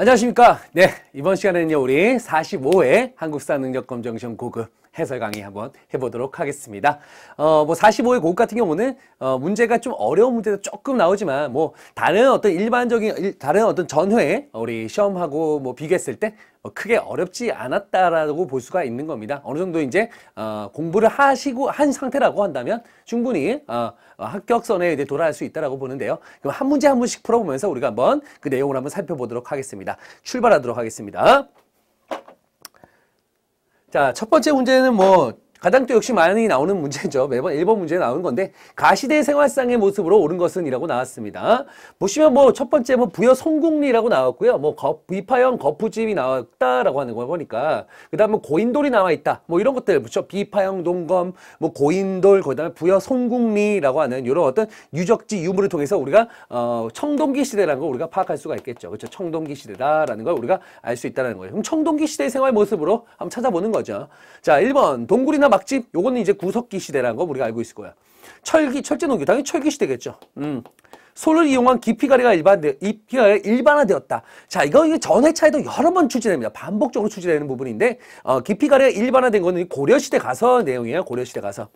안녕하십니까. 네, 이번 시간에는요, 우리 45회 한국사 능력검정 시험 고급 해설 강의 한번 해보도록 하겠습니다. 어, 뭐 45의 곡 같은 경우는 어, 문제가 좀 어려운 문제도 조금 나오지만 뭐 다른 어떤 일반적인 일, 다른 어떤 전회 우리 시험하고 뭐 비교했을 때뭐 크게 어렵지 않았다라고 볼 수가 있는 겁니다. 어느 정도 이제 어, 공부를 하시고 한 상태라고 한다면 충분히 어, 어, 합격선에 이제 돌아갈 수 있다라고 보는데요. 그럼 한 문제 한 문씩 풀어보면서 우리가 한번 그 내용을 한번 살펴보도록 하겠습니다. 출발하도록 하겠습니다. 자, 첫 번째 문제는 뭐 가장또 역시 많이 나오는 문제죠. 매번 1번 문제에 나오는 건데 가시대 생활상의 모습으로 옳은 것은 이라고 나왔습니다. 보시면 뭐 첫 번째 뭐 부여 송국리라고 나왔고요. 뭐 거, 비파형 거푸집이 나왔다라고 하는 거 보니까 그 다음에 뭐 고인돌이 나와 있다. 뭐 이런 것들 그렇죠. 비파형 동검 뭐 고인돌 그다음에 부여 송국리라고 하는 이런 어떤 유적지 유물을 통해서 우리가 어, 청동기 시대라는 걸 우리가 파악할 수가 있겠죠. 그렇죠. 청동기 시대다라는 걸 우리가 알 수 있다는 거예요. 그럼 청동기 시대 생활 모습으로 한번 찾아보는 거죠. 자 1번 동굴이나 막집 요거는 이제 구석기 시대라는 거 우리가 알고 있을 거야. 철기 철제 농교 당연히 철기 시대겠죠. 음. 소를 이용한 깊이가리가 일반 깊이가 일반화되었다. 자, 이거 이게 전회차에도 여러 번추진됩니다 반복적으로 추진되는 부분인데 어, 깊이가리가 일반화된 거는 고려 시대 가서 내용이에요. 고려 시대 가서.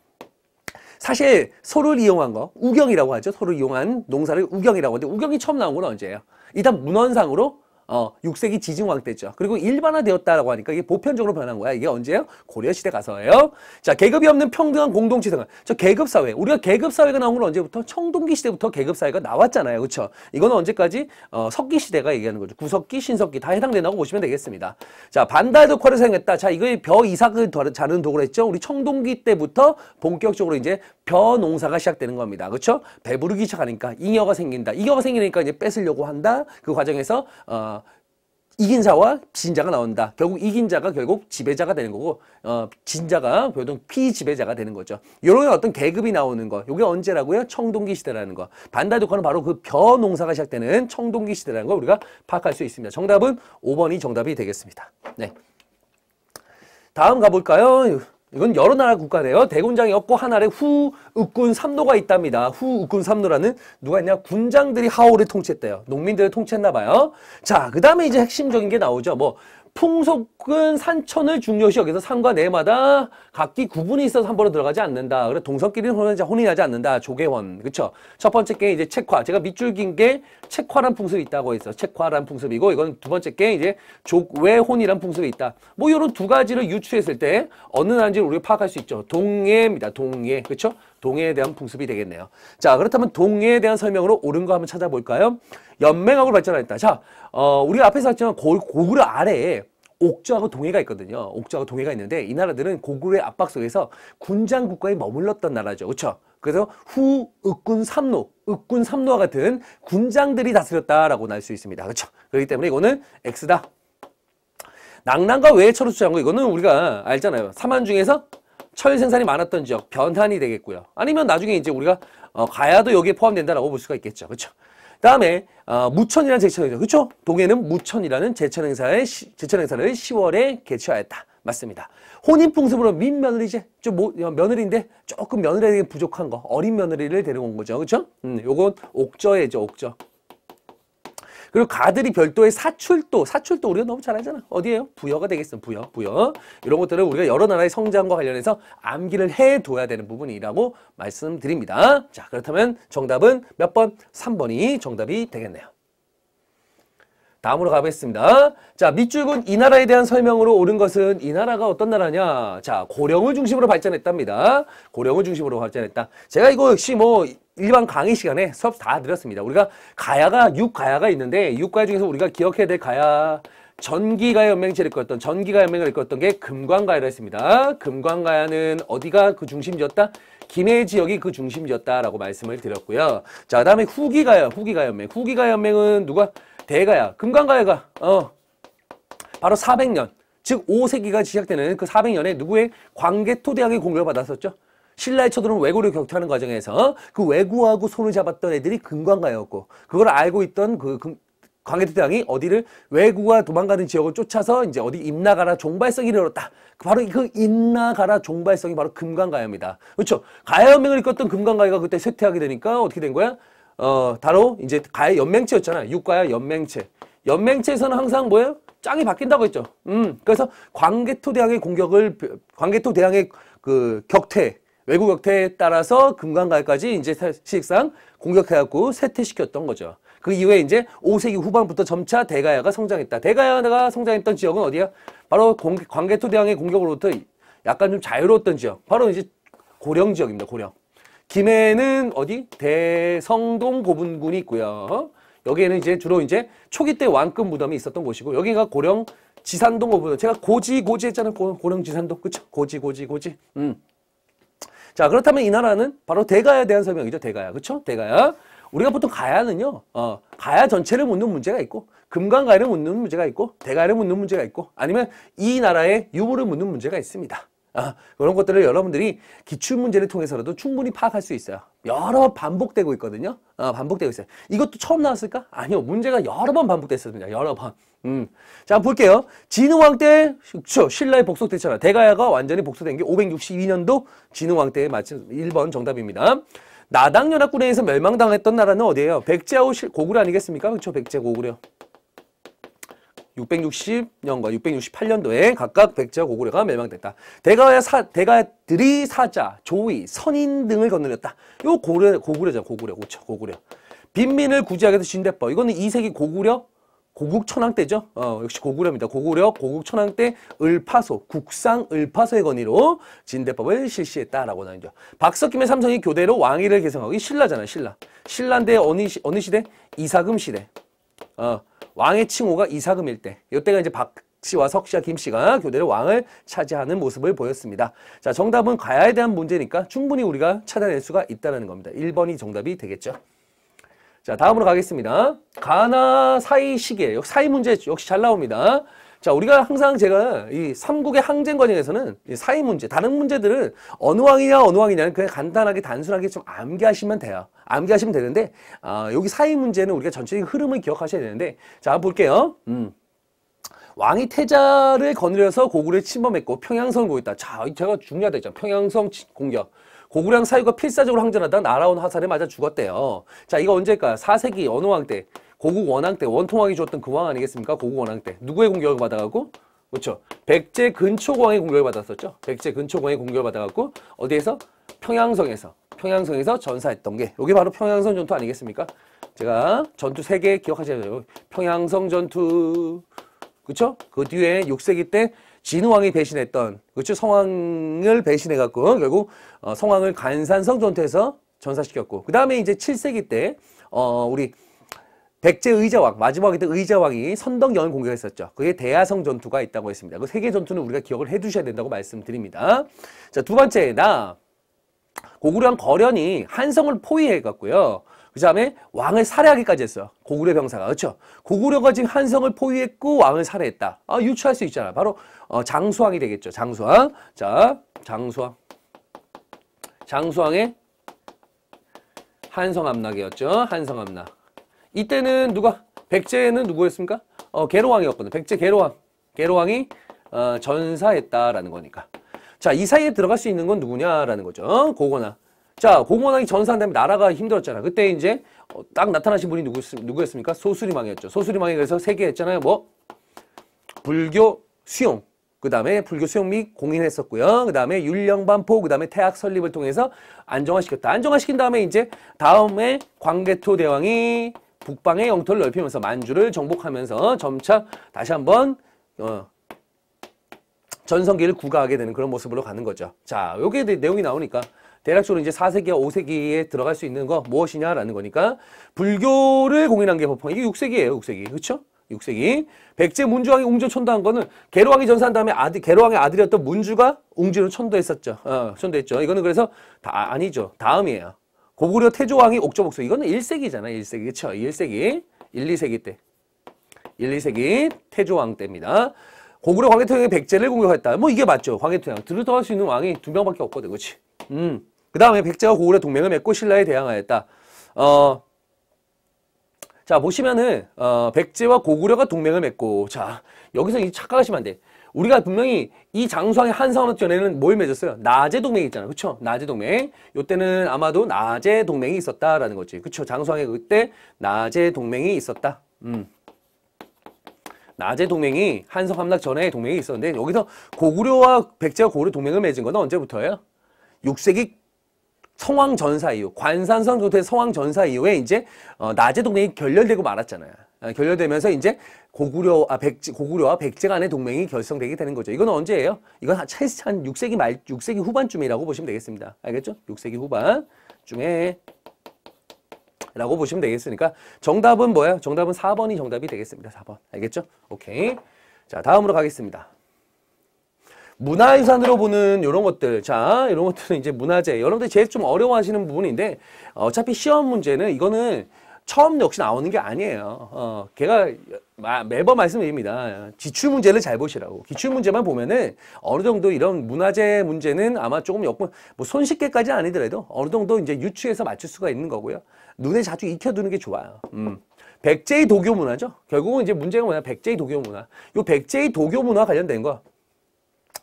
사실 소를 이용한 거 우경이라고 하죠. 소를 이용한 농사를 우경이라고 하는데 우경이 처음 나온 건 언제예요? 일단 문헌상으로 어, 6세기 지증왕 때죠. 그리고 일반화되었다라고 하니까 이게 보편적으로 변한 거야. 이게 언제예요? 고려시대 가서예요. 자, 계급이 없는 평등한 공동체 생활. 저 계급사회. 우리가 계급사회가 나온 건 언제부터? 청동기 시대부터 계급사회가 나왔잖아요. 그쵸 이거는 언제까지? 어, 석기 시대가 얘기하는 거죠. 구석기, 신석기 다 해당된다고 보시면 되겠습니다. 자, 반달 도화를 사용했다. 자, 이거 벼 이삭을 자르는 도구를 했죠. 우리 청동기 때부터 본격적으로 이제 벼 농사가 시작되는 겁니다. 그렇죠? 배부르기 시작하니까 잉여가 생긴다. 잉여가 생기니까 이제 뺏으려고 한다. 그 과정에서 어, 이긴 자와 진자가 나온다. 결국 이긴 자가 결국 지배자가 되는 거고 어, 진자가 보통 피지배자가 되는 거죠. 이런 어떤 계급이 나오는 거. 이게 언제라고요? 청동기 시대라는 거. 반달도화는 바로 그 벼 농사가 시작되는 청동기 시대라는 거 우리가 파악할 수 있습니다. 정답은 5번이 정답이 되겠습니다. 네. 다음 가볼까요? 이건 여러 나라 국가래요. 대군장이 없고 하나의 후읍군 삼도가 있답니다. 후읍군 삼도라는 누가 있냐? 군장들이 하오를 통치했대요. 농민들을 통치했나 봐요. 자, 그 다음에 이제 핵심적인 게 나오죠. 뭐 풍속은 산천을 중요시 여기서 산과 내마다 각기 구분이 있어서 함부로 들어가지 않는다. 그래 동성끼리는 혼인하지 않는다. 조개원. 그쵸? 첫 번째 게 이제 책화. 제가 밑줄 긴 게 책화란 풍습이 있다고 했어. 책화란 풍습이고, 이건 두 번째 게 이제 족외혼이란 풍습이 있다. 뭐 요런 두 가지를 유추했을 때 어느 난지를 우리가 파악할 수 있죠. 동예입니다. 동예. 그쵸? 동해에 대한 풍습이 되겠네요. 자, 그렇다면 동해에 대한 설명으로 옳은 거 한번 찾아볼까요? 연맹학으로 발전하였다. 자, 어, 우리가 앞에서 봤지만 고, 고구려 아래에 옥조하고 동해가 있거든요. 옥조하고 동해가 있는데 이 나라들은 고구려의 압박 속에서 군장 국가에 머물렀던 나라죠. 그렇죠? 그래서 후 읍군 삼로 읍군 삼로와 같은 군장들이 다스렸다라고 날 수 있습니다. 그렇죠? 그렇기 때문에 이거는 X다. 낙랑과 외에 철을 수출한 거 이거는 우리가 알잖아요. 삼한 중에서 철 생산이 많았던 지역 변산이 되겠고요. 아니면 나중에 이제 우리가 어, 가야도 여기에 포함된다라고 볼 수가 있겠죠. 그렇죠? 다음에 어, 무천이라는 제천 행사. 그렇죠? 동해는 무천이라는 제천 행사의 시, 제천 행사를 10월에 개최하였다. 맞습니다. 혼인풍습으로 민 며느리제 좀 모, 며느리인데 조금 며느리에게 부족한 거 어린 며느리를 데리고온 거죠. 그렇죠? 음, 요건 옥저예죠. 옥저. 그리고 가들이 별도의 사출도, 사출도 우리가 너무 잘 알잖아. 어디에요? 부여가 되겠어. 부여, 부여. 이런 것들은 우리가 여러 나라의 성장과 관련해서 암기를 해둬야 되는 부분이라고 말씀드립니다. 자, 그렇다면 정답은 몇 번? 3번이 정답이 되겠네요. 다음으로 가보겠습니다. 자, 밑줄은 이 나라에 대한 설명으로 옳은 것은 이 나라가 어떤 나라냐? 자, 고령을 중심으로 발전했답니다. 고령을 중심으로 발전했다. 제가 이거 역시 뭐 일반 강의 시간에 수업 다 드렸습니다. 우리가 가야가 육가야가 있는데 육가야 중에서 우리가 기억해야 될 가야 전기가야 연맹체를 이끌었던 전기가야 연맹을 이끌었던 게 금관가야라 했습니다. 금관가야는 어디가 그 중심지였다? 김해 지역이 그 중심지였다라고 말씀을 드렸고요. 자, 그다음에 후기가야, 후기가야 연맹. 후기가야 연맹은 누가 대가야. 금강가야가 어 바로 400년 즉 5세기가 시작되는 그 400년에 누구의 광개토 대학의 공격을 받았었죠. 신라의 처들은 왜구를 격퇴하는 과정에서 그 왜구하고 손을 잡았던 애들이 금강가였고 그걸 알고 있던 그 금, 광개토 대왕이 어디를 왜구가 도망가는 지역을 쫓아서 이제 어디 임나가라 종발성이 이르렀다. 바로 그 임나가라 종발성이 바로 금강가야입니다. 그렇죠? 가야연맹을 이끌었던 금강가야가 그때 쇠퇴하게 되니까 어떻게 된 거야? 어, 바로 이제 가의 연맹체였잖아요. 육가야 연맹체. 연맹체에서는 항상 뭐예요? 짝이 바뀐다고 했죠. 음, 그래서 광개토 대왕의 공격을 광개토 대왕의 그 격퇴, 외국 격퇴에 따라서 금강가까지 이제 사실상 공격해갖고 쇠퇴시켰던 거죠. 그 이후에 이제 5세기 후반부터 점차 대가야가 성장했다. 대가야가 성장했던 지역은 어디야? 바로 광개토 대왕의 공격으로부터 약간 좀 자유로웠던 지역. 바로 이제 고령 지역입니다. 고령. 김해는 어디? 대성동 고분군이 있고요. 여기에는 이제 주로 이제 초기 때 왕급 무덤이 있었던 곳이고 여기가 고령 지산동 고분 제가 고지 고지 했잖아요. 고, 령 지산동. 그쵸? 고지 고지 고지. 음. 자 그렇다면 이 나라는 바로 대가야에 대한 설명이죠. 대가야. 그죠 대가야. 우리가 보통 가야는요. 어, 가야 전체를 묻는 문제가 있고 금강가를 야 묻는 문제가 있고 대가를 야 묻는 문제가 있고 아니면 이 나라의 유물을 묻는 문제가 있습니다. 아, 그런 것들을 여러분들이 기출문제를 통해서라도 충분히 파악할 수 있어요. 여러 번 반복되고 있거든요. 아, 반복되고 있어요. 이것도 처음 나왔을까? 아니요. 문제가 여러 번 반복됐습니다. 여러 번. 음. 자, 한번 볼게요. 진흥왕 때, 그쵸. 신라에 복속됐잖아. 대가야가 완전히 복속된 게 562년도 진흥왕 때에 마침 1번 정답입니다. 나당연합군에 의해서 멸망당했던 나라는 어디예요? 백제하고 고구려 아니겠습니까? 그렇죠 백제 고구려. 660년과 668년도에 각각 백제와 고구려가 멸망됐다. 대가의 사, 대가들이 사자, 조이, 선인 등을 건드렸다요 고려, 구 고구려자, 고구려, 고쳐, 고구려. 빈민을 구제하게해서 진대법. 이거는 이세기 고구려, 고국천황 때죠. 어, 역시 고구려입니다. 고구려, 고국천황 때 을파소, 국상 을파소의 권위로 진대법을 실시했다라고 나오죠. 박석김의 삼성이 교대로 왕위를 계승하고 신라잖아요, 신라. 신라인데 어느, 어느 시대? 이사금 시대. 어, 왕의 칭호가 이사금일 때 이때가 이제 박 씨와 석 씨와 김 씨가 교대로 왕을 차지하는 모습을 보였습니다. 자, 정답은 가야에 대한 문제니까 충분히 우리가 찾아낼 수가 있다는 겁니다. 1번이 정답이 되겠죠. 자, 다음으로 가겠습니다. 가나 사이 시계. 사이 문제 역시 잘 나옵니다. 자, 우리가 항상 제가 이 삼국의 항쟁 과정에서는 사이 문제, 다른 문제들은 어느 왕이냐, 어느 왕이냐는 그냥 간단하게 단순하게 좀 암기하시면 돼요. 암기하시면 되는데 아, 여기 사의 문제는 우리가 전체적인 흐름을 기억하셔야 되는데 자 볼게요. 음. 왕이 태자를 건드려서 고구려를 침범했고 평양성을 공했다 자, 제가 중요하다 했잖 평양성 공격. 고구려 사유가 필사적으로 항전하던 날아온 화살에 맞아 죽었대요. 자, 이거 언제일까요? 4세기 언어왕 때, 고국 원왕 때, 원통왕이 주었던그 왕 아니겠습니까? 고국 원왕 때. 누구의 공격을 받아가고? 그렇죠. 백제 근초공항의 공격을 받았었죠. 백제 근초공항의 공격을 받아갖고 어디에서? 평양성에서. 평양성에서 전사했던 게 이게 바로 평양성 전투 아니겠습니까? 제가 전투 세개 기억하셔야 요 평양성 전투 그쵸그 뒤에 6세기 때 진우왕이 배신했던 그렇 성왕을 배신해 갖고 결국 어, 성왕을 간산성 전투에서 전사시켰고 그 다음에 이제 7세기 때 어, 우리 백제 의자왕 마지막에 때 의자왕이 선덕여을 공격했었죠. 그게 대야성 전투가 있다고 했습니다. 그 세 개 전투는 우리가 기억을 해두셔야 된다고 말씀드립니다. 자 두 번째 나 고구려랑 거련이 한성을 포위해갔고요그 다음에 왕을 살해하기까지 했어. 요 고구려 병사가. 그렇죠? 고구려가 지금 한성을 포위했고 왕을 살해했다. 아, 유추할 수 있잖아. 바로 어, 장수왕이 되겠죠. 장수왕. 자, 장수왕. 장수왕의 한성암락이었죠. 한성암락. 이때는 누가 백제는 누구였습니까? 어, 계로왕이었거든. 요 백제 계로왕. 계로왕이 어, 전사했다라는 거니까. 자, 이 사이에 들어갈 수 있는 건 누구냐라는 거죠. 어? 고건아. 자, 고건왕이 전사한 다음에 나라가 힘들었잖아. 그때 이제 어, 딱 나타나신 분이 누구, 누구였습니까? 소수리망이었죠. 소수리망이 그래서 세 개 했잖아요. 뭐? 불교, 수용. 그 다음에 불교 수용 및 공인했었고요. 그 다음에 율령반포, 그 다음에 태학 설립을 통해서 안정화시켰다. 안정화시킨 다음에 이제 다음에 광개토 대왕이 북방의 영토를 넓히면서 만주를 정복하면서 점차 다시 한번 어, 전성기를 구가하게 되는 그런 모습으로 가는 거죠. 자, 여기에 내용이 나오니까 대략적으로 이제 4세기와 5세기에 들어갈 수 있는 거 무엇이냐라는 거니까 불교를 공인한 게 법황. 이게 6세기예요, 6세기. 그렇죠? 6세기. 백제 문주왕이 웅조 천도한 거는 개로왕이 전사한 다음에 아들 개로왕의 아들이었던 문주가 웅조로 천도했었죠. 어, 천도했죠. 이거는 그래서 다 아니죠. 다음이에요. 고구려 태조왕이 옥조복수. 이거는 1세기잖아. 1세기. 그렇죠? 1세기. 1, 2세기 때. 1, 2세기 태조왕 때입니다. 고구려 광해토양이 백제를 공격했다. 뭐 이게 맞죠. 광해토양. 들을 할수 있는 왕이 두 명밖에 없거든. 그치 음. 그 다음에 백제가 고구려 동맹을 맺고 신라에 대항하였다. 어, 자 보시면은 어, 백제와 고구려가 동맹을 맺고 자 여기서 이 착각하시면 안 돼. 우리가 분명히 이장수왕의한성원 전에는 뭘 맺었어요? 낮의 동맹이 있잖아. 그쵸? 낮의 동맹. 요때는 아마도 낮의 동맹이 있었다라는 거지. 그쵸? 장수왕의 그때 낮의 동맹이 있었다. 음. 낮에 동맹이 한성 함락 전에 동맹이 있었는데 여기서 고구려와 백제와 고구려 동맹을 맺은 건 언제부터예요? 6세기 성황 전사 이후 관산성 조태 성황 전사 이후에 이제 어, 낮에 동맹이 결렬되고 말았잖아요. 아, 결렬되면서 이제 고구려 아 백제 고구려와 백제 간의 동맹이 결성되게 되는 거죠. 이건 언제예요? 이건 한, 6세기 말 6세기 후반쯤이라고 보시면 되겠습니다. 알겠죠? 6세기 후반중에 라고 보시면 되겠으니까 정답은 뭐예요? 정답은 4번이 정답이 되겠습니다. 4번. 알겠죠? 오케이. 자, 다음으로 가겠습니다. 문화유산으로 보는 이런 것들 자 이런 것들은 이제 문화재 여러분들 제일 좀 어려워하시는 부분인데 어차피 시험 문제는 이거는 처음 역시 나오는 게 아니에요 어 걔가 마, 매번 말씀드립니다 지출 문제를 잘 보시라고 기출 문제만 보면은 어느 정도 이런 문화재 문제는 아마 조금 여건 뭐 손쉽게까지 아니더라도 어느 정도 이제 유추해서 맞출 수가 있는 거고요 눈에 자주 익혀두는 게 좋아요. 음. 백제의 도교 문화죠. 결국은 이제 문제가 뭐냐? 백제의 도교 문화. 요 백제의 도교 문화 관련된 거.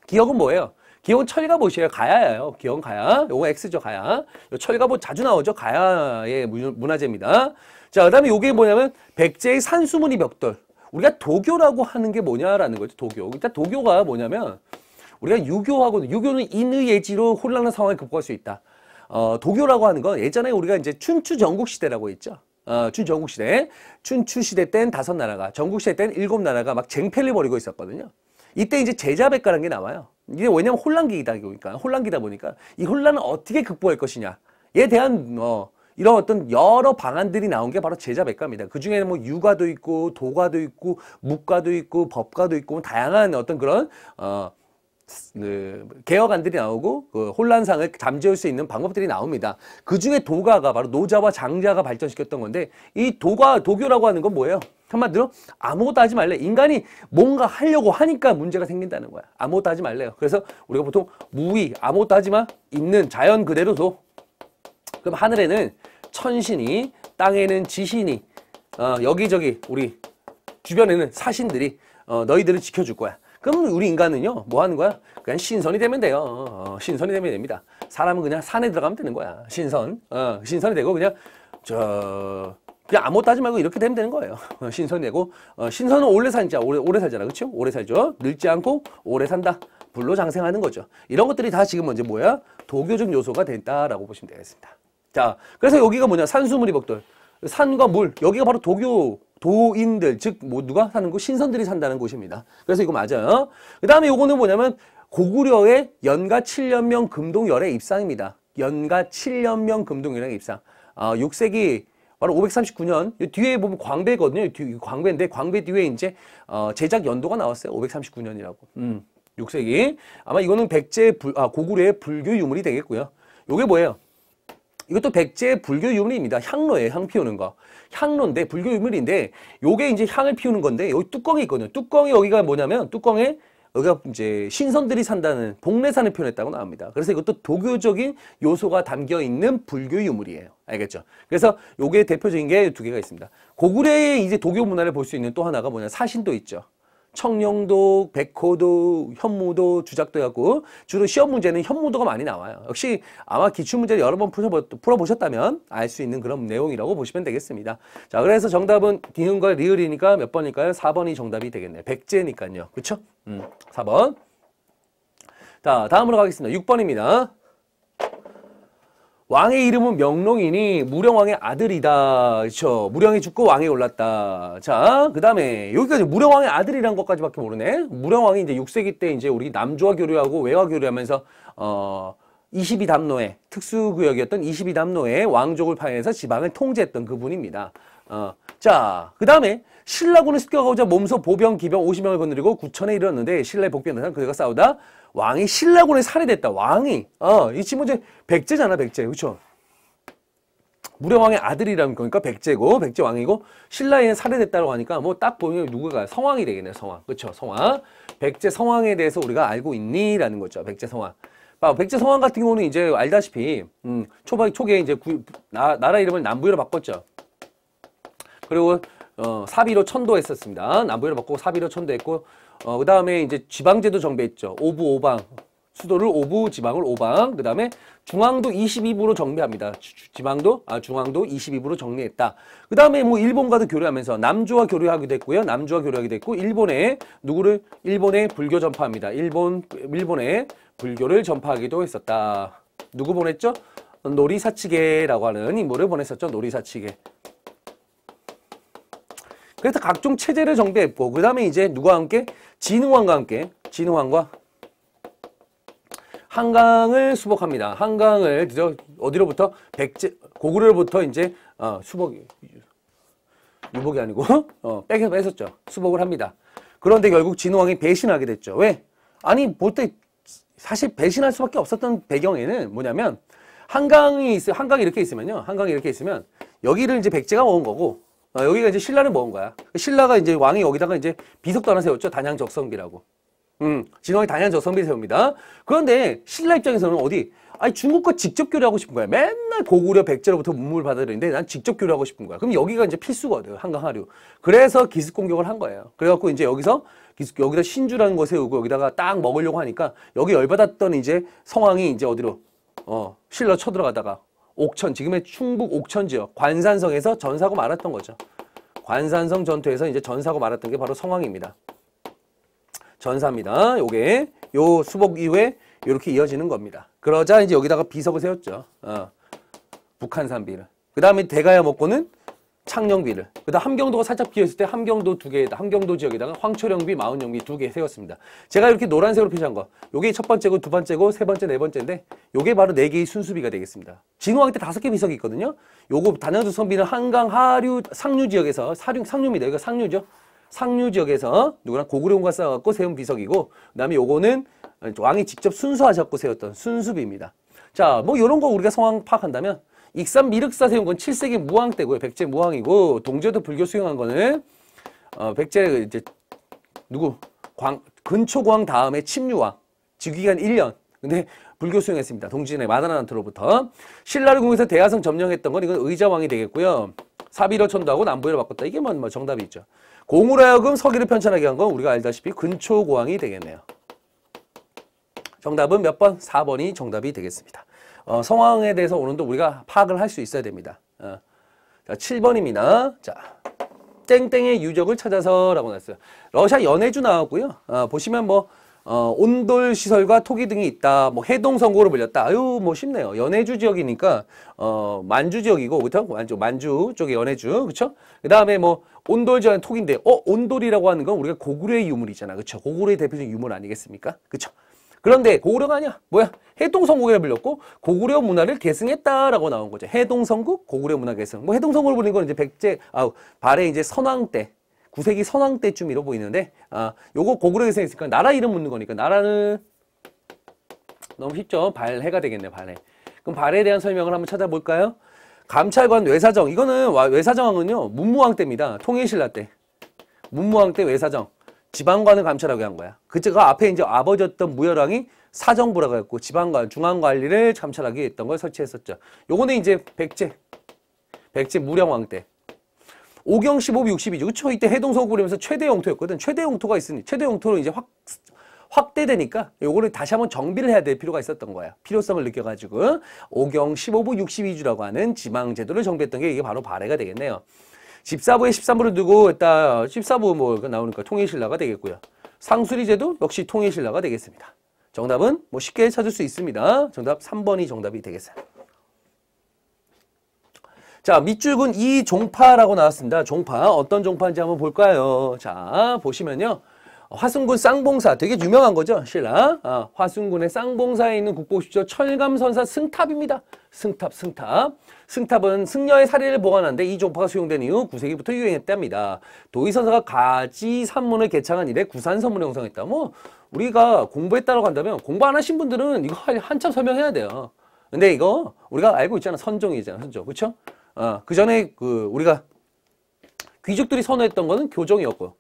기억은 뭐예요? 기억은 철가봇시에요 가야예요. 기억은 가야. 요거 X죠. 가야. 요 철가봇 자주 나오죠. 가야의 문화재입니다. 자, 그 다음에 요게 뭐냐면 백제의 산수무늬 벽돌. 우리가 도교라고 하는 게 뭐냐라는 거죠. 도교. 일단 그러니까 도교가 뭐냐면 우리가 유교하고 유교는 인의예지로 혼란한 상황을 극복할 수 있다. 어, 도교라고 하는 건 예전에 우리가 이제 춘추 전국 시대라고 했죠. 어, 춘전국 시대, 춘추 시대 땐 다섯 나라가, 전국 시대 땐 일곱 나라가 막 쟁패를 벌이고 있었거든요. 이때 이제 제자백가라는 게 나와요. 이게 왜냐면 혼란기이다 보니까, 그러니까. 혼란기다 보니까 이 혼란을 어떻게 극복할 것이냐에 대한 어, 이런 어떤 여러 방안들이 나온 게 바로 제자백가입니다. 그 중에는 뭐 유가도 있고 도가도 있고 묵가도 있고 법가도 있고 뭐 다양한 어떤 그런 어, 그 개혁안들이 나오고 그 혼란상을 잠재울 수 있는 방법들이 나옵니다. 그 중에 도가가 바로 노자와 장자가 발전시켰던 건데 이 도가 도교라고 하는 건 뭐예요? 한마디로 아무것도 하지 말래. 인간이 뭔가 하려고 하니까 문제가 생긴다는 거야. 아무것도 하지 말래요. 그래서 우리가 보통 무위 아무것도 하지 마 있는 자연 그대로 도 그럼 하늘에는 천신이 땅에는 지신이 어, 여기저기 우리 주변에는 사신들이 어, 너희들을 지켜줄 거야. 그럼 우리 인간은요 뭐 하는 거야? 그냥 신선이 되면 돼요. 어, 신선이 되면 됩니다. 사람은 그냥 산에 들어가면 되는 거야. 신선. 어, 신선이 되고 그냥 저 그냥 아무것도 하지 말고 이렇게 되면 되는 거예요. 어, 신선이 되고 어, 신선은 오래 살자 오래 오래 살잖아, 그쵸 오래 살죠. 늙지 않고 오래 산다. 불로 장생하는 거죠. 이런 것들이 다 지금 먼저 뭐야? 도교적 요소가 됐다라고 보시면 되겠습니다. 자, 그래서 여기가 뭐냐? 산수물이복돌 산과 물. 여기가 바로 도교 도인들, 즉, 모두가 사는 곳? 신선들이 산다는 곳입니다. 그래서 이거 맞아요. 그 다음에 이거는 뭐냐면, 고구려의 연가 7년명 금동열의 입상입니다. 연가 7년명 금동열의 입상. 아, 6세기 바로 539년 뒤에 보면 광배거든요. 뒤, 광배인데 광배 뒤에 이제 어, 제작 연도가 나왔어요. 539년이라고. 음, 6세기. 아마 이거는 백제 불, 아, 고구려의 불교 유물이 되겠고요. 요게 뭐예요? 이것도 백제 불교 유물입니다. 향로예요. 향 피우는 거. 향로인데 불교 유물인데 요게 이제 향을 피우는 건데 여기 뚜껑이 있거든요. 뚜껑이 여기가 뭐냐면 뚜껑에 여기가 이제 신선들이 산다는 복례산을 표현했다고 나옵니다. 그래서 이것도 도교적인 요소가 담겨 있는 불교 유물이에요. 알겠죠? 그래서 요게 대표적인 게 두 개가 있습니다. 고구려의 이제 도교 문화를 볼 수 있는 또 하나가 뭐냐 사신도 있죠. 청룡도, 백호도, 현무도, 주작도 해갖고 주로 시험 문제는 현무도가 많이 나와요. 역시 아마 기출문제를 여러 번 풀어보셨다면 알 수 있는 그런 내용이라고 보시면 되겠습니다. 자, 그래서 정답은 디귿과 리을이니까 몇 번일까요? 4번이 정답이 되겠네요. 백제니까요. 그쵸? 음, 4번. 자, 다음으로 가겠습니다. 6번입니다. 왕의 이름은 명롱이니 무령왕의 아들이다. 그렇죠. 무령이 죽고 왕이 올랐다. 자, 그다음에 여기까지 무령왕의 아들이란 것까지밖에 모르네. 무령왕이 이제 6세기 때 이제 우리 남조와 교류하고 외화 교류하면서 어2 2담로의 특수구역이었던 2 2담로의 왕족을 파해서 지방을 통제했던 그분입니다. 어, 자, 그 다음에 신라군을 습격하고자 몸소 보병, 기병 50명을 건드리고 구천에 이르렀는데 신라의 복병대상 그대가 싸우다 왕이 신라군에 살해됐다. 왕이. 어, 이 친구 이제 백제잖아, 백제. 그렇 무려왕의 아들이라는 거니까 백제고 백제 왕이고 신라에는 살해됐다고 하니까 뭐 딱 보면 누가 성왕이 되겠네 성왕 그렇 성왕 백제 성왕에 대해서 우리가 알고 있니라는 거죠 백제 성왕 백제 성왕 같은 경우는 이제 알다시피 음, 초반 초기에 이제 구, 나, 나라 이름을 남부위로 바꿨죠 그리고 어, 사비로 천도했었습니다 남부위로 바꾸고 사비로 천도했고 어, 그 다음에 이제 지방제도 정비했죠. 오부 오방. 수도를 오부, 지방을 오방. 그 다음에 중앙도 22부로 정비합니다. 주, 지방도, 아, 중앙도 22부로 정리했다. 그 다음에 뭐 일본과도 교류하면서 남주와 교류하기도 했고요. 남주와 교류하기도 했고, 일본에, 누구를, 일본에 불교 전파합니다. 일본, 일본에 불교를 전파하기도 했었다. 누구 보냈죠? 노리사치계라고 하는 인물을 보냈었죠. 노리사치계. 그래서 각종 체제를 정비했고 그 다음에 이제 누구와 함께? 진흥왕과 함께 진흥왕과 한강을 수복합니다. 한강을 어디로부터? 백제 고구려로부터 이제 어, 수복 유복이 아니고 어, 빼서 뺏었죠. 수복을 합니다. 그런데 결국 진흥왕이 배신하게 됐죠. 왜? 아니 볼 때 사실 배신할 수밖에 없었던 배경에는 뭐냐면 한강이 있어 한강이 이렇게 있으면요. 한강이 이렇게 있으면 여기를 이제 백제가 먹은 거고 어, 여기가 이제 신라는 뭔 거야? 신라가 이제 왕이 여기다가 이제 비석도 하나 세웠죠. 단양 적성비라고. 음, 진왕이 단양 적성비 세웁니다. 그런데 신라 입장에서는 어디? 아니 중국과 직접 교류하고 싶은 거야. 맨날 고구려 백제로부터 문물 을 받아들이는데 난 직접 교류하고 싶은 거야. 그럼 여기가 이제 필수거든 한강 하류. 그래서 기습 공격을 한 거예요. 그래갖고 이제 여기서 기습, 여기다 신주라는 곳에 오고 여기다가 딱 먹으려고 하니까 여기 열받았던 이제 성황이 이제 어디로 어 신라 쳐들어가다가 옥천, 지금의 충북 옥천 지역 관산성에서 전사고 말았던 거죠. 관산성 전투에서 이제 전사고 말았던 게 바로 성황입니다. 전사입니다. 요게 요 수복 이후에 이렇게 이어지는 겁니다. 그러자 이제 여기다가 비석을 세웠죠. 어, 북한산비를. 그 다음에 대가야 먹고는 창녕비를 그다음 함경도가 살짝 비어있을 때 함경도 두 개에다 함경도 지역에다가 황초령비, 마흔령비 두 개 세웠습니다. 제가 이렇게 노란색으로 표시한 거 요게 첫 번째고 두 번째고 세 번째 네 번째인데 요게 바로 네 개의 순수비가 되겠습니다. 진흥왕 때 다섯 개 비석이 있거든요. 요거 단양도 선비는 한강 하류 상류 지역에서 사류 상류입니다. 여기가 상류죠. 상류 지역에서 누구랑 고구려군과 싸워갖고 세운 비석이고 그다음에 요거는 왕이 직접 순수하셨고 세웠던 순수비입니다. 자, 뭐 이런 거 우리가 성황 파악한다면 익산 미륵사 세운 건 7세기 무왕 때고요. 백제 무왕이고 동제도 불교 수용한 거는 어, 백제 그 이제 누구 광 근초광 다음에 침류왕 즉위기간 1년 근데 불교 수용했습니다. 동진의 마다나한테로부터 신라를 공해서 대하성 점령했던 건 이건 의자왕이 되겠고요. 사비로 천도하고 남부위로 바꿨다. 이게 뭐, 뭐 정답이 있죠. 공우라 하여금 서기를 편찬하게 한 건 우리가 알다시피 근초고왕이 되겠네요. 정답은 몇 번? 4번이 정답이 되겠습니다. 어, 상황에 대해서 오늘도 우리가 파악을 할 수 있어야 됩니다. 어. 자, 7번입니다. 자, 땡땡의 유적을 찾아서 라고 나왔어요. 러시아 연해주 나왔고요. 어, 보시면 뭐 어, 온돌 시설과 토기 등이 있다. 뭐 해동 선고를 불렸다. 아유, 뭐 쉽네요. 연해주 지역이니까 어, 만주 지역이고 그렇죠? 만주 만주 쪽에 연해주. 그렇죠? 그다음에 뭐 온돌 지역은 토기인데 어, 온돌이라고 하는 건 우리가 고구려의 유물이잖아. 그렇죠? 고구려의 대표적인 유물 아니겠습니까? 그렇죠? 그런데 고구려가 아니야. 뭐야? 해동성국이라 불렸고 고구려 문화를 계승했다라고 나온 거죠. 해동성국, 고구려 문화 계승. 뭐 해동성국을 보르는건 이제 백제, 아, 발해 이제 선왕 때, 구세기 선왕 때쯤이로 보이는데 아, 요거 고구려 계승했으니까 나라 이름 묻는 거니까 나라는 너무 쉽죠. 발해가 되겠네 발해. 그럼 발해에 대한 설명을 한번 찾아볼까요? 감찰관 외사정. 이거는 외사정왕은요 문무왕 때입니다. 통일신라 때. 문무왕 때 외사정. 지방관을 감찰하게 한 거야. 그제가 앞에 이제 아버지였던 무열왕이 사정부라고 했고 지방관, 중앙관리를 감찰하게 했던 걸 설치했었죠. 요거는 이제 백제, 백제 무령왕 때. 오경 1 5부 62죠. 그쵸? 이때 해동서구리면서 최대 영토였거든. 최대 영토가 있으니 최대 영토로 이제 확, 확대되니까 요거를 다시 한번 정비를 해야 될 필요가 있었던 거야. 필요성을 느껴가지고 오경 15부 62주라고 하는 지방제도를 정비했던 게 이게 바로 발해가 되겠네요. 14부에 13부를 두고 일다 14부 뭐 그 나오니까 통일신라가 되겠고요. 상수리제도 역시 통일신라가 되겠습니다. 정답은 뭐 쉽게 찾을 수 있습니다. 정답 3번이 정답이 되겠어요. 자, 밑줄은 이 종파라고 나왔습니다. 종파. 어떤 종파인지 한번 볼까요? 자, 보시면요. 화순군 쌍봉사 되게 유명한 거죠 신라 아, 화순군의 쌍봉사에 있는 국보시죠 철감선사 승탑입니다 승탑 승탑 승탑은 승려의 사례를 보관하는데 이 종파가 수용된 이후 구세기부터 유행했답니다 도의선사가 가지 산문을 개창한 이래 구산선문을 형성했다 뭐 우리가 공부했다고 한다면 공부 안 하신 분들은 이거 한참 설명해야 돼요 근데 이거 우리가 알고 있잖아 선종이잖아 선종 그쵸? 어, 아, 그 전에 그 우리가 귀족들이 선호했던 거는 교정이었고 요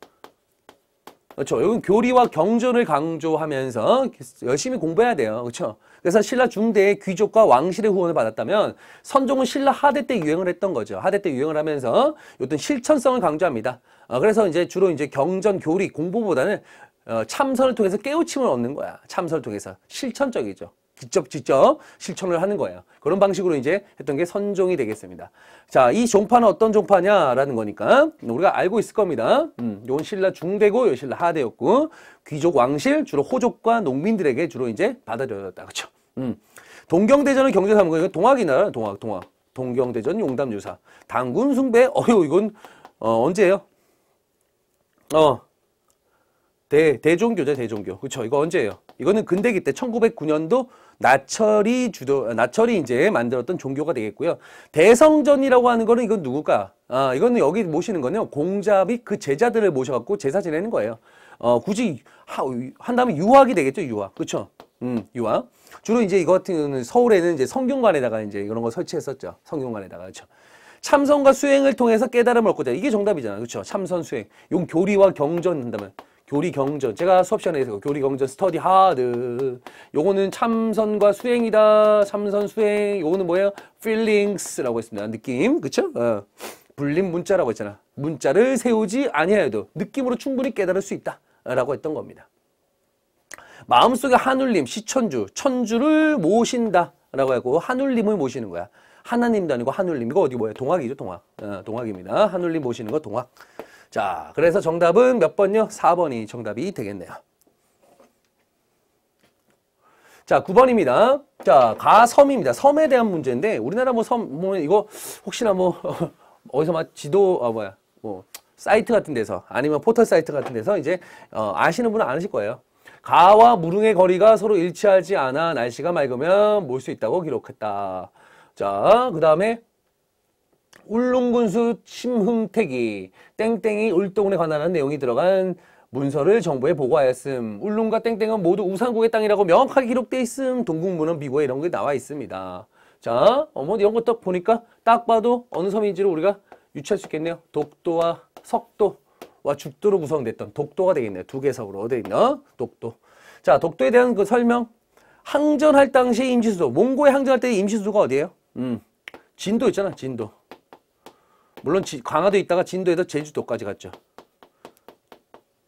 그렇죠. 여기 교리와 경전을 강조하면서 열심히 공부해야 돼요. 그렇죠. 그래서 신라 중대의 귀족과 왕실의 후원을 받았다면 선종은 신라 하대 때 유행을 했던 거죠. 하대 때 유행을 하면서 어떤 실천성을 강조합니다. 어, 그래서 이제 주로 이제 경전 교리 공부보다는 어, 참선을 통해서 깨우침을 얻는 거야. 참선을 통해서 실천적이죠. 직접 직접 실천을 하는 거예요. 그런 방식으로 이제 했던 게 선종이 되겠습니다. 자, 이 종파는 어떤 종파냐라는 거니까 우리가 알고 있을 겁니다. 음, 요건 신라 중대고 요 신라 하대였고 귀족 왕실 주로 호족과 농민들에게 주로 이제 받아들여졌다. 그렇죠? 음. 동경대전은 경제사무관 이건 동학이나 동학 동학 동경대전 용담유사 당군 숭배 어휴 이건 어, 언제예요? 어 대, 대종교죠 대종교 그쵸 이거 언제예요? 이거는 근대기 때 1909년도 나철이 주도 아, 나철이 이제 만들었던 종교가 되겠고요. 대성전이라고 하는 거는 이건 누굴까? 아, 이거는 여기 모시는 거는요. 공자 및그 제자들을 모셔 갖고 제사 지내는 거예요. 어, 굳이 하, 한다면 유학이 되겠죠, 유학. 그렇죠? 음, 유학. 주로 이제 이거 같은 경우는 서울에는 이제 성균관에다가 이제 이런 거 설치했었죠. 성균관에다가. 그렇죠? 참선과 수행을 통해서 깨달음을 얻고자. 이게 정답이잖아. 요 그렇죠? 참선 수행. 용 교리와 경전 한다면 교리 경전 제가 수업 시간에 했어요. 교리 경전 스터디 하드 요거는 참선과 수행이다 참선 수행 요거는 뭐예요 feelings라고 했습니다 느낌 그쵸 어. 불린 문자라고 했잖아 문자를 세우지 아니하여도 느낌으로 충분히 깨달을 수 있다 라고 했던 겁니다 마음속에 한울림 시천주 천주를 모신다 라고 하고 한울림을 모시는 거야 하나님도 아니고 한울림 이거 어디 뭐야 동학이죠 동학 어, 동학입니다 한울림 모시는 거 동학 자, 그래서 정답은 몇 번요? 4번이 정답이 되겠네요. 자, 9번입니다. 자, 가섬입니다. 섬에 대한 문제인데 우리나라 뭐 섬뭐 뭐 이거 혹시나 뭐 어디서 막 지도 아 뭐야? 뭐 사이트 같은 데서 아니면 포털 사이트 같은 데서 이제 어, 아시는 분은 아실 거예요. 가와 무릉의 거리가 서로 일치하지 않아 날씨가 맑으면 몰 수 있다고 기록했다. 자, 그 다음에 울릉군수 심흥택이 땡땡이 울동에 관한 내용이 들어간 문서를 정부에 보고하였음. 울릉과 땡땡은 모두 우산국의 땅이라고 명확하게 기록돼 있음. 동국문헌 비고에 이런 게 나와 있습니다. 자, 어머 이런 거딱 보니까 딱 봐도 어느 섬인지를 우리가 유추할 수 있겠네요. 독도와 석도와 죽도로 구성됐던 독도가 되겠네요. 두개 섬으로 어디 있나? 독도. 자, 독도에 대한 그 설명. 항전할 당시 임시수도. 몽고에 항전할 때 임시수도가 어디예요? 음. 진도 있잖아, 진도. 물론 지, 강화도에 있다가 진도에서 제주도까지 갔죠.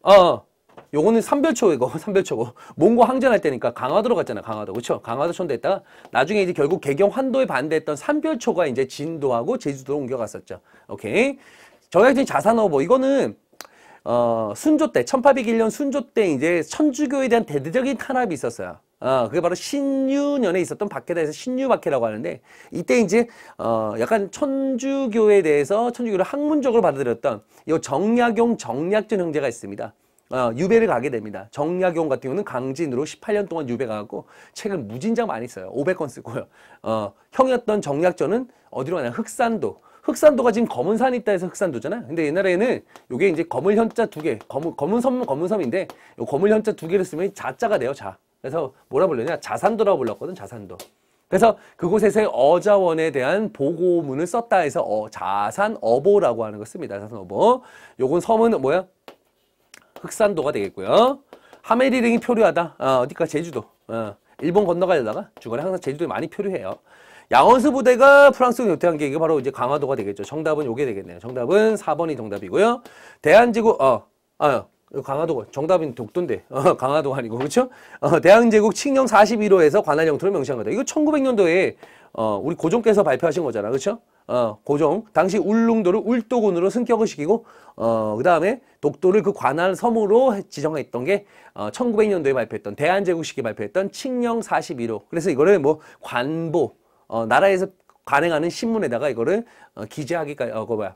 어, 어. 요거는 삼별초이고 삼별초고 몽고 항전할 때니까 강화도로 갔잖아 강화도 그렇죠 강화도 촌대다가 나중에 이제 결국 개경 환도에 반대했던 삼별초가 이제 진도하고 제주도로 옮겨갔었죠 오케이 저희가 자산어보 이거는 어, 순조 때, 1801년 순조 때 이제 천주교에 대한 대대적인 탄압이 있었어요. 어, 그게 바로 신유년에 있었던 박해다에서 신유박해라고 하는데 이때 이제 어, 약간 천주교에 대해서 천주교를 학문적으로 받아들였던 이 정약용 정약전 형제가 있습니다. 어, 유배를 가게 됩니다. 정약용 같은 경우는 강진으로 18년 동안 유배가 갖고 책을 무진장 많이 써요. 500권 쓰고요. 어, 형이었던 정약전은 어디로 가냐 흑산도. 흑산도가 지금 검은산이 있다 해서 흑산도잖아. 근데 옛날에는 이게 이제 검을 현자 두 개, 검은, 검은섬, 검은섬인데 요 검을 현자 두 개를 쓰면 자자가 돼요, 자. 그래서 뭐라 불렀냐? 자산도라고 불렀거든, 자산도. 그래서 그곳에서의 어자원에 대한 보고문을 썼다 해서 어, 자산어보라고 하는 거 씁니다. 자산어보. 요건 섬은 뭐야? 흑산도가 되겠고요. 하메리링이 표류하다. 어, 아, 어디까? 제주도. 어, 일본 건너가려다가 주간에 항상 제주도에 많이 표류해요. 양원수 부대가 프랑스군 요태한 게 이게 바로 이제 강화도가 되겠죠. 정답은 요게 되겠네요. 정답은 4번이 정답이고요. 대한지구 어, 어 강화도가 정답인 독도인데 어, 강화도가 아니고 그렇죠? 어, 대한제국 칙령 41호에서 관할 영토를 명시한 거다. 이거 1900년도에 어, 우리 고종께서 발표하신 거잖아. 그렇죠? 어, 고종 당시 울릉도를 울도군으로 승격을 시키고 어, 그다음에 독도를 그 관할 섬으로 지정했던 게 어, 1900년도에 발표했던 대한제국 시기 발표했던 칙령 41호. 그래서 이거를 뭐 관보 어, 나라에서 관행하는 신문에다가 이거를 어, 기재하기까지 어, 그 뭐야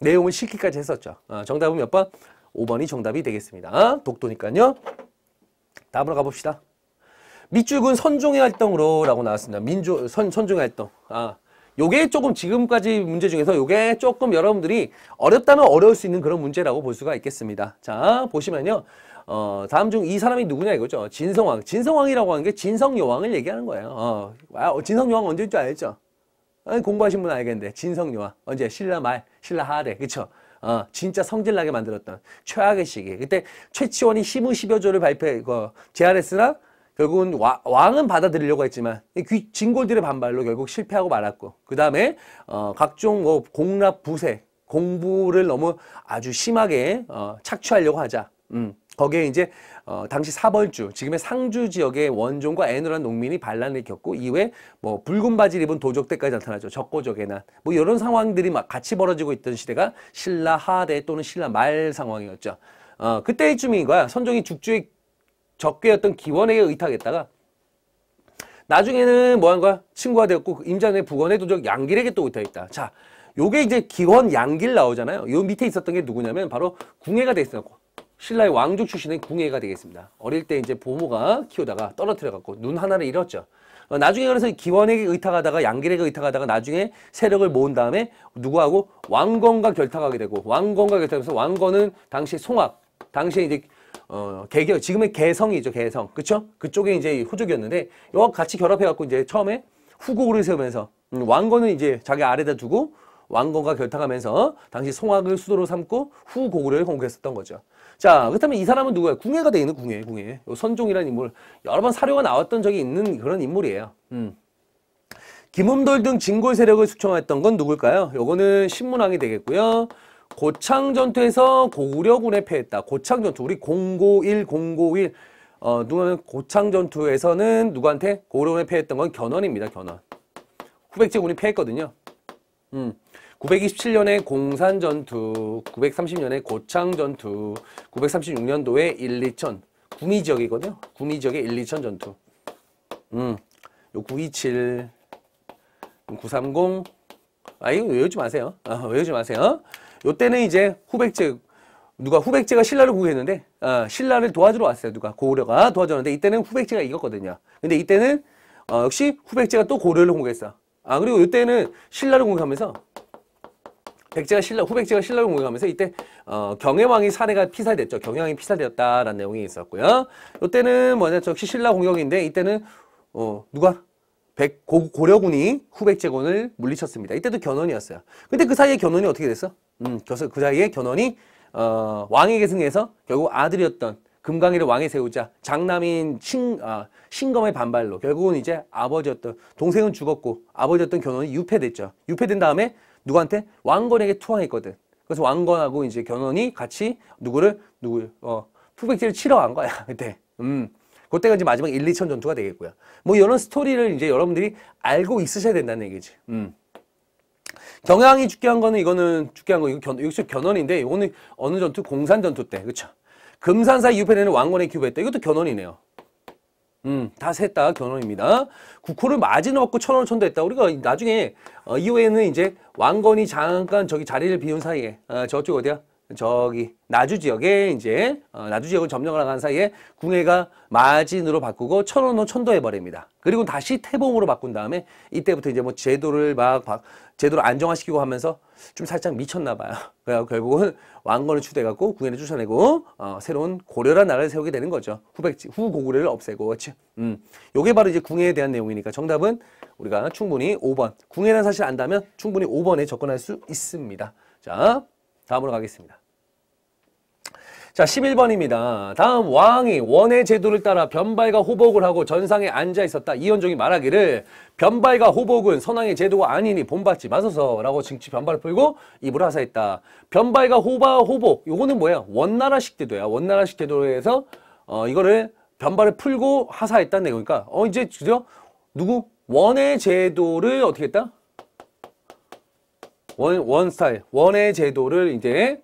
내용을 실기까지 했었죠. 어, 정답은 몇 번? 5번이 정답이 되겠습니다. 독도니까요. 다음으로 가봅시다. 밑줄은 선종의 활동으로 라고 나왔습니다. 민주, 선, 선종의 활동. 아, 요게 조금 지금까지 문제 중에서 요게 조금 여러분들이 어렵다면 어려울 수 있는 그런 문제라고 볼 수가 있겠습니다. 자, 보시면요. 어, 다음 중 이 사람이 누구냐 이거죠. 진성왕. 진성왕이라고 하는 게 진성여왕을 얘기하는 거예요. 어, 아, 진성여왕 언제인 줄 알죠? 공부하신 분 알겠는데. 진성여왕. 언제? 신라 말, 신라 하대 그쵸? 어, 진짜 성질나게 만들었던 최악의 시기. 그때 최치원이 시무 12여조를 발표해, 그, 안했으나 결국은 와, 왕은 받아들이려고 했지만 귀, 진골들의 반발로 결국 실패하고 말았고 그 다음에 어, 각종 뭐 공납 부세 공부를 너무 아주 심하게 어, 착취하려고 하자 음. 거기에 이제 어, 당시 사벌주, 지금의 상주 지역의 원종과 애노란 농민이 반란을 겪고 이후에 뭐 붉은 바지를 입은 도적대까지 나타나죠. 적고적에나뭐 이런 상황들이 막 같이 벌어지고 있던 시대가 신라 하대 또는 신라 말 상황이었죠. 어, 그때쯤인 거야. 선종이 죽주의 적괴였던 기원에게 의탁했다가 나중에는 뭐한 거야? 친구가 되었고 그 임자네 부건의 도적 양길에게 또 의탁했다. 자, 요게 이제 기원 양길 나오잖아요. 요 밑에 있었던 게 누구냐면 바로 궁예가 돼 있었고 신라의 왕족 출신의 궁예가 되겠습니다. 어릴 때 이제 부모가 키우다가 떨어뜨려갖고 눈 하나를 잃었죠. 어, 나중에 그래서 기원에게 의탁하다가 양길에게 의탁하다가 나중에 세력을 모은 다음에 누구하고 왕건과 결탁하게 되고 왕건과 결탁하면서 왕건은 당시 송악 당시에 이제 어, 개교 지금의 개성이죠 개성 그쵸 그쪽에 이제 호족이었는데 이와 같이 결합해갖고 이제 처음에 후국을 세우면서 음, 왕건은 이제 자기 아래다 두고 왕건과 결탁하면서 당시 송악을 수도로 삼고 후고구려를 공격했었던 거죠. 자, 그렇다면 이 사람은 누구야? 궁예가 돼 있는 궁예, 궁예. 선종이라는 인물. 여러 번 사료가 나왔던 적이 있는 그런 인물이에요. 음. 김음돌 등 진골 세력을 숙청했던 건 누굴까요? 요거는 신문왕이 되겠고요. 고창 전투에서 고구려군에 패했다. 고창 전투. 우리 051, 051. 어, 누구는 고창 전투에서는 누구한테? 고구려군에 패했던 건 견훤입니다. 견훤. 후백제군이 패했거든요. 음. 927년에 공산 전투, 930년에 고창 전투, 936년도에 1, 2천, 구미 지역이거든요. 구미 지역의 1, 2천 전투. 음, 요 927, 930, 아, 이거 외우지 마세요. 아, 외우지 마세요. 요 때는 이제 후백제, 누가 후백제가 신라를 구했는데, 아, 신라를 도와주러 왔어요. 누가 고려가 도와줬는데, 이때는 후백제가 이겼거든요. 근데 이때는 어, 역시 후백제가 또 고려를 공격했어. 아, 그리고 이때는 신라를 공격하면서 백제가 신라 후백제가 신라를 공격하면서 이때 어, 경혜왕이 사내가 피살됐죠. 경혜왕이 피살되었다라는 내용이 있었고요. 이때는 뭐냐 저 신라 공격인데 이때는 어, 누가 백, 고, 고려군이 후백제군을 물리쳤습니다. 이때도 견훤이었어요. 근데 그 사이에 견훤이 어떻게 됐어? 음, 그래서 그 사이에 견훤이 어, 왕위 계승해서 결국 아들이었던 금강이를 왕에 세우자 장남인 신, 아, 신검의 반발로 결국은 이제 아버지였던 동생은 죽었고 아버지였던 견훤이 유폐됐죠. 유폐된 다음에 누구한테? 왕건에게 투항했거든. 그래서 왕건하고 이제 견훤이 같이 누구를 누구 어 푸백제를 치러 간 거야 그때. 음. 그때가 이제 마지막 1, 2천 전투가 되겠고요. 뭐 이런 스토리를 이제 여러분들이 알고 있으셔야 된다는 얘기지. 음. 경향이 죽게 한 거는 이거는 죽게 한 거 이거 견 역시 견훤인데 이거는 어느 전투 공산 전투 때그쵸 금산사 이후편에는 왕건의 규배때 이것도 견훤이네요. 음, 다 셌다 견훤입니다. 국호를 마지노 없고 천원을 천도했다. 우리가 나중에 어, 이후에는 이제 왕건이 잠깐 저기 자리를 비운 사이에 어, 저쪽 어디야? 저기 나주 지역에 이제 어, 나주 지역을 점령을 하는 사이에 궁예가 마진으로 바꾸고 천원으로 천도해 버립니다. 그리고 다시 태봉으로 바꾼 다음에 이때부터 이제 뭐 제도를 막 바, 제대로 안정화시키고 하면서 좀 살짝 미쳤나 봐요. 그래서 결국은 왕건을 추대해갖고 궁예를 쫓아내고 어, 새로운 고려란 나라를 세우게 되는 거죠. 후백지, 후고구려를 없애고. 그치? 음. 요게 바로 이제 궁예에 대한 내용이니까 정답은 우리가 충분히 5번. 궁예란 사실 안다면 충분히 5번에 접근할 수 있습니다. 자, 다음으로 가겠습니다. 자 11번입니다. 다음 왕이 원의 제도를 따라 변발과 호복을 하고 전상에 앉아 있었다. 이현종이 말하기를 변발과 호복은 선왕의 제도가 아니니 본받지 마소서라고 징치 변발을 풀고 입을 하사했다. 변발과 호바 호복 요거는 뭐야? 원나라식 제도야. 원나라식 제도에서 어 이거를 변발을 풀고 하사했다는 내용이니까 그러니까, 어 이제 디죠 누구? 원의 제도를 어떻게 했다? 원, 원 스타일, 원의 제도를 이제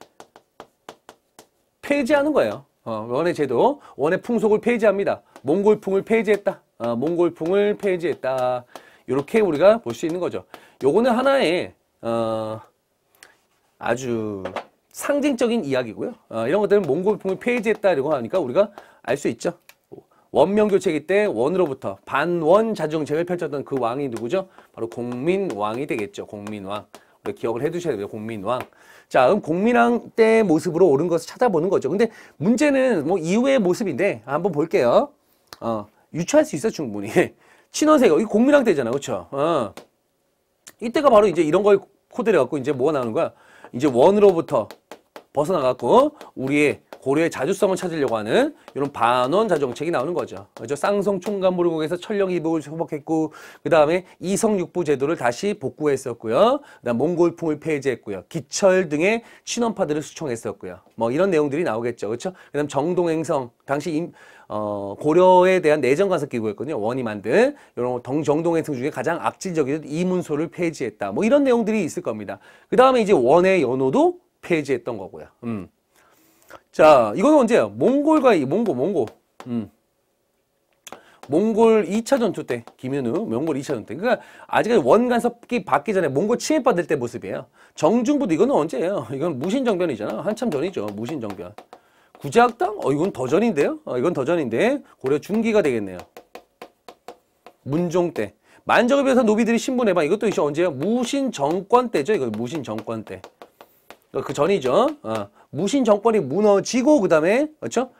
폐지하는 거예요. 어, 원의 제도, 원의 풍속을 폐지합니다. 몽골풍을 폐지했다. 어, 몽골풍을 폐지했다. 이렇게 우리가 볼 수 있는 거죠. 요거는 하나의 어, 아주 상징적인 이야기고요. 어, 이런 것들은 몽골풍을 폐지했다라고 하니까 우리가 알 수 있죠. 원명교체기 때 원으로부터 반원 자중책을 펼쳤던 그 왕이 누구죠? 바로 공민왕이 되겠죠. 공민왕. 우리 기억을 해두셔야 돼요. 공민왕. 자, 그럼 공민왕 때 모습으로 오른 것을 찾아보는 거죠. 근데 문제는 뭐 이후의 모습인데 한번 볼게요. 어, 유추할 수 있어 충분히. 친원세가 이 공민왕 때잖아, 그렇죠? 어. 이때가 바로 이제 이런 걸 코드를 갖고 이제 뭐가 나오는 거야? 이제 원으로부터 벗어나갖고 우리의 고려의 자주성을 찾으려고 하는 이런 반원자 정책이 나오는 거죠. 그렇죠? 쌍성 총감부르국에서 천령 이북을 회복했고 그 다음에 이성육부 제도를 다시 복구했었고요. 그다음 몽골풍을 폐지했고요. 기철 등의 친원파들을 수청했었고요. 뭐 이런 내용들이 나오겠죠. 그쵸 그렇죠? 그다음 정동행성 당시 임, 어, 고려에 대한 내정 간섭 기구였거든요. 원이 만든 이런 동, 정동행성 중에 가장 악질적인 이문소를 폐지했다. 뭐 이런 내용들이 있을 겁니다. 그 다음에 이제 원의 연호도 폐지했던 거고요. 음. 자, 이건 언제야? 몽골과 이 몽고, 몽고. 음. 몽골 2차 전투 때 김현우 몽골 2차 전투 때 그러니까 아직은 원간섭기 받기 전에 몽골 침입받을 때 모습이에요 정중부도 이거는 언제예요 이건 무신정변이잖아 한참 전이죠 무신정변 구제학당? 어 이건 더 전인데요 어, 이건 더 전인데 고려 중기가 되겠네요 문종 때 만적에 비해서 노비들이 신분해봐 이것도 이제 언제예요 무신정권 때죠 이거 무신정권 때 어, 그 전이죠. 어, 무신 정권이 무너지고 그 다음에 그렇죠?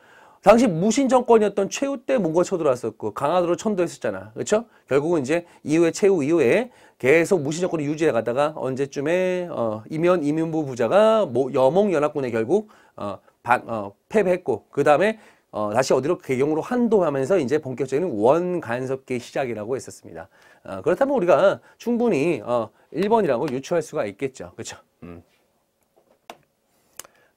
당시 무신 정권이었던 최후 때 몽골 쳐들어왔었고 강화도로 천도했었잖아. 그렇죠? 결국은 이제 이후에 최후 이후에 계속 무신 정권을 유지해 가다가 언제쯤에 어, 이면 이민부 부자가 뭐 여몽 연합군에 결국 어, 반, 어, 패배했고 그 다음에 어, 다시 어디로 개경으로 환도하면서 이제 본격적인 원간섭계 시작이라고 했었습니다. 어, 그렇다면 우리가 충분히 어, 1번이라고 유추할 수가 있겠죠. 그렇죠? 음.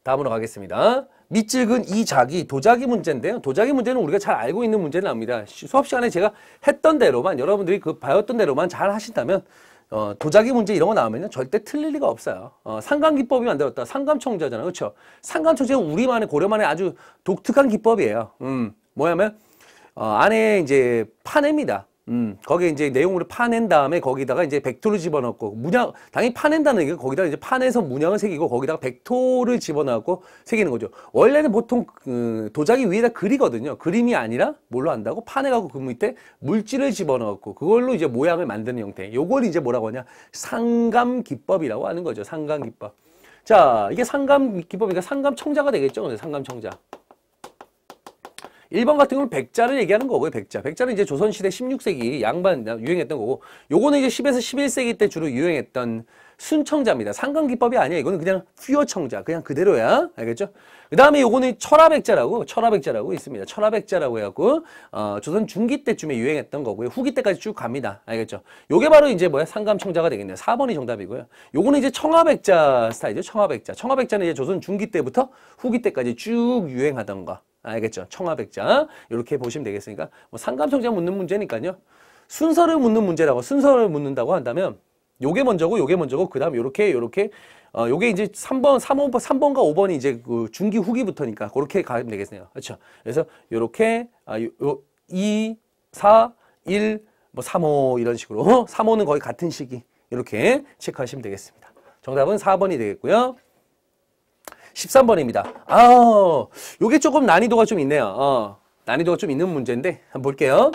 다음으로 가겠습니다. 밑질근 이자기, 도자기 문제인데요. 도자기 문제는 우리가 잘 알고 있는 문제는 아닙니다. 수업 시간에 제가 했던 대로만 여러분들이 그봐웠던 대로만 잘 하신다면 어, 도자기 문제 이런 거 나오면 절대 틀릴 리가 없어요. 어, 상감기법이 만들었다. 상감청자잖아요. 그렇죠? 상감청자는 우리만의 고려만의 아주 독특한 기법이에요. 음, 뭐냐면 어, 안에 이제 파냅니다. 음, 거기에 이제 내용을 물 파낸 다음에 거기다가 이제 백토를 집어넣고 문양 당연히 파낸다는 얘기가 거기다가 이제 파내서 문양을 새기고 거기다가 백토를 집어넣고 새기는 거죠. 원래는 보통 그 도자기 위에다 그리거든요. 그림이 아니라 뭘로 한다고 파내가고그 밑에 물질을 집어넣고 그걸로 이제 모양을 만드는 형태. 요걸 이제 뭐라고 하냐? 상감 기법이라고 하는 거죠. 상감 기법. 자, 이게 상감 기법이니까 상감 청자가 되겠죠. 상감 청자. 1번 같은 경우는 백자를 얘기하는 거고요. 백자. 백자는 이제 조선시대 16세기 양반 유행했던 거고 요거는 이제 10에서 11세기 때 주로 유행했던 순청자입니다. 상관기법이 아니에요 이거는 그냥 퓨어청자. 그냥 그대로야. 알겠죠? 그 다음에 요거는 철화백자라고, 철화백자라고 있습니다. 철화백자라고 해갖고, 어, 조선 중기 때쯤에 유행했던 거고요. 후기 때까지 쭉 갑니다. 알겠죠? 요게 바로 이제 뭐야? 상감청자가 되겠네요. 4번이 정답이고요. 요거는 이제 청화백자 스타일이죠. 청화백자. 청화백자는 이제 조선 중기 때부터 후기 때까지 쭉 유행하던 거. 알겠죠? 청하백자 이렇게 보시면 되겠으니까 뭐 상감성자 묻는 문제니까요. 순서를 묻는 문제라고 순서를 묻는다고 한다면 요게 먼저고 요게 먼저고 그다음 요렇게 요렇게 어 요게 이제 3번 3번 3번과 5번이 이제 그 중기 후기부터니까 그렇게 가면 되겠네요. 그렇죠? 그래서 요렇게 아 요, 요2 4 1뭐 3, 5 이런 식으로 3, 5는 거의 같은 시기 이렇게 체크하시면 되겠습니다. 정답은 4번이 되겠고요. 13번입니다. 아, 요게 조금 난이도가 좀 있네요. 어, 난이도가 좀 있는 문제인데 한번 볼게요.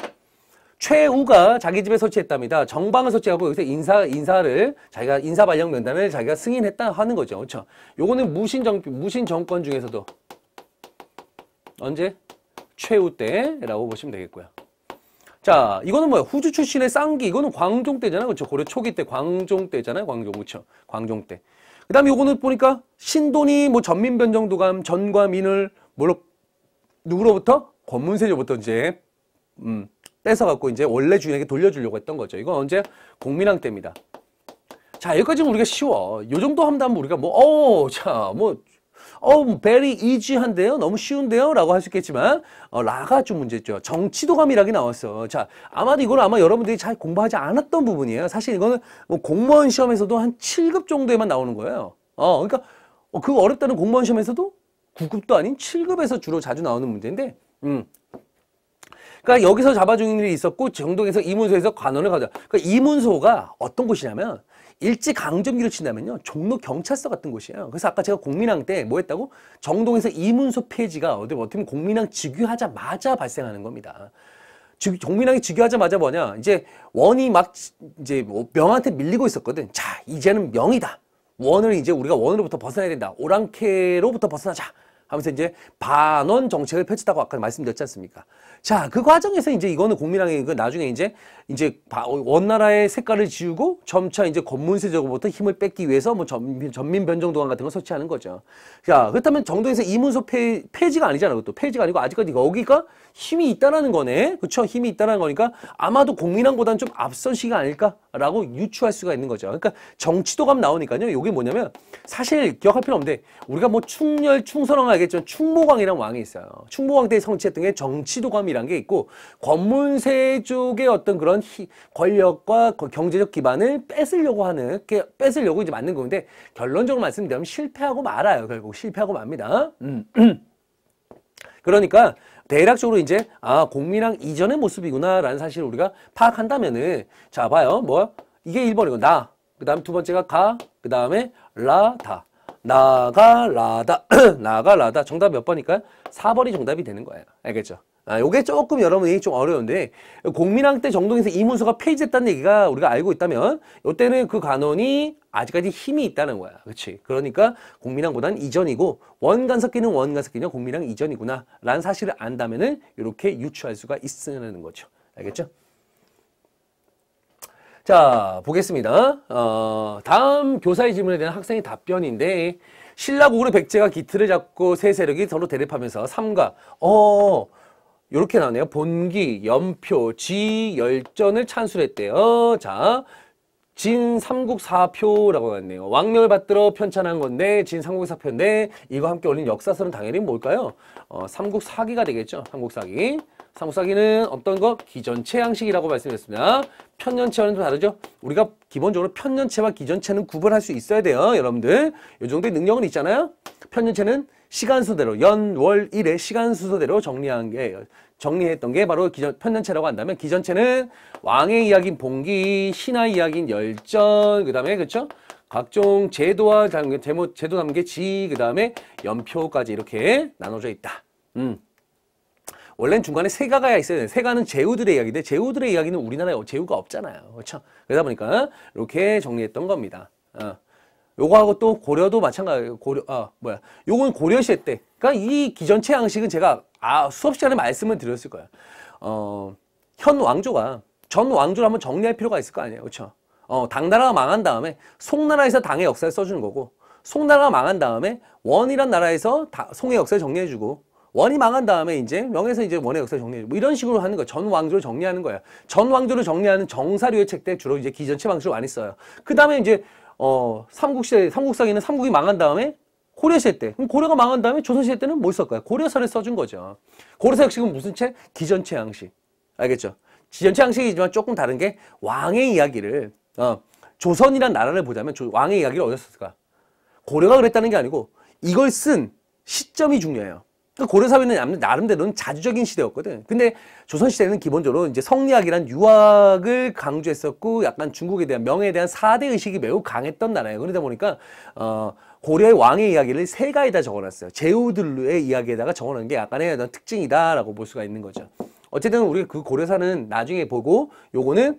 최우가 자기 집에 설치했답니다. 정방을 설치하고 여기서 인사 인사를 자기가 인사 발령 명단을 자기가 승인했다 하는 거죠. 그렇죠? 요거는 무신 정 무신 정권 중에서도 언제 최우 때라고 보시면 되겠고요. 자, 이거는 뭐야? 후주 출신의 쌍기. 이거는 광종 때잖아. 그렇죠? 고려 초기 때 광종 때잖아요. 광종. 그렇죠? 광종 때. 그 다음에 요거는 보니까 신돈이 뭐 전민변정도감 전과 민을 뭘로 누구로부터? 권문세로부터 이제 음, 뺏어갖고 이제 원래 주인에게 돌려주려고 했던 거죠. 이건 언제? 공민왕 때입니다. 자 여기까지는 우리가 쉬워. 요 정도 한다면 우리가 뭐 어자뭐 어우 뭐 very easy한데요 너무 쉬운데요 라고 할 수 있겠지만 어, 라가 좀 문제죠 정치도감이라고 나왔어 자 아마도 이건 아마 여러분들이 잘 공부하지 않았던 부분이에요 사실 이거는 뭐 공무원 시험에서도 한 7급 정도에만 나오는 거예요 어 그러니까 어, 그 어렵다는 공무원 시험에서도 9급도 아닌 7급에서 주로 자주 나오는 문제인데 음 그러니까 여기서 잡아주는 일이 있었고 정동에서 이문소에서 관원을 가져. 그러니까 이문소가 어떤 곳이냐면 일제강점기로 친다면요. 종로 경찰서 같은 곳이에요. 그래서 아까 제가 공민왕때 뭐 했다고? 정동에서 이문소 폐지가 어떻게 보면 공민왕 즉위하자마자 발생하는 겁니다. 즉공민왕이 즉위하자마자 뭐냐? 이제 원이 막 이제 뭐 명한테 밀리고 있었거든. 자, 이제는 명이다. 원을 이제 우리가 원으로부터 벗어나야 된다. 오랑캐로부터 벗어나자. 하면서 이제 반원 정책을 펼쳤다고 아까 말씀드렸지 않습니까? 자, 그 과정에서 이제 이거는 공민왕이 그 나중에 이제 이제 원나라의 색깔을 지우고 점차 이제 권문세적으로부터 힘을 뺏기 위해서 뭐전 전민 변정 도안 같은 걸 설치하는 거죠. 자, 그렇다면 정도에서 이문소 폐, 폐지가 아니잖아. 그것도 폐지가 아니고 아직까지 여기가 힘이 있다라는 거네. 그렇죠? 힘이 있다라는 거니까 아마도 공민왕보다는 좀 앞선 시가 기 아닐까라고 유추할 수가 있는 거죠. 그러니까 정치도감 나오니까요. 이게 뭐냐면 사실 기억할 필요 없는데 우리가 뭐 충렬, 충선왕 알겠지만 충모광이라는 왕이 있어요. 충모광 때 성취했던 게 정치도감이 권리이란게 있고 권문세 쪽의 어떤 그런 히, 권력과 그 경제적 기반을 뺏으려고 하는 뺏으려고 이제 맞는 건데 결론적으로 말씀드리면 실패하고 말아요 결국 실패하고 맙니다. 음. 그러니까 대략적으로 이제 아 공민왕 이전의 모습이구나라는 사실을 우리가 파악한다면은 자 봐요 뭐 이게 1번이고 나그 다음 두 번째가 가그 다음에 라다 나가 라다 나가 라다 정답 몇 번일까요? 4번이 정답이 되는 거예요 알겠죠? 아, 요게 조금 여러분이 좀 어려운데 공민왕 때 정동에서 이문서가 폐지됐다는 얘기가 우리가 알고 있다면 요때는 그 관원이 아직까지 힘이 있다는 거야. 그렇지? 그러니까 공민왕보다는 이전이고 원간석기는 원간석기냐 공민왕 이전이구나 라는 사실을 안다면은 이렇게 유추할 수가 있으라는 거죠. 알겠죠? 자, 보겠습니다. 어, 다음 교사의 질문에 대한 학생의 답변인데 신라고구려 백제가 기틀을 잡고 세 세력이 서로 대립하면서 삼가 어 이렇게 나오네요. 본기, 연표, 지열전을 찬술했대요. 자, 진 삼국사표라고 왔네요. 왕명을 받들어 편찬한 건데 진 삼국사표인데 이거 함께 올린 역사서는 당연히 뭘까요? 어, 삼국사기가 되겠죠. 삼국사기. 삼국사기는 어떤 거? 기전체 양식이라고 말씀드렸습니다. 편년체와는 좀 다르죠? 우리가 기본적으로 편년체와 기전체는 구분할 수 있어야 돼요. 여러분들. 요 정도의 능력은 있잖아요. 편년체는 시간수대로 연, 월, 일의 시간순서대로 정리한 게 정리했던 게 바로 기전, 편전체라고 한다면 기전체는 왕의 이야기인 봉기, 신화의 이야기인 열전, 그 다음에 그렇죠? 각종 제도와 제모, 제도 담계 지, 그 다음에 연표까지 이렇게 나눠져 있다. 음. 원래는 중간에 세가가 있어야 돼. 세가는 제후들의 이야기인데 제후들의 이야기는 우리나라에 제후가 없잖아요. 그렇죠? 그러다 보니까 이렇게 정리했던 겁니다. 어. 요거하고 또 고려도 마찬가지 고려 아 뭐야 요건 고려시대 때그니까이 기전체 양식은 제가 아 수업 시간에 말씀을 드렸을 거예요 어현 왕조가 전 왕조를 한번 정리할 필요가 있을 거 아니에요 그렇죠 어 당나라가 망한 다음에 송나라에서 당의 역사를 써주는 거고 송나라가 망한 다음에 원이란 나라에서 다, 송의 역사를 정리해주고 원이 망한 다음에 이제 명에서 이제 원의 역사를 정리해주고 뭐 이런 식으로 하는 거야 전 왕조를 정리하는 거야 전 왕조를 정리하는 정사류의 책 때 주로 이제 기전체 방식을 많이 써요 그 다음에 이제 어, 삼국시대, 삼국사기는 삼국이 망한 다음에 고려시대 때. 그럼 고려가 망한 다음에 조선시대 때는 뭐뭘을까요 고려사를 써준 거죠. 고려사 역시 무슨 책? 기전체 양식. 알겠죠? 기전체 양식이지만 조금 다른 게 왕의 이야기를, 어, 조선이란 나라를 보자면 조, 왕의 이야기를 어디서 쓸까? 고려가 그랬다는 게 아니고 이걸 쓴 시점이 중요해요. 그러니까 고려사회는 나름대로는 자주적인 시대였거든. 근데 조선시대는 기본적으로 이제 성리학이란 유학을 강조했었고 약간 중국에 대한 명예에 대한 사대 의식이 매우 강했던 나라예요. 그러다 보니까 어 고려의 왕의 이야기를 세가에다 적어놨어요. 제후들의 이야기에다가 적어놓은 게 약간의 어떤 특징이다라고 볼 수가 있는 거죠. 어쨌든 우리 그 고려사는 나중에 보고 요거는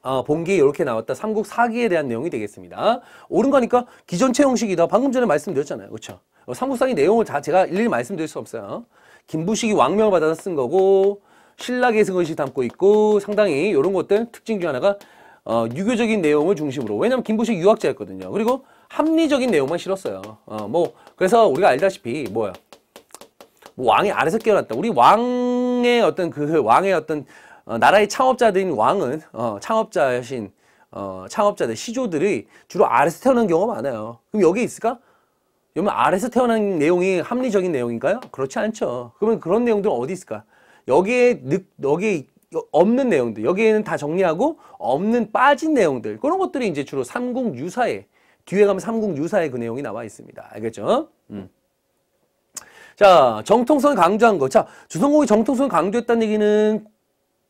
어, 본기에 이렇게 나왔다. 삼국 사기에 대한 내용이 되겠습니다. 옳은 거니까 기존 채용식이다. 방금 전에 말씀드렸잖아요. 그렇죠? 어, 삼국사기 내용을 다 제가 일일이 말씀드릴 수 없어요. 김부식이 왕명을 받아서 쓴 거고 신라계의 것 담고 있고 상당히 이런 것들 특징 중 하나가 어, 유교적인 내용을 중심으로 왜냐면 김부식 유학자였거든요. 그리고 합리적인 내용만 실었어요. 어, 뭐 그래서 우리가 알다시피 뭐야 뭐 왕이 아래서 깨어났다. 우리 왕의 어떤 그 왕의 어떤 어, 나라의 창업자들인 왕은 어, 창업자신 어, 창업자들 시조들이 주로 아래서 태어난 경우가 많아요. 그럼 여기 있을까? 여러분 아래서 태어난 내용이 합리적인 내용인가요? 그렇지 않죠. 그러면 그런 내용들은 어디 있을까? 여기에 늑, 여기에 없는 내용들, 여기에는 다 정리하고 없는 빠진 내용들 그런 것들이 이제 주로 삼국 유사에 뒤에 가면 삼국 유사에 그 내용이 나와 있습니다. 알겠죠? 음. 자, 정통성을 강조한 거. 자, 주성공이 정통성을 강조했다는 얘기는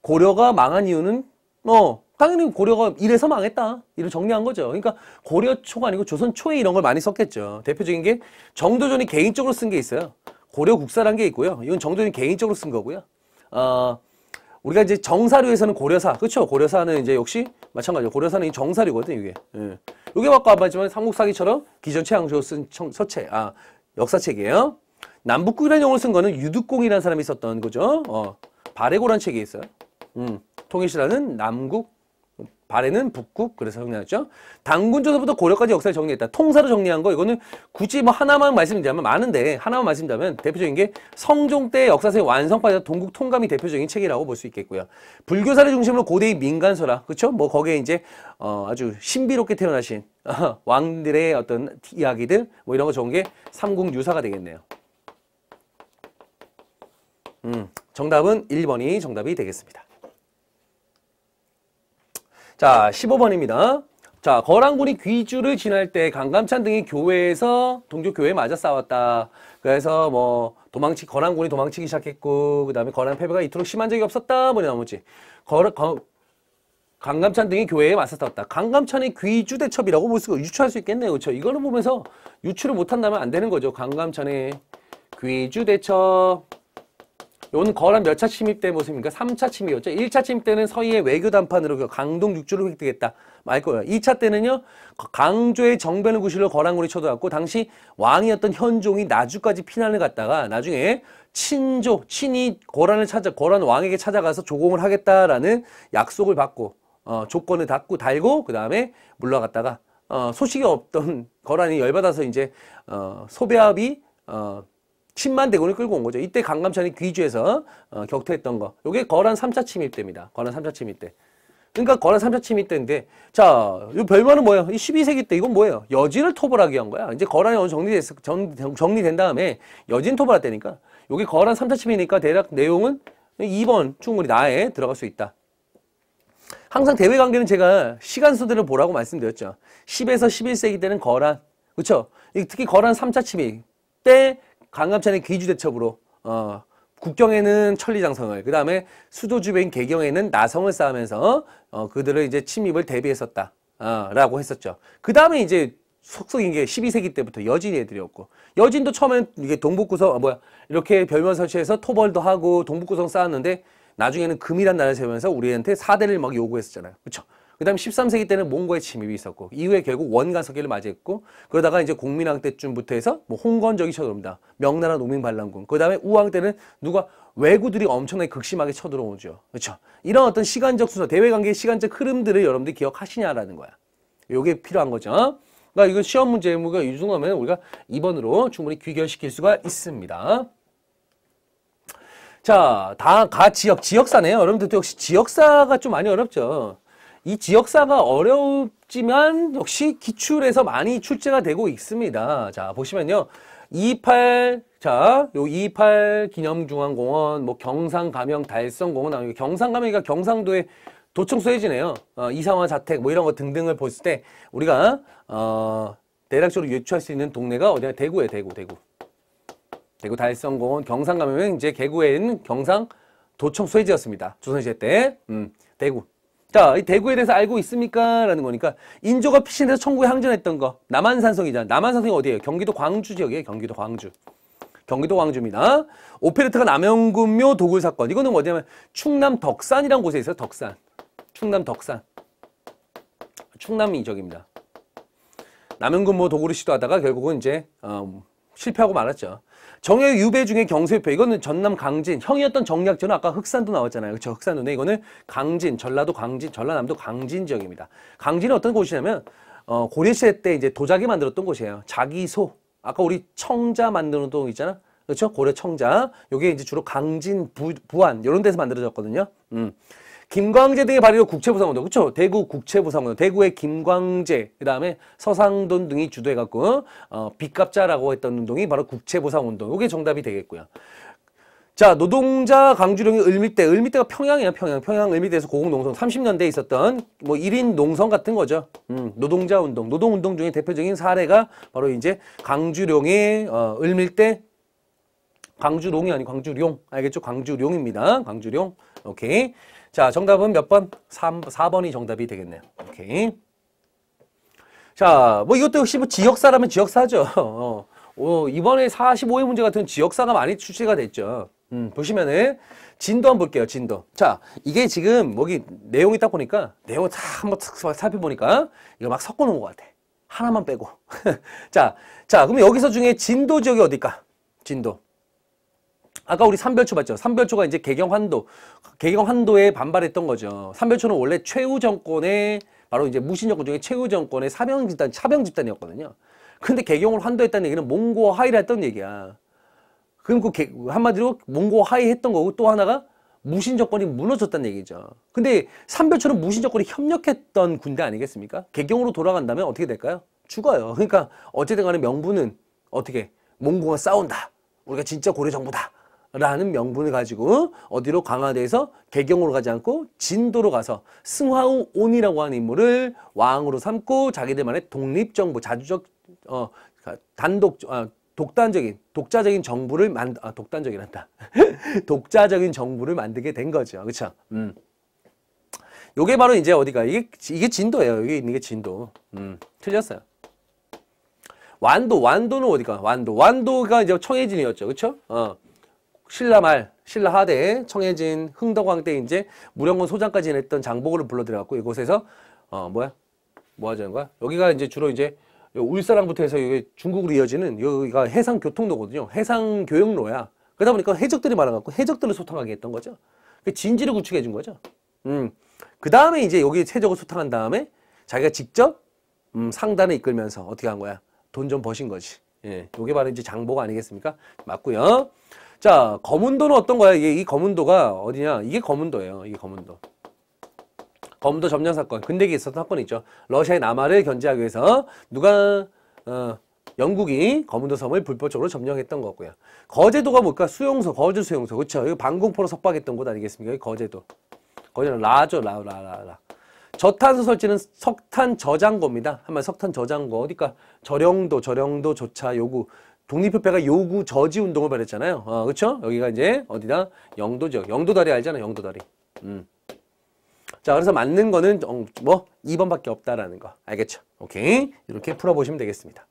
고려가 망한 이유는 어 당연히 고려가 이래서 망했다. 이를 정리한 거죠. 그러니까 고려초가 아니고 조선초에 이런 걸 많이 썼겠죠. 대표적인 게 정도전이 개인적으로 쓴 게 있어요. 고려국사란 게 있고요. 이건 정도전이 개인적으로 쓴 거고요. 어, 우리가 이제 정사류에서는 고려사, 그렇죠? 고려사는 이제 역시 마찬가지죠. 고려사는 이 정사류거든 요 이게. 예. 이게 아까 봤지만 삼국사기처럼 기존 최양조 쓴 청, 서체, 아 역사책이에요. 남북국이라는 용어를 쓴 거는 유득공이라는 사람이 썼던 거죠. 어, 바레고란 책이 있어요. 음, 통일시라는 남국 아래는 북극 그래서 정리하죠. 당군조서부터 고려까지 역사를 정리했다. 통사로 정리한 거 이거는 굳이 뭐 하나만 말씀드리면 많은데 하나만 말씀드리면 대표적인 게 성종 때 역사서의 완성까지 동국 통감이 대표적인 책이라고 볼 수 있겠고요. 불교사를 중심으로 고대의 민간설화 그렇뭐 거기에 이제 어, 아주 신비롭게 태어나신 어, 왕들의 어떤 이야기들 뭐 이런 거 좋은 게 삼국 유사가 되겠네요. 음, 정답은 1번이 정답이 되겠습니다. 자, 15번입니다. 자, 거란군이 귀주를 지날 때 강감찬 등이 교회에서 동교 교회에 맞아 싸웠다. 그래서 뭐 도망치 거란군이 도망치기 시작했고 그다음에 거란 패배가 이토록 심한 적이 없었다. 뭐냐 나머지. 거, 거, 강감찬 등이 교회에 맞서 싸웠다. 강감찬이 귀주 대첩이라고 볼 수가 유추할 수 있겠네요. 그렇죠? 이거를 보면서 유추를 못 한다면 안 되는 거죠. 강감찬의 귀주 대첩 요건 거란 몇 차 침입 때 모습입니까? 3차 침입이었죠. 1차 침입 때는 서희의 외교 단판으로 그 강동 육주를 획득했다. 말 거예요. 2차 때는요. 강조의 정변을 구실로 거란군이 쳐들어왔고 당시 왕이었던 현종이 나주까지 피난을 갔다가 나중에 친조, 친이 거란을 찾아 거란 왕에게 찾아가서 조공을 하겠다라는 약속을 받고 어, 조건을 닫고 달고 그다음에 물러갔다가 어, 소식이 없던 거란이 열받아서 이제 어, 소배합이 어, 침만 대군을 끌고 온 거죠. 이때 강감찬이 귀주에서 어, 격퇴했던 거. 요게 거란 3차 침입 때입니다. 거란 3차 침입 때. 그러니까 거란 3차 침입 때인데 자, 이 별만은 뭐예요? 이 12세기 때 이건 뭐예요? 여진을 토벌하기 위한 거야. 이제 거란이 어느 정리됐 정, 정리된 다음에 여진 토벌할 때니까 요게 거란 3차 침입이니까 대략 내용은 2번 충분히 나에 들어갈 수 있다. 항상 대외 관계는 제가 시간 순대를 보라고 말씀드렸죠. 10에서 11세기 때는 거란, 그렇죠? 특히 거란 3차 침입 때 강감찬의 귀주 대첩으로 어, 국경에는 천리장성을 그 다음에 수도주변 개경에는 나성을 쌓으면서 어, 그들을 이제 침입을 대비했었다 어, 라고 했었죠 그 다음에 이제 속속인 게 12세기 때부터 여진 이 애들이었고 여진도 처음엔 이게 동북구성 아, 뭐야 이렇게 별면 설치해서 토벌도 하고 동북구성 쌓았는데 나중에는 금이란 나라를 세우면서 우리한테 사대를 막 요구했었잖아요 그렇죠 그 다음에 13세기 때는 몽고의 침입이 있었고 이후에 결국 원가석기를 맞이했고 그러다가 이제 공민왕 때쯤부터 해서 뭐 홍건적이 쳐들어옵니다. 명나라 농민반란군 그 다음에 우왕 때는 누가 왜구들이 엄청나게 극심하게 쳐들어오죠. 그렇죠? 이런 어떤 시간적 순서, 대외관계의 시간적 흐름들을 여러분들이 기억하시냐라는 거야. 요게 필요한 거죠. 그러니까 이거 시험 문제 의무가 이중하면 우리가 2번으로 충분히 귀결시킬 수가 있습니다. 자, 다가 지역, 지역사네요. 여러분들도 역시 지역사가 좀 많이 어렵죠. 이 지역사가 어렵지만 역시 기출에서 많이 출제가 되고 있습니다. 자, 보시면요. 28, 자, 요28 기념중앙공원, 뭐 경상, 가명, 달성공원, 아니 경상, 가명이 경상도의 도청 소해지네요. 어, 이상화 자택 뭐 이런 거 등등을 봤때 우리가 어, 대략적으로 유추할 수 있는 동네가 어디냐 대구에 대구 대구 대구 달성공원 경상 가면 이제 개구에 있는 경상 도청 소해지였습니다. 조선시대 때 음, 대구 자, 이 대구에 대해서 알고 있습니까? 라는 거니까 인조가 피신해서 천국에 항전했던 거 남한산성이잖아. 남한산성이 어디예요? 경기도 광주 지역이에요. 경기도 광주. 경기도 광주입니다. 오페르트가 남영군묘 도굴 사건. 이거는 뭐냐면 충남 덕산이란 곳에 있어요. 덕산. 충남 덕산. 충남 이적입니다. 남영군묘 도굴을 시도하다가 결국은 이제 어, 실패하고 말았죠. 정의 유배 중에 경세유표 이거는 전남 강진 형이었던 정약전은 아까 흑산도 나왔잖아요. 그렇죠? 흑산도네 이거는 강진 전라도 강진 전라남도 강진 지역입니다. 강진은 어떤 곳이냐면 어, 고려시대 때 이제 도자기 만들었던 곳이에요. 자기소 아까 우리 청자 만드는 동 있잖아. 그렇죠? 고려 청자. 요게 이제 주로 강진 부, 부안 이런 데서 만들어졌거든요. 음. 김광재 등의 발의로 국채부상운동 그렇죠 대구 국채부상운동 대구의 김광재 그다음에 서상돈 등이 주도해갖고 어, 빚갚자라고 했던 운동이 바로 국채부상운동 이게 정답이 되겠고요 자 노동자 강주령의 을밀대 을밀대가 평양이야 평양 평양 을밀대에서 고공농성 30년대에 있었던 뭐 1인 농성 같은 거죠 음, 노동자 운동 노동운동 중에 대표적인 사례가 바로 이제 강주령의 어, 을밀대 강주룡이 아닌 광주룡 알겠죠? 광주룡입니다. 광주룡 오케이 자, 정답은 몇 번? 3, 4번이 정답이 되겠네요. 오케이. 자, 뭐 이것도 역시 뭐 지역사라면 지역사죠. 어, 이번에 45회 문제 같은 지역사가 많이 출제가 됐죠. 음, 보시면은 진도 한번 볼게요. 진도. 자, 이게 지금 여기 내용이 딱 보니까 내용을 다 한번 살펴보니까 이거 막 섞어 놓은 것 같아. 하나만 빼고. 자, 자, 그럼 여기서 중에 진도 지역이 어딜까? 진도. 아까 우리 삼별초 봤죠. 삼별초가 이제 개경환도, 개경환도에 반발했던 거죠. 삼별초는 원래 최후 정권의 바로 이제 무신 정권 중에 최후 정권의 사병 집단, 차병 집단이었거든요. 근데 개경을 환도했다는 얘기는 몽고 하이를 했던 얘기야. 그럼 그 한마디로 몽고 하이 했던 거고 또 하나가 무신 정권이 무너졌다는 얘기죠. 근데 삼별초는 무신 정권이 협력했던 군대 아니겠습니까? 개경으로 돌아간다면 어떻게 될까요? 죽어요. 그러니까 어쨌든 간에 명분은 어떻게 몽고가 싸운다. 우리가 진짜 고려 정부다. 라는 명분을 가지고 어디로 강화돼서 개경으로 가지 않고 진도로 가서 승화우 온이라고 하는 인물을 왕으로 삼고 자기들만의 독립정부, 자주적, 어, 그러니까 단독, 어, 독단적인 독자적인 정부를 만 아, 독단적이란다 독자적인 정부를 만들게 된 거죠 그렇죠 음 요게 바로 이제 어디가 이게 이게 진도예요 여기 있는 게 진도 음 틀렸어요 완도 완도는 어디가 완도 완도가 이제 청해진이었죠 그렇죠 어 신라 말, 신라 하대, 청해진, 흥덕왕 때 이제 무령군 소장까지 지냈던 장보고를 불러들여갖고 이곳에서 어 뭐야? 뭐 하자는 거야? 여기가 이제 주로 이제 울산항부터 해서 여기 중국으로 이어지는 여기가 해상 교통로거든요. 해상 교역로야. 그러다 보니까 해적들이 많아갖고 해적들을 소탕하게 했던 거죠. 그 진지를 구축해 준 거죠. 음. 그 다음에 이제 여기 세적을 소탕한 다음에 자기가 직접 음, 상단에 이끌면서 어떻게 한 거야? 돈 좀 버신 거지. 예. 요게 바로 이제 장보고 아니겠습니까? 맞고요. 자, 검은도는 어떤 거야? 이게 이 검은도가 어디냐? 이게 검은도예요. 이게 검은도. 검은도 점령 사건. 근대기에 있었던 사건이 있죠. 러시아의 남하를 견제하기 위해서 누가 어, 영국이 검은도 섬을 불법적으로 점령했던 거고요. 거제도가 뭘까? 수용소, 거주 수용소. 그쵸 이거 방공포로 석박했던 곳 아니겠습니까? 거제도. 거제는 라죠. 라, 라, 라, 라. 저탄소 설치는 석탄 저장고입니다. 한번 석탄 저장고. 그러니까 저령도, 저령도 조차 요구. 독립협회가 요구 저지 운동을 벌였잖아요. 어, 그렇죠? 여기가 이제 어디다? 영도 지역. 영도다리 알잖아. 영도다리. 음. 자, 그래서 맞는 거는 어, 뭐 2번밖에 없다라는 거. 알겠죠? 오케이. 이렇게 풀어 보시면 되겠습니다.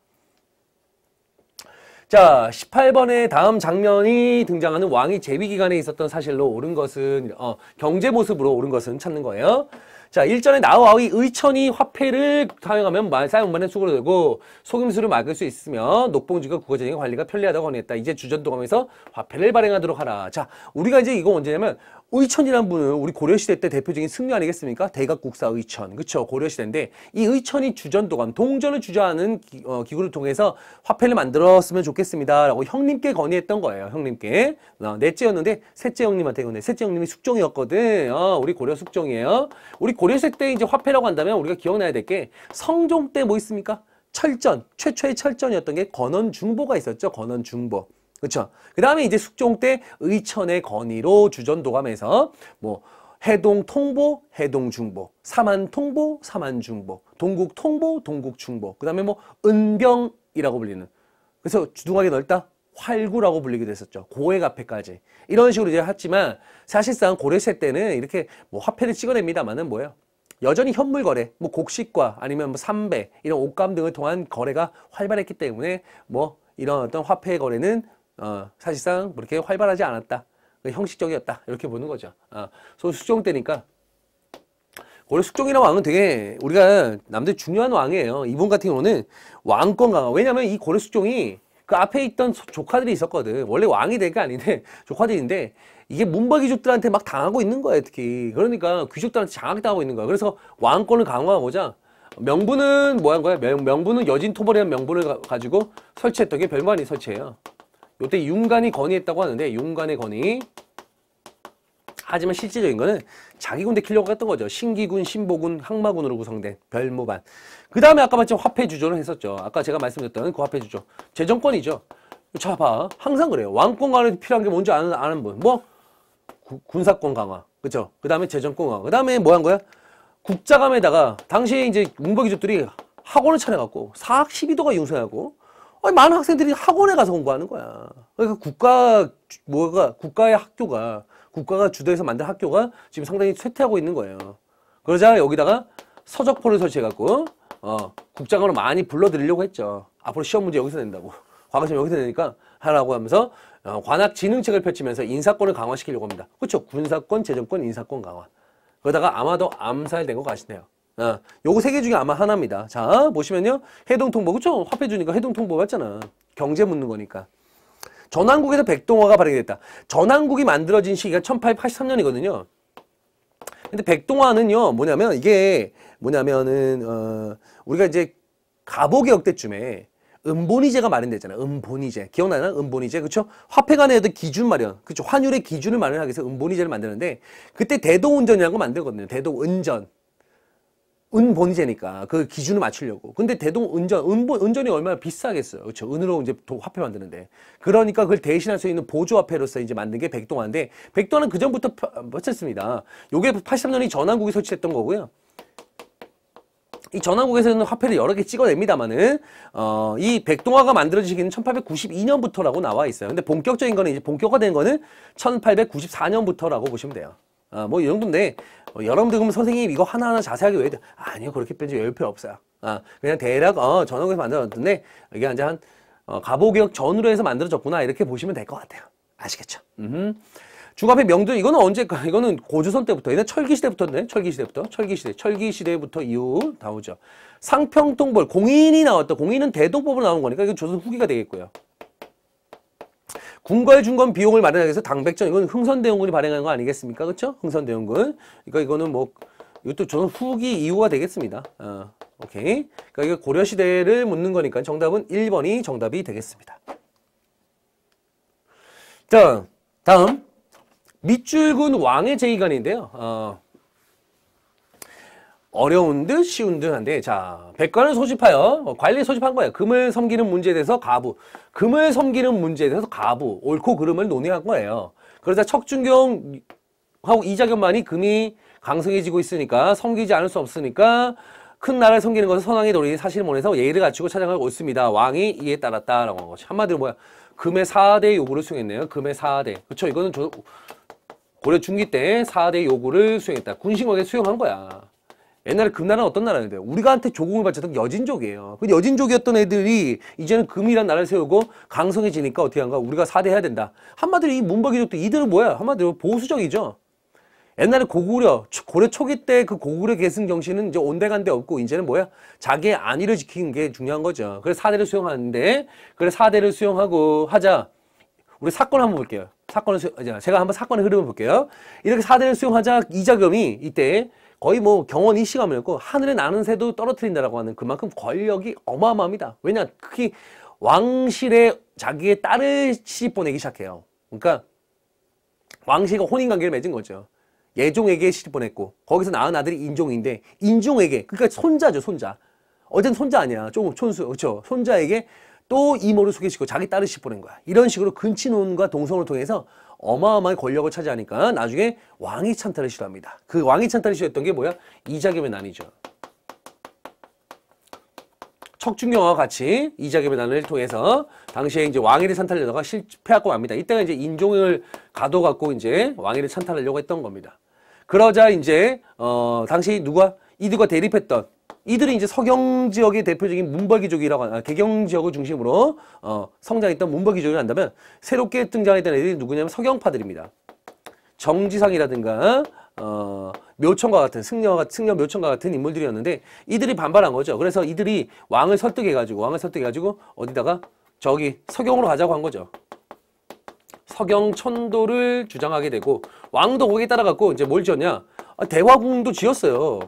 자, 18번의 다음 장면이 등장하는 왕이 재위 기간에 있었던 사실로 옳은 것은 어, 경제 모습으로 옳은 것은 찾는 거예요. 자, 일전에 나와의 의천이 화폐를 사용하면 사용만의 수고로 되고 속임수를 막을 수 있으며 녹봉지가 국어적인 관리가 편리하다고 권했다. 이제 주전 도감에서 화폐를 발행하도록 하라. 자, 우리가 이제 이거 언제냐면 의천이라는 분은 우리 고려시대 때 대표적인 승려 아니겠습니까? 대각국사 의천. 그쵸? 고려시대인데 이 의천이 주전도감, 동전을 주저하는 기, 어, 구를 통해서 화폐를 만들었으면 좋겠습니다. 라고 형님께 건의했던 거예요. 형님께. 어, 넷째였는데 셋째 형님한테 건의. 셋째 형님이 숙종이었거든. 어, 우리 고려 숙종이에요. 우리 고려시대 때 이제 화폐라고 한다면 우리가 기억나야 될 게 성종 때 뭐 있습니까? 철전, 최초의 철전이었던 게 건원중보가 있었죠. 건원중보. 그렇죠? 그 다음에 이제 숙종 때 의천의 건의로 주전도감에서 뭐 해동 통보, 해동 중보, 사만 통보, 사만 중보, 동국 통보, 동국 중보, 그 다음에 뭐 은병이라고 불리는 그래서 주둥하게 넓다? 활구라고 불리게됐었죠 고액 화폐까지. 이런 식으로 이제 했지만 사실상 고려세 때는 이렇게 뭐 화폐를 찍어냅니다만은 뭐예요? 여전히 현물 거래, 뭐 곡식과 아니면 뭐 삼배 이런 옷감 등을 통한 거래가 활발했기 때문에 뭐 이런 어떤 화폐 거래는 어, 사실상 그렇게 활발하지 않았다. 그 형식적이었다. 이렇게 보는 거죠. 어, 소 숙종 때니까. 원래 숙종이라 왕은 되게 우리가 남들 중요한 왕이에요. 이분 같은 경우는 왕권 강화. 왜냐면 이 고려 숙종이 그 앞에 있던 조카들이 있었거든. 원래 왕이 될게 아닌데 조카들인데 이게 문박귀족들한테 막 당하고 있는 거야 특히. 그러니까 귀족들한테 장악당하고 있는 거야. 그래서 왕권을 강화하고자 명분은 뭐한 거야? 명, 분은 여진 토벌이라는 명분을 가, 지고 설치했던 게 별만이 설치예요. 요때 윤관이 건의했다고 하는데 윤관의 건의 하지만 실질적인 거는 자기 군대 킬려고 했던 거죠. 신기군, 신보군, 항마군으로 구성된 별무반그 다음에 아까 마침 화폐주조를 했었죠. 아까 제가 말씀드렸던 그 화폐주조. 재정권이죠. 자, 봐. 항상 그래요. 왕권 강화에 필요한 게 뭔지 아는, 아는 분. 뭐? 구, 군사권 강화. 그쵸? 그 다음에 재정권 강화. 그 다음에 뭐 한 거야? 국자감에다가 당시에 이제 웅법이족들이 학원을 차려갖고 사학 12도가 융성하고 아니, 많은 학생들이 학원에 가서 공부하는 거야. 그러니까 국가, 뭐가, 국가의 학교가, 국가가 주도해서 만든 학교가 지금 상당히 쇠퇴하고 있는 거예요. 그러자 여기다가 서적포를 설치해갖고, 어, 국장으로 많이 불러들이려고 했죠. 앞으로 시험 문제 여기서 낸다고. 과거 시험 여기서 내니까 하라고 하면서 어, 관악 진흥책을 펼치면서 인사권을 강화시키려고 합니다. 그렇죠. 군사권, 재정권, 인사권 강화. 그러다가 아마도 암살된 것 같으네요. 아, 요거 세 개 중에 아마 하나입니다. 자, 보시면요. 해동통보. 그쵸? 화폐 주니까 해동통보 맞잖아. 경제 묻는 거니까. 전환국에서 백동화가 발행됐다. 전환국이 만들어진 시기가 1883년이거든요. 근데 백동화는요, 뭐냐면 이게 뭐냐면은 어, 우리가 이제 가보개혁 때쯤에 음본위제가 마련됐잖아요. 음본위제. 기억나나? 음본위제. 그렇죠? 화폐 간에 도 기준 마련. 그렇죠? 환율의 기준을 마련하기 위해서 음본위제를 만드는데 그때 대도운전이라는 걸 만들거든요. 대도운전. 은본이제니까 그 기준을 맞추려고. 근데 대동 은전, 은본, 은전이 얼마나 비싸겠어요. 그렇죠. 은으로 이제 화폐 만드는데. 그러니까 그걸 대신할 수 있는 보조화폐로서 이제 만든 게 백동화인데 백동화는 그전부터 뻗쳤습니다. 요게 83년이 전환국이 설치했던 거고요. 이 전환국에서는 화폐를 여러 개 찍어냅니다만은 어, 이 백동화가 만들어지기는 1892년부터라고 나와 있어요. 근데 본격적인 거는 이제 본격화된 거는 1894년부터라고 보시면 돼요. 아, 어, 뭐이 정도인데 어, 여러분들 그럼 선생님 이거 하나하나 자세하게 왜 돼? 아니요 그렇게 뺀지 열울 없어요. 아, 그냥 대략 어, 전원에서 만들어놨는데 이게 이제 한 어, 가보개혁 전으로 해서 만들어졌구나 이렇게 보시면 될 것 같아요. 아시겠죠? 음. 중화폐 명도 이거는 언제 이거는 고조선 때부터 얘는 철기 시대부터인데 철기 시대부터 철기 시대 철기 시대부터 이후 나오죠. 상평통벌 공인이 나왔다. 공인은 대동법으로 나온 거니까 이건 조선 후기가 되겠고요. 군과의 중건 비용을 마련하기 위해서 당백전 이건 흥선대원군이 발행한 거 아니겠습니까? 그렇죠? 흥선대원군. 그러니까 이거는 뭐 이것도 저는 후기 이후가 되겠습니다. 어, 오케이. 그러니까 이거 고려 시대를 묻는 거니까 정답은 1번이 정답이 되겠습니다. 자, 다음 밑줄군 왕의 제기관인데요. 어, 어려운 듯 쉬운 듯 한데 자 백관을 소집하여 어, 관리 소집한 거예요 금을 섬기는 문제에 대해서 가부 금을 섬기는 문제에 대해서 가부 옳고 그름을 논의한 거예요 그러자 척준경하고 이자겸만이 금이 강성해지고 있으니까 섬기지 않을 수 없으니까 큰 나라를 섬기는 것은 선왕의 도리 사실을 원해서 예의를 갖추고 찾아가고 있습니다 왕이 이에 따랐다라고 한거 한마디로 뭐야 금의 사대 요구를 수행했네요 금의 사대 그쵸 그렇죠. 이거는 저 고려 중기 때 사대 요구를 수행했다 군신왕에 수용한 거야 옛날에 금나라는 어떤 나라였는데 요 우리가한테 조공을 바쳤던 여진족이에요. 그 여진족이었던 애들이 이제는 금이란 나라를 세우고 강성해지니까 어떻게 한가 우리가 사대해야 된다. 한마디로 이 문박이족도 이들은 뭐야? 한마디로 보수적이죠. 옛날에 고구려 고려 초기 때 그 고구려 계승 정신은 이제 온데간데 없고 이제는 뭐야 자기의 안위를 지키는 게 중요한 거죠. 그래서 사대를 수용하는데 그래 사대를 수용하고 하자. 우리 사건 한번 볼게요. 사건을 제가 한번 사건의 흐름을 볼게요. 이렇게 사대를 수용하자 이자겸이 이때 거의 뭐 경원 이시감이었고 하늘에 나는 새도 떨어뜨린다라고 하는 그만큼 권력이 어마어마합니다. 왜냐 특히 왕실에 자기의 딸을 시집 보내기 시작해요. 그러니까 왕실과 혼인관계를 맺은 거죠. 예종에게 시집 보냈고 거기서 낳은 아들이 인종인데 인종에게 그러니까 손자죠 손자 어쨌든 손자 아니야 조금 촌수 그렇죠 손자에게 또 이모를 소개시키고 자기 딸을 시집 보낸 거야 이런 식으로 근친혼과 동성을 통해서 어마어마한 권력을 차지하니까 나중에 왕위 찬탈을 시도합니다. 그 왕이 찬탈을 시도했던 게 뭐야? 이자겸의 난이죠. 척준경과 같이 이자겸의 난을 통해서 당시에 이제 왕위를 찬탈하려다가 실패하고 맙니다. 이때가 이제 인종을 가둬갖고 이제 왕위를 찬탈하려고 했던 겁니다. 그러자 이제 어 당시 누가 이들과 대립했던 이들이 이제 서경 지역의 대표적인 문벌기족이라고 하는, 개경 지역을 중심으로 어, 성장했던 문벌기족이 한다면 새롭게 등장했던 애들이 누구냐면 서경파들입니다. 정지상이라든가 어, 묘청과 같은 승려와 승려 묘청과 같은 인물들이었는데 이들이 반발한 거죠. 그래서 이들이 왕을 설득해 가지고 왕을 설득해 가지고 어디다가 저기 서경으로 가자고 한 거죠. 서경 천도를 주장하게 되고 왕도 거기에 따라갔고 이제 뭘 지었냐? 아, 대화궁도 지었어요.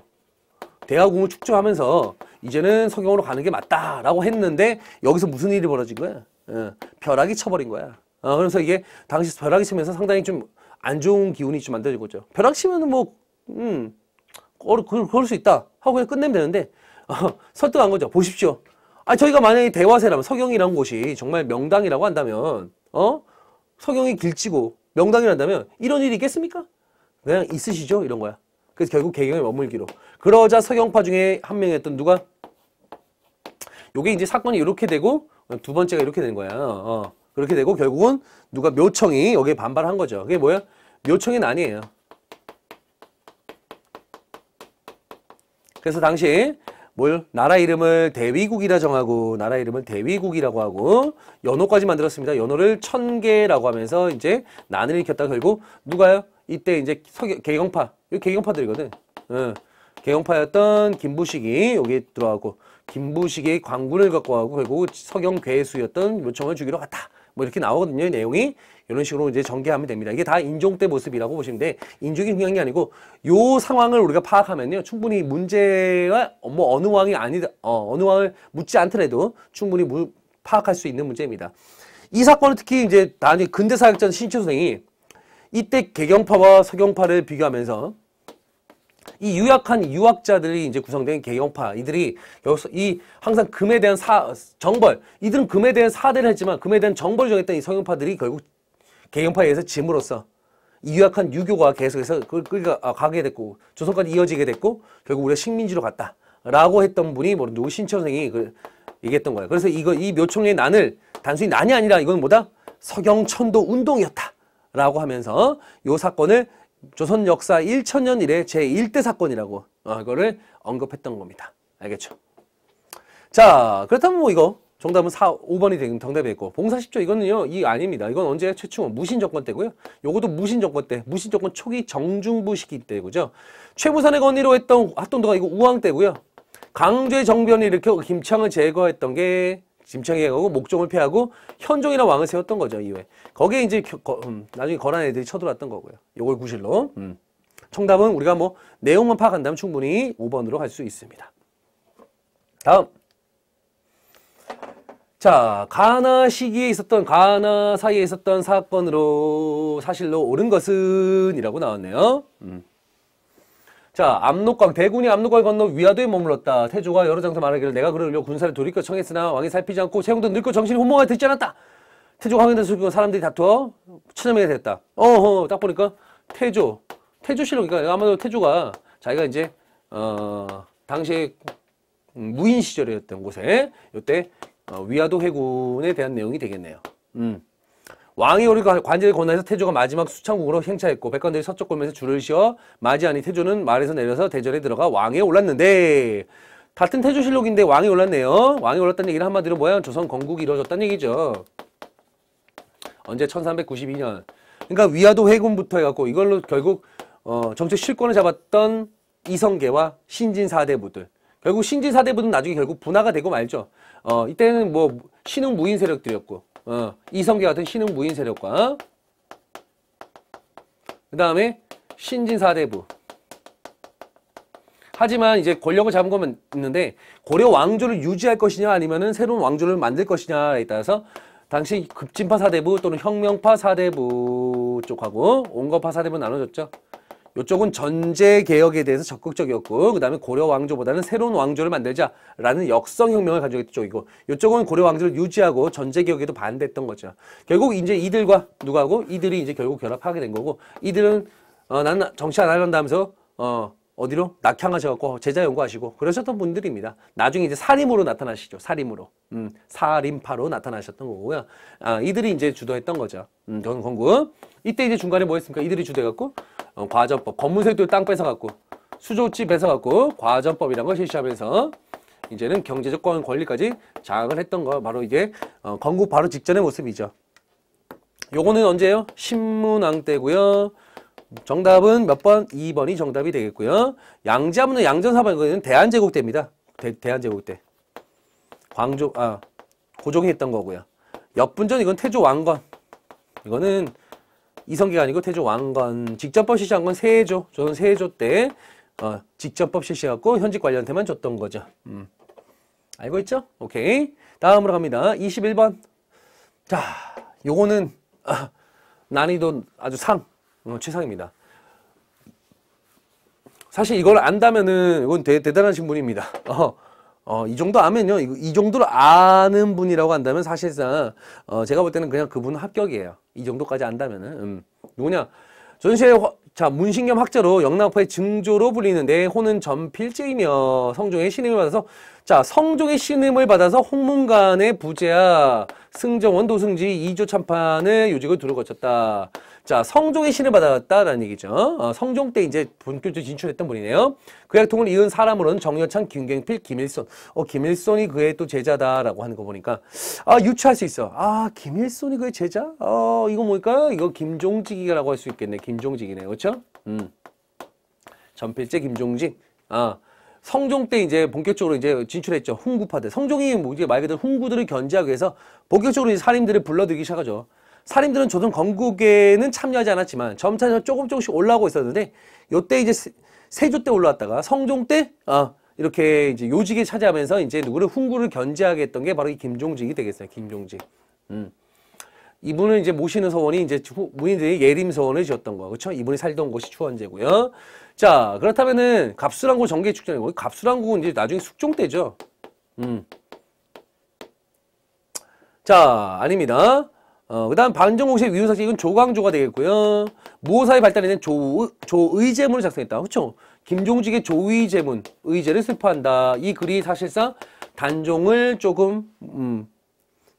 대화궁을 축조하면서 이제는 서경으로 가는 게 맞다라고 했는데 여기서 무슨 일이 벌어진 거야? 어, 벼락이 쳐버린 거야. 어, 그래서 이게 당시 벼락이 치면서 상당히 좀 안 좋은 기운이 좀 만들어진 거죠. 벼락 치면 뭐, 음, 그럴, 그럴 수 있다 하고 그냥 끝내면 되는데 어, 설득한 거죠. 보십시오. 아 저희가 만약에 대화세라면 서경이라는 곳이 정말 명당이라고 한다면 어 서경이 길치고 명당이란다면 이런 일이 있겠습니까? 그냥 있으시죠 이런 거야. 그래서 결국 개경에 머물기로. 그러자 서경파 중에 한 명이었던 누가? 요게 이제 사건이 이렇게 되고 두 번째가 이렇게 된 거야. 어. 그렇게 되고 결국은 누가 묘청이 여기에 반발한 거죠. 그게 뭐야? 묘청이 아니에요. 그래서 당시 뭘 나라 이름을 대위국이라 정하고 나라 이름을 대위국이라고 하고 연호까지 만들었습니다. 연호를 천개라고 하면서 이제 난을 일으켰다 결국 누가요? 이때 이제 개경파 이 개경파들이거든. 예. 개경파였던 김부식이 여기 들어가고 김부식이 광군을 갖고 가고 결국 서경 괴수였던 요청을 주기로 갔다. 뭐 이렇게 나오거든요. 내용이 이런 식으로 이제 전개하면 됩니다. 이게 다 인종 때 모습이라고 보시면 돼. 인종이 중요한 게 아니고 요 상황을 우리가 파악하면요. 충분히 문제가 뭐 어느 왕이 아니다. 어, 어느 왕을 묻지 않더라도 충분히 무, 파악할 수 있는 문제입니다. 이 사건은 특히 이제 나중에 근대 사역전 신치 생이 이때 개경파와 서경파를 비교하면서 이 유약한 유학자들이 이제 구성된 개영파 이들이 여기서 이 항상 금에 대한 사 정벌 이들은 금에 대한 사대를 했지만 금에 대한 정벌을 정했던 이 성형파들이 결국 개영파에 의해서 짐으로써 이 유약한 유교가 계속해서 그걸 끌가 아, 가게 됐고 조선까지 이어지게 됐고 결국 우리가 식민지로 갔다라고 했던 분이 뭐 누구 신천생이그 얘기했던 거예요. 그래서 이거 이 묘총의 난을 단순히 난이 아니라 이건 뭐다 서경천도 운동이었다라고 하면서 요 사건을 조선 역사 1천년 이래 제1대 사건이라고 어, 이거를 언급했던 겁니다. 알겠죠? 자, 그렇다면 뭐 이거 정답은 4, 5번이 되는 정답이겠고 봉사 10조 이거는요. 이 아닙니다. 이건 언제 최충원 무신 정권 때고요. 요것도 무신 정권 때. 무신 정권 초기 정중부 시기 때고죠 최부산의 건의로 했던 합동도가 이거 우왕 때고요. 강제 정변이 이렇게 김창을 제거했던 게 짐창객하고 목종을 피하고 현종이나 왕을 세웠던 거죠 이외. 거기에 이제 거, 음, 나중에 거란 애들이 쳐들어왔던 거고요. 요걸 구실로. 음. 정답은 우리가 뭐 내용만 파악한다면 충분히 5번으로 갈 수 있습니다. 다음. 자, 가나 시기에 있었던 가나 사이에 있었던 사건으로 사실로 옳은 것은 이라고 나왔네요. 음. 자, 압록강, 대군이 압록강 건너 위화도에 머물렀다. 태조가 여러 장사 말하기를 내가 그러려 군사를 돌이켜 청했으나 왕이 살피지 않고 세웅도 늙고 정신이 혼몽하여 듣지 않았다. 태조가 황해대 소식은 사람들이 다투어 천여명이 됐다. 어허, 딱 보니까 태조. 태조실록, 그러니까 아마도 태조가 자기가 이제, 어, 당시에 무인 시절이었던 곳에, 요때, 어, 위화도 해군에 대한 내용이 되겠네요. 음. 왕이 오를 관제를 건너에서 태조가 마지막 수창국으로 행차했고 백관들이 서쪽 골면에서 줄을 쉬어 맞이하니 태조는 말에서 내려서 대전에 들어가 왕에 올랐는데 같은 태조실록인데 왕이 올랐네요. 왕이 올랐다는 얘기는 한마디로 뭐야? 조선 건국이 이루어졌다는 얘기죠. 언제 1392년. 그러니까 위화도 회군부터 해갖고 이걸로 결국 어, 정책 실권을 잡았던 이성계와 신진사대부들. 결국 신진사대부는 나중에 결국 분화가 되고 말죠. 어, 이때는 뭐 신흥 무인 세력들이었고 어, 이성계 같은 신흥 무인 세력과 그 다음에 신진사대부 하지만 이제 권력을 잡은 거건 있는데 고려 왕조를 유지할 것이냐 아니면은 새로운 왕조를 만들 것이냐에 따라서 당시 급진파 사대부 또는 혁명파 사대부 쪽하고 온건파 사대부 나눠졌죠. 이쪽은 전제 개혁에 대해서 적극적이었고 그다음에 고려 왕조보다는 새로운 왕조를 만들자라는 역성 혁명을 가지고 있던 쪽이고 이쪽은 고려 왕조를 유지하고 전제 개혁에도 반대했던 거죠. 결국 이제 이들과 누가하고 이들이 이제 결국 결합하게 된 거고 이들은 어, 나는 정치 안 하려는 다면서 어 어디로? 낙향하셔갖고 제자 연구하시고 그러셨던 분들입니다. 나중에 이제 사림으로 나타나시죠. 사림으로. 음, 사림파로 나타나셨던 거고요. 아, 이들이 이제 주도했던 거죠. 음, 건국. 이때 이제 중간에 뭐 했습니까? 이들이 주도해갖고 어, 과전법, 검문색도 땅 뺏어갖고 수조지 뺏어갖고 과전법이란 걸 실시하면서 이제는 경제적 권리까지 권 장악을 했던 거 바로 이게 어, 건국 바로 직전의 모습이죠. 요거는 언제예요? 신문왕 때고요. 정답은 몇 번? 2번이 정답이 되겠고요. 양자문은 양전사방이거든 대한제국때입니다 대, 대한제국 때. 광조, 아, 고종이 했던 거고요. 역분전 이건 태조 왕건. 이거는 이성계가 아니고 태조 왕건. 직접법 실시한 건 세조. 저는 세조 때 어, 직접법 실시하고 현직 관련한테만 줬던 거죠. 음. 알고 있죠? 오케이. 다음으로 갑니다. 21번. 자, 요거는 아, 난이도 아주 상. 어, 최상입니다. 사실 이걸 안다면은 이건 대, 대단하신 분입니다. 어, 어, 이 정도 아면요. 이, 이 정도로 아는 분이라고 한다면 사실상 어, 제가 볼 때는 그냥 그분 합격이에요. 이 정도까지 안다면은 음. 누구냐? 전시의 자 문신겸 학자로 영남포의 증조로 불리는데 호는 전필제이며 성종의 신임을 받아서 자 성종의 신임을 받아서 홍문관의 부재하 승정원 도승지 이조 참판의 요직을 두루 거쳤다. 자, 성종의 신을 받아왔다라는 얘기죠. 어, 성종 때 이제 본격적으로 진출했던 분이네요. 그의 통을 이은 사람으로는 정여창, 김경필, 김일손. 어, 김일손이 그의 또 제자다라고 하는 거 보니까 아, 유추할 수 있어. 아, 김일손이 그의 제자? 어, 이거 뭘까? 이거 김종직이라고 할 수 있겠네. 김종직이네. 그렇죠? 음. 전필제 김종직. 아, 성종 때 이제 본격적으로 이제 진출했죠. 훈구파들. 성종이 뭐 이제 말 그대로 훈구들을 견제하기 위해서 본격적으로 이제 사림들을 불러들이기 시작하죠. 살인들은 조선 건국에는 참여하지 않았지만 점차 조금 조금씩 올라오고 있었는데 요때 이제 세조 때 올라왔다가 성종 때 어, 이렇게 이제 요직에 차지하면서 이제 누구를 훈구를 견제하게 했던 게 바로 이 김종직이 되겠어요. 김종직. 음. 이분은 이제 모시는 서원이 이제 무인들이 예림 서원을 지었던 거. 그렇죠? 이분이 살던 곳이 추원제고요. 자, 그렇다면은 갑수랑고 정계 축전이고 갑수랑고는 이제 나중에 숙종 때죠. 음. 자, 아닙니다. 어, 그 다음 반정공 식의 위운사식 이건 조광조가 되겠고요. 무호사의 발달에 대한 조, 조의제문을 작성했다. 그렇죠? 김종직의 조의제문, 의제를 슬퍼한다. 이 글이 사실상 단종을 조금 음,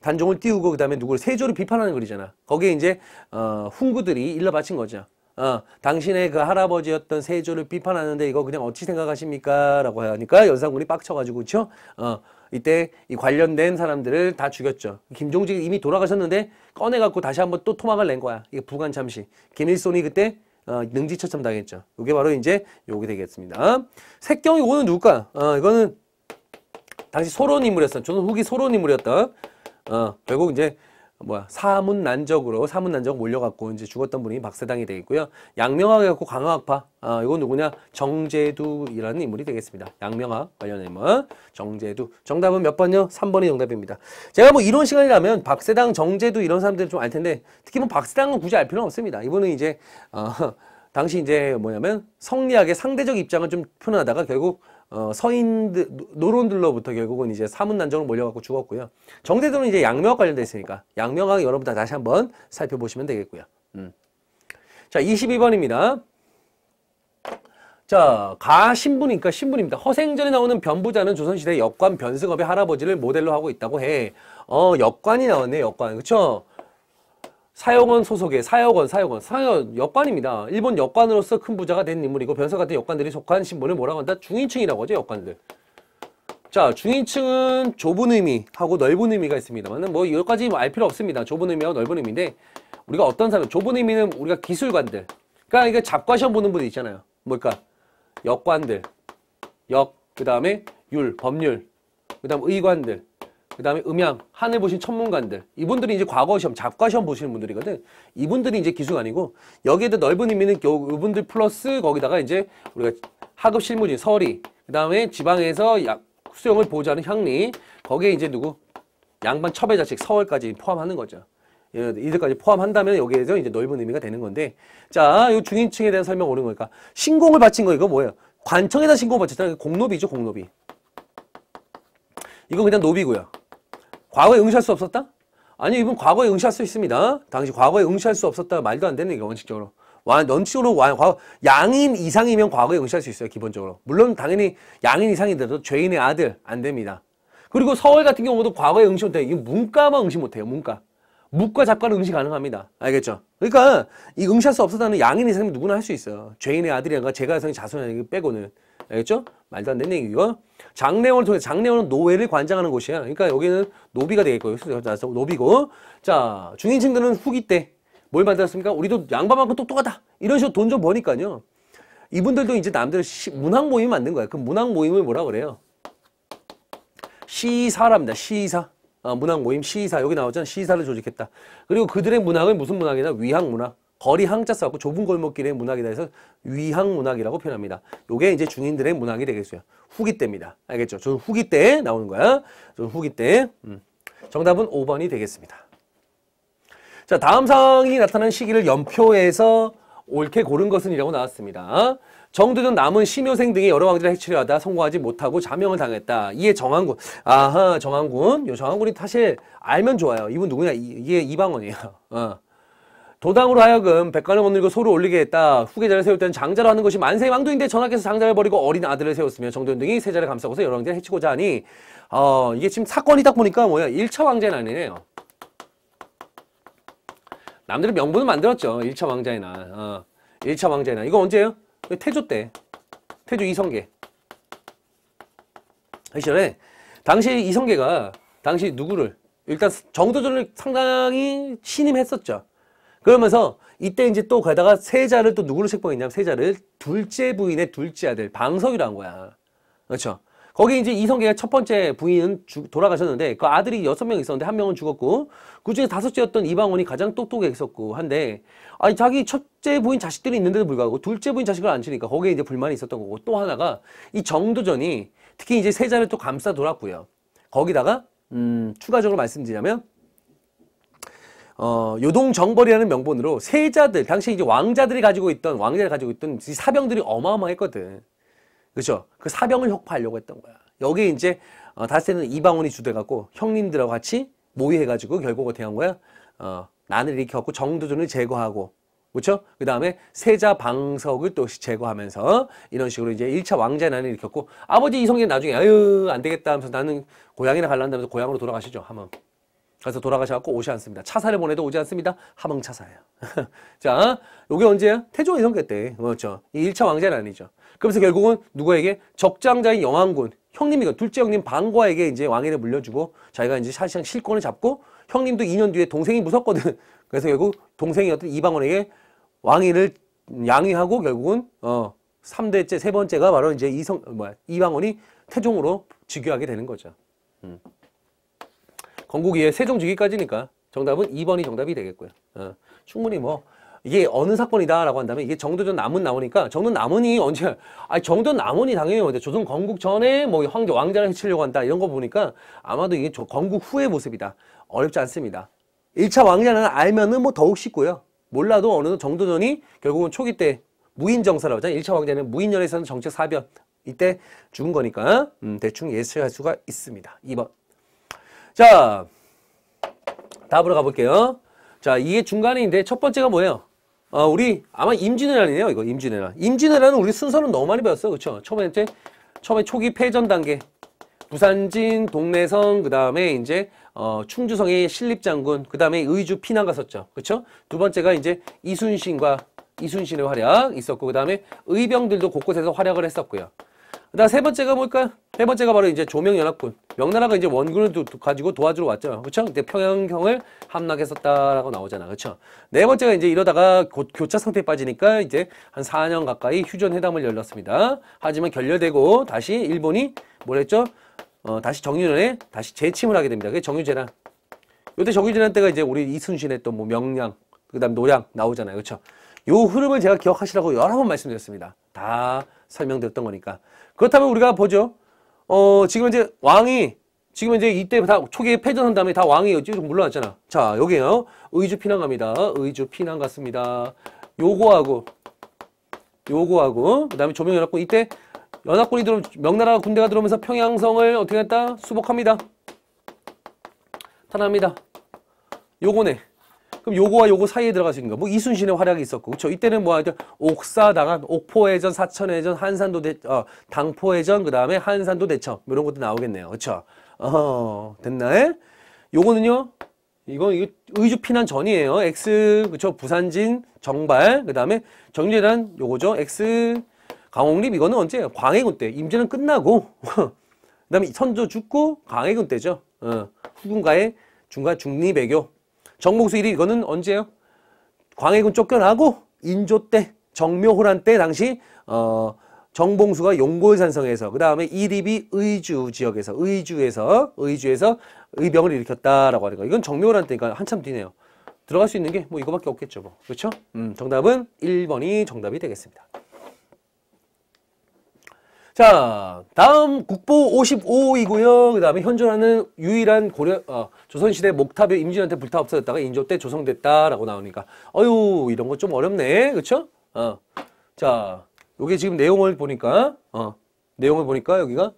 단종을 띄우고 그 다음에 누구를 세조를 비판하는 글이잖아. 거기에 이제 어, 훈구들이 일러 바친 거죠. 어, 당신의 그 할아버지였던 세조를 비판하는데 이거 그냥 어찌 생각하십니까? 라고 하니까 연산군이 빡쳐가지고 그쵸? 그렇죠? 어, 이때 이 관련된 사람들을 다 죽였죠. 김종직이 이미 돌아가셨는데 꺼내갖고 다시 한번 또 토막을 낸 거야. 이게 부관 참시. 김일손이 그때 어, 능지처참 당했죠. 이게 바로 이제 요게 되겠습니다. 색경이 오는 누굴까? 어, 이거는 당시 소론 인물이었어. 저는 후기 소론 인물이었다. 어, 결국 이제 뭐야 사문난적으로 사문난적 몰려갖고 이제 죽었던 분이 박세당이 되겠고요. 양명학에 갖고 강화학파 아 이건 누구냐 정제두라는 이 인물이 되겠습니다. 양명학 관련해인 정제두 정답은 몇 번요? 3번이 정답입니다. 제가 뭐 이런 시간이라면 박세당 정제두 이런 사람들 좀알 텐데 특히 뭐 박세당은 굳이 알 필요는 없습니다. 이분은 이제 어, 당시 이제 뭐냐면 성리학의 상대적 입장을 좀 표현하다가 결국 어, 서인들 노론들로부터 결국은 이제 사문 난정을 몰려갖고 죽었고요. 정대도는 이제 양명학 관련돼 있으니까 양명학 여러분 다 다시 한번 살펴보시면 되겠고요. 음. 자, 22번입니다. 자, 가 신분이니까 신분입니다. 허생전에 나오는 변부자는 조선시대 역관 변승업의 할아버지를 모델로 하고 있다고 해. 어, 역관이 나왔네, 역관. 그쵸? 사역원 소속의 사역원, 사역원, 사역 역관입니다. 일본 역관으로서 큰 부자가 된 인물이고 변사 같은 역관들이 속한 신분을 뭐라고 한다? 중인층이라고 하죠, 역관들. 자, 중인층은 좁은 의미하고 넓은 의미가 있습니다만 뭐 여기까지 뭐 알 필요 없습니다. 좁은 의미와 넓은 의미인데 우리가 어떤 사람, 좁은 의미는 우리가 기술관들. 그러니까 이게 잡과 시험 보는 분이 있잖아요. 뭘까? 역관들, 역, 그 다음에 율, 법률, 그 다음 의관들, 그 다음에 음향, 하늘 보신 천문관들. 이분들이 이제 과거 시험, 작과 시험 보시는 분들이거든. 이분들이 이제 기술가 아니고, 여기에 도 넓은 의미는 요, 이분들 플러스 거기다가 이제 우리가 학업 실무진, 서리. 그 다음에 지방에서 약, 수영을 보호하는 향리. 거기에 이제 누구? 양반 첩배자, 식 서울까지 포함하는 거죠. 예, 이들까지 포함한다면 여기에서 이제 넓은 의미가 되는 건데 자, 요 중인층에 대한 설명 오는 거니까 신공을 바친 거 이거 뭐예요? 관청에다 신공을 바쳤다아요 공노비죠, 공노비. 이건 그냥 노비고요. 과거에 응시할 수 없었다? 아니 이분 과거에 응시할 수 있습니다. 당시 과거에 응시할 수 없었다 말도 안 되는 얘기 원칙적으로. 완, 원칙으로 완, 양인 이상이면 과거에 응시할 수 있어요 기본적으로. 물론 당연히 양인 이상이더라도 죄인의 아들 안 됩니다. 그리고 서울 같은 경우도 과거에 응시 못해요. 이 문과만 응시 못해요 문과. 문과작가는 응시 가능합니다. 알겠죠? 그러니까 이 응시할 수 없었다는 양인 이상이 면 누구나 할 수 있어요. 죄인의 아들이란가 제가 이상 자손이 빼고는. 알겠죠? 말도 안 되는 얘기고요. 장례원을 통해 장례원은 노회를 관장하는 곳이야. 그러니까 여기는 노비가 되겠고요. 노비고. 자, 중인층들은 후기 때 뭘 만들었습니까? 우리도 양반만큼 똑똑하다. 이런 식으로 돈 좀 버니까요. 이분들도 이제 남들 문학 모임 만든 거야. 그 문학 모임을 뭐라 그래요? 시사랍니다. 시사. 아, 문학 모임 시사. 여기 나오잖아. 시사를 조직했다. 그리고 그들의 문학은 무슨 문학이냐? 위학 문학. 거리 항자 써갖고 좁은 골목길의 문학이다 해서 위항 문학이라고 표현합니다. 요게 이제 중인들의 문학이 되겠어요. 후기 때입니다. 알겠죠? 저는 후기 때 나오는 거야. 저는 후기 때. 음. 정답은 5번이 되겠습니다. 자, 다음 상황이 나타난 시기를 연표에서 옳게 고른 것은 이라고 나왔습니다. 정두는 남은 심효생 등의 여러 왕들을 해치려 하다 성공하지 못하고 자명을 당했다. 이에 정한군. 아하, 정한군. 요 정한군이 사실 알면 좋아요. 이분 누구냐? 이게 이방원이에요. 어. 도당으로 하여금 백관을 건들고 소를 올리게 했다. 후계자를 세울 때는 장자로 하는 것이 만세의 왕도인데 전하께서 장자를 버리고 어린 아들을 세웠으며 정도현 등이 세자를 감싸고서 여러 왕제를 해치고자 하니 어 이게 지금 사건이 딱 보니까 뭐야 1차 왕제 는아니네요 남들은 명분을 만들었죠. 1차 왕자의 난. 어. 1차 왕자의 난. 이거 언제예요? 태조 때. 태조 이성계. 이 시절에 당시 이성계가 당시 누구를 일단 정도전을 상당히 신임했었죠. 그러면서 이때 이제 또 가다가 세자를 또 누구로 책봉했냐면 세자를 둘째 부인의 둘째 아들 방석이라는 거야. 그렇죠. 거기 이제 이성계가 첫 번째 부인은 주, 돌아가셨는데 그 아들이 여섯 명 있었는데 한 명은 죽었고 그 중에 다섯째였던 이방원이 가장 똑똑했었고 한데 아니 자기 첫째 부인 자식들이 있는데도 불구하고 둘째 부인 자식을 안 치니까 거기에 이제 불만이 있었던 거고 또 하나가 이 정도전이 특히 이제 세자를 또 감싸 돌았고요. 거기다가 음 추가적으로 말씀드리자면 어, 요동정벌이라는 명분으로 세자들, 당시 이제 왕자들이 가지고 있던, 왕자를 가지고 있던 사병들이 어마어마했거든. 그죠? 그 사병을 혁파하려고 했던 거야. 여기에 이제, 어, 다세는 이방원이 주도해갖고 형님들하고 같이 모의해가지고 결국 어떻게 한 거야? 어, 난을 일으켜갖고 정도전을 제거하고, 그쵸그 다음에 세자 방석을 또 제거하면서 이런 식으로 이제 1차 왕자 난을 일으켰고 아버지 이성계는 나중에 아유 안 되겠다 하면서 나는 고향이나 갈란다면서 고향으로 돌아가시죠. 한번 그래서 돌아가셔갖고 오지 않습니다. 차사를 보내도 오지 않습니다. 하망차사예요. 자, 요게 언제야 태조 이성계 때. 그렇죠. 이 1차 왕자는 아니죠. 그러면서 결국은 누구에게? 적장자인 영왕군, 형님이건 둘째 형님 방과에게 이제 왕위를 물려주고 자기가 이제 사실상 실권을 잡고 형님도 2년 뒤에 동생이 무섭거든. 그래서 결국 동생이었던 이방원에게 왕위를 양위하고 결국은 어 3대째 세 번째가 바로 이제 이성 뭐야 이방원이 태종으로 즉위하게 되는 거죠. 음. 건국 이에 세종주기까지니까 정답은 2번이 정답이 되겠고요. 어, 충분히 뭐 이게 어느 사건이다라고 한다면 이게 정도전 남은 나오니까 정도 남은이 언제 아정도 남은이 당연히 언제 뭐 조선 건국 전에 뭐 황제 왕자를 해치려고 한다 이런 거 보니까 아마도 이게 저 건국 후의 모습이다. 어렵지 않습니다. 1차 왕자는 알면은 뭐 더욱 쉽고요. 몰라도 어느 정도전이 결국은 초기 때 무인정사라고 하잖아요. 1차 왕자는 무인열에서는 정책 사변 이때 죽은 거니까 음, 대충 예측할 수가 있습니다. 2번 자, 답으로 가볼게요. 자, 이게 중간인데 첫 번째가 뭐예요? 어, 우리 아마 임진왜란이네요 이거 임진왜란. 임진왜란은 우리 순서는 너무 많이 배웠어. 그렇죠? 처음에 이제 처음에 초기 패전 단계. 부산진, 동래성, 그 다음에 이제 어, 충주성의 신립장군, 그 다음에 의주 피난 갔었죠. 그렇죠? 두 번째가 이제 이순신과 이순신의 활약 있었고 그 다음에 의병들도 곳곳에서 활약을 했었고요. 그다음 세 번째가 뭘까요? 세 번째가 바로 이제 조명연합군. 명나라가 이제 원군을 두, 두, 가지고 도와주러 왔죠 그렇죠? 근데 평양경을 함락했었다라고 나오잖아. 그렇죠? 네 번째가 이제 이러다가 고, 교차 상태에 빠지니까 이제 한 4년 가까이 휴전 회담을 열렸습니다. 하지만 결렬되고 다시 일본이 뭘 했죠? 어, 다시 정유전에 다시 재침을 하게 됩니다. 그게 정유재란. 요때 정유재란 때가 이제 우리 이순신 의또뭐 명량, 그다음 노량 나오잖아요. 그렇죠? 요 흐름을 제가 기억하시라고 여러 번 말씀드렸습니다. 다 설명드렸던 거니까. 그렇다면 우리가 보죠. 어, 지금 이제 왕이 지금 이제 이때 다 초기에 패전한 다음에 다 왕이 물러났잖아. 자, 여기에요. 의주 피난 갑니다. 의주 피난 갔습니다. 요거하고 요거하고 그다음에 조명연합군 이때 연합군이 들어 명나라 군대가 들어오면서 평양성을 어떻게 했다? 수복합니다. 탄압니다. 요거네. 그럼 요거와 요거 사이에 들어가수는 거. 뭐 이순신의 활약이 있었고, 그렇죠? 이때는 뭐 하여튼 옥사당한 옥포해전, 사천해전, 한산도 대, 어, 당포해전, 그 다음에 한산도 대첩 뭐 이런 것도 나오겠네요, 그렇죠? 어, 됐나요? 요거는요. 이건 이거 의주 피난 전이에요. X 그렇죠? 부산진 정발 그다음에 정유재단 요거죠. X 강홍립 이거는 언제예요? 광해군 때. 임제는 끝나고 그다음에 선조 죽고 광해군 때죠. 어, 후군과의 중간 중립 외교 정몽수 일위 이거는 언제예요? 광해군 쫓겨나고 인조 때 정묘호란 때 당시 어 정봉수가 용골산성에서 그 다음에 이립이 의주 지역에서 의주에서 의주에서 의병을 일으켰다라고 하는 거 이건 정묘호란 때니까 그러니까 한참 뒤네요 들어갈 수 있는 게 뭐 이거밖에 없겠죠 뭐 그렇죠? 음, 정답은 1번이 정답이 되겠습니다 자, 다음 국보 55호이고요. 그 다음에 현존하는 유일한 고려, 어, 조선시대 목탑의 임진한테 불타 없어졌다가 인조 때 조성됐다라고 나오니까. 어유 이런 거 좀 어렵네. 그쵸? 어. 자, 요게 지금 내용을 보니까, 어, 내용을 보니까 여기가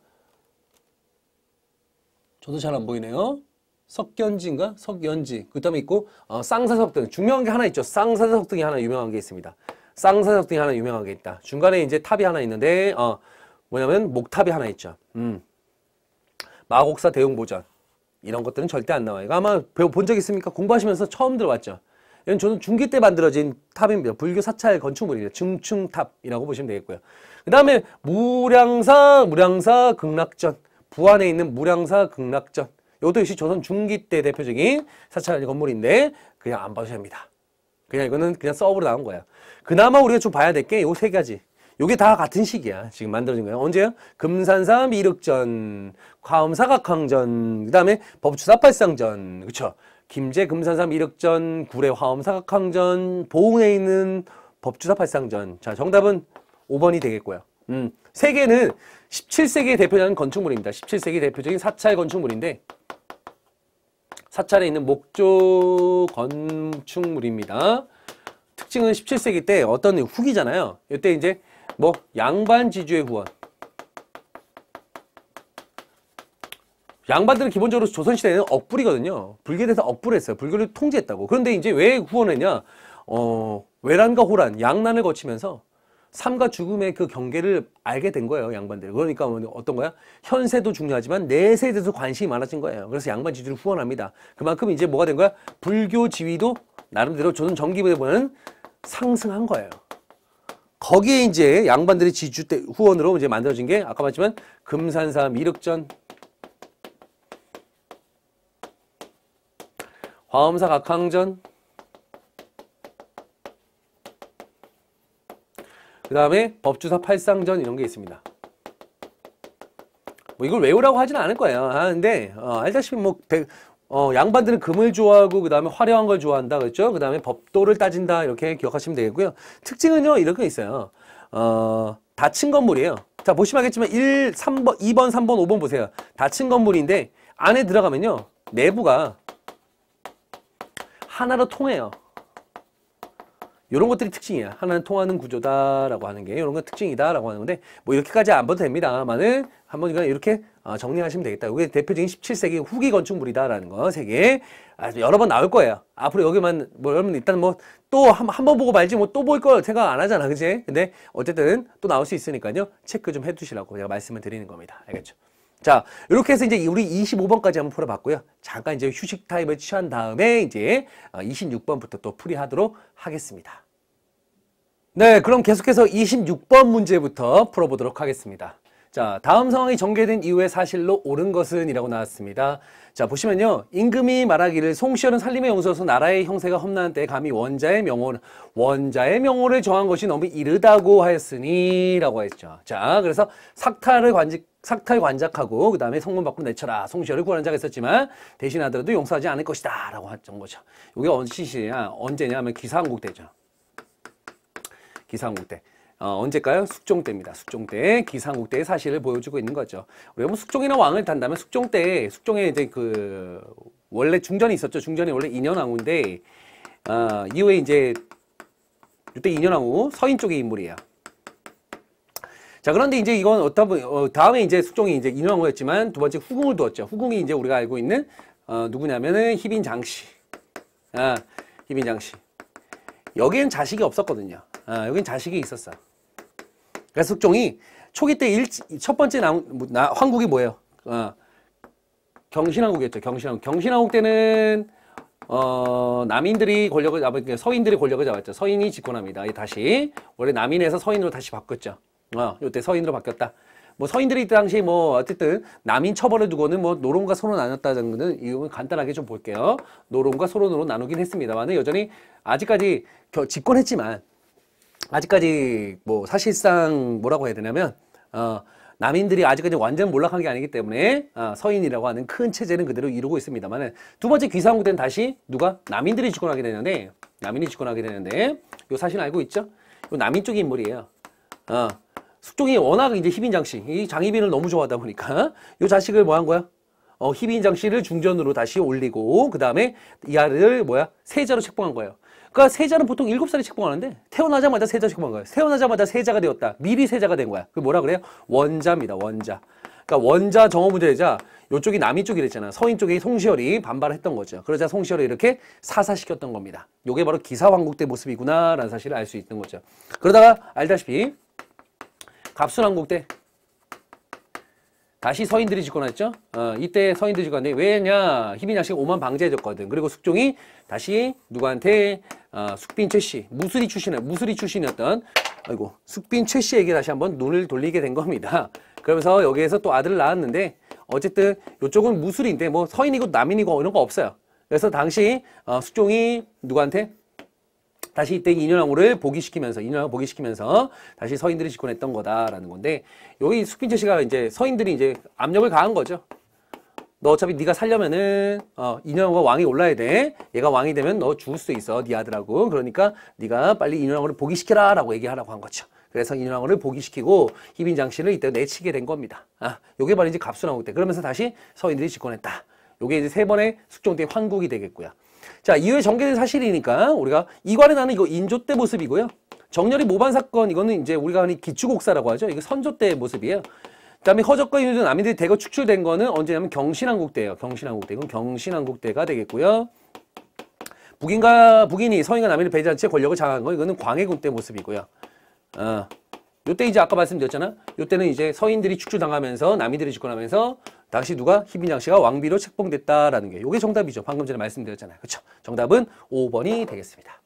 저도 잘 안 보이네요. 석견지인가? 석연지. 그 다음에 있고, 어, 쌍사석 등. 중요한 게 하나 있죠. 쌍사석 등이 하나 유명한 게 있습니다. 쌍사석 등이 하나 유명한 게 있다. 중간에 이제 탑이 하나 있는데, 어, 뭐냐면 목탑이 하나 있죠. 음. 마곡사 대웅 보전 이런 것들은 절대 안 나와요. 아마 본 적 있습니까? 공부하시면서 처음 들어왔죠. 이건 저는 중기 때 만들어진 탑입니다. 불교 사찰 건축물입니다 중충탑이라고 보시면 되겠고요. 그 다음에 무량사, 무량사 극락전 부안에 있는 무량사 극락전 이것도 역시 조선 중기 때 대표적인 사찰 건물인데 그냥 안봐도됩니다 그냥 이거는 그냥 서브로 나온 거예요. 그나마 우리가 좀 봐야 될게요 세 가지. 요게 다 같은 시기야. 지금 만들어진 거예요 언제요? 금산사 미륵전, 화엄사각항전, 그 다음에 법추사팔상전, 그쵸? 김제 금산사 미륵전, 구례 화엄사각항전, 보흥에 있는 법추사팔상전. 자, 정답은 5번이 되겠고요. 음, 세 개는 17세기의 대표적인 건축물입니다. 17세기 대표적인 사찰 건축물인데, 사찰에 있는 목조 건축물입니다. 특징은 17세기 때 어떤 후기잖아요. 이때 이제 뭐 양반 지주의 후원 양반들은 기본적으로 조선시대에는 억불이거든요. 불교에서 억불했어요. 불교를 통제했다고. 그런데 이제 왜 후원했냐? 어, 외란과 호란, 양난을 거치면서 삶과 죽음의 그 경계를 알게 된 거예요. 양반들 그러니까 뭐 어떤 거야? 현세도 중요하지만 내세에 대해서 관심이 많아진 거예요. 그래서 양반 지주를 후원합니다. 그만큼 이제 뭐가 된 거야? 불교 지위도 나름대로 조선 정기부대보다는 상승한 거예요. 거기에 이제 양반들이 지주 때 후원으로 이제 만들어진 게 아까 봤지만 금산사 미륵전 화엄사 각항전 그 다음에 법주사 팔상전 이런 게 있습니다. 뭐 이걸 외우라고 하지는 않을 거예요. 하는데 아, 어, 알다시피 뭐 백, 어, 양반들은 금을 좋아하고 그다음에 화려한 걸 좋아한다 그랬죠? 그다음에 법도를 따진다 이렇게 기억하시면 되겠고요. 특징은요 이렇게 있어요. 어, 닫힌 건물이에요. 자 보시면 알겠지만 1, 3번, 2번, 3번, 5번 보세요. 닫힌 건물인데 안에 들어가면요 내부가 하나로 통해요. 요런 것들이 특징이야. 하나는 통하는 구조다라고 하는 게요런건 특징이다라고 하는 건데 뭐 이렇게까지 안 봐도 됩니다만은 한 번 그냥 이렇게 어, 정리하시면 되겠다. 이게 대표적인 17세기 후기 건축물이다라는 거, 세 개. 아 여러 번 나올 거예요. 앞으로 여기만, 뭐, 여러분 일단 뭐, 또 한, 한번 보고 말지 뭐 또볼걸 생각 안 하잖아. 그지? 근데 어쨌든 또 나올 수 있으니까요. 체크 좀 해두시라고 제가 말씀을 드리는 겁니다. 알겠죠? 자, 이렇게 해서 이제 우리 25번까지 한번 풀어봤고요. 잠깐 이제 휴식 타임을 취한 다음에 이제 26번부터 어, 또 풀이하도록 하겠습니다. 네, 그럼 계속해서 26번 문제부터 풀어보도록 하겠습니다. 자, 다음 상황이 전개된 이후에 사실로 옳은 것은 이라고 나왔습니다. 자, 보시면요. 임금이 말하기를 송시열은 살림의 용서서 로 나라의 형세가 험난한 때 감히 원자의 명호, 원자의 명호를 정한 것이 너무 이르다고 하였으니 라고 했죠. 자, 그래서 삭탈을 관직, 삭탈 관작하고 그 다음에 성문 밖으로 내쳐라. 송시열을 구하는 자가 있었지만 대신하더라도 용서하지 않을 것이다 라고 했던 거죠. 이게 언시시냐, 언제냐 하면 기사항국 때죠. 기사항국 때. 어, 언제까요? 숙종 때입니다. 숙종 때 기상국 때의 사실을 보여주고 있는 거죠. 왜냐면 숙종이나 왕을 탄다면 숙종 때숙종에 이제 그 원래 중전이 있었죠. 중전이 원래 인현왕후인데 어, 이후에 이제 이때 인현왕후 서인 쪽의 인물이에요. 자 그런데 이제 이건 어떤 어, 다음에 이제 숙종이 이제 인왕후였지만 두 번째 후궁을 두었죠. 후궁이 이제 우리가 알고 있는 어, 누구냐면은 희빈 장씨. 아, 희빈 장씨. 여기엔 자식이 없었거든요. 아, 여긴 자식이 있었어. 배석종이 그러니까 초기 때 첫 번째 나, 뭐, 나, 황국이 뭐예요? 어, 경신왕국이었죠. 경신왕국. 경신왕국 때는 어, 남인들이 권력을 잡 그러니까 서인들이 권력을 잡았죠. 서인이 집권합니다. 다시. 원래 남인에서 서인으로 다시 바꿨죠. 어, 이때 서인으로 바뀌었다. 뭐 서인들이 그 당시 뭐 어쨌든 남인 처벌을 두고는 뭐 노론과 소론 나눴다는 거는 이건 간단하게 좀 볼게요. 노론과 소론으로 나누긴 했습니다만 여전히 아직까지 겨, 집권했지만 아직까지 뭐 사실상 뭐라고 해야 되냐면 어, 남인들이 아직까지 완전 몰락한 게 아니기 때문에 어, 서인이라고 하는 큰 체제는 그대로 이루고 있습니다만 두 번째 귀사왕국 때는 다시 누가 남인들이 집권하게 되는데 남인이 집권하게 되는데 요 사실 알고 있죠? 요 남인 쪽의 인물이에요. 어, 숙종이 워낙 이제 희빈 장씨 이 장희빈을 너무 좋아하다 보니까 요 자식을 뭐 한 거야? 어, 희빈 장씨를 중전으로 다시 올리고 그 다음에 이 아를 뭐야 세자로 책봉한 거예요. 그러니까 세자는 보통 일곱 살에 책봉하는데 태어나자마자 세자 책봉한 거예요. 태어나자마자 세자가 되었다. 미리 세자가 된 거야. 그 뭐라 그래요? 원자입니다. 원자. 그러니까 원자 정어 문제자 이쪽이남이 쪽이랬잖아. 서인 쪽에 송시열이 반발했던 거죠. 그러자 송시열이 이렇게 사사시켰던 겁니다. 요게 바로 기사왕국 때 모습이구나라는 사실을 알 수 있는 거죠. 그러다가 알다시피 갑순왕국 때 다시 서인들이 집권했죠. 어, 이때 서인들이 집권했는데 왜냐? 희민양식 오만 방제해줬거든. 그리고 숙종이 다시 누구한테 어, 숙빈 최씨 무술이 출신의 무술이 출신이었던 아이고 숙빈 최씨에게 다시 한번 눈을 돌리게 된 겁니다. 그러면서 여기에서 또 아들을 낳았는데 어쨌든 이쪽은 무술인데 뭐 서인이고 남인이고 이런 거 없어요. 그래서 당시 어, 숙종이 누구한테 다시 이때 인연왕후를 복위시키면서 인연왕후 복위시키면서 다시 서인들이 집권했던 거다라는 건데 여기 숙빈최 씨가 이제 서인들이 이제 압력을 가한 거죠. 너 어차피 네가 살려면은 어, 인형과 왕이 올라야 돼. 얘가 왕이 되면 너 죽을 수 있어. 네 아들하고. 그러니까 네가 빨리 인형왕을를 복위시켜라 라고 얘기하라고 한 거죠. 그래서 인형왕을를 복위시키고 희빈장신을 이때 내치게 된 겁니다. 아, 요게 바로 이제 갑수나무 때. 그러면서 다시 서인들이 집권했다. 요게 이제 세 번의 숙종 때 환국이 되겠고요. 자, 이후에 전개된 사실이니까 우리가 이관에 나는 이거 인조 때 모습이고요. 정렬이 모반 사건 이거는 이제 우리가 흔히 기축옥사라고 하죠. 이거 선조 때 모습이에요. 다음에 허적과 인유는 아민들이 대거 축출된 거는 언제냐면 경신왕국 때예요. 경신왕국 때. 그럼 경신왕국 때가 되겠고요. 북인과 북인이 서인과 남인을 배제한 채 권력을 장악한 거 이거는 광해군 때 모습이고요. 어. 요때 이제 아까 말씀드렸잖아. 요때는 이제 서인들이 축출당하면서 남인들이 집권하면서 당시 누가 희빈양 씨가 왕비로 책봉됐다라는 게 요게 정답이죠. 방금 전에 말씀드렸잖아요. 그렇죠? 정답은 5번이 되겠습니다.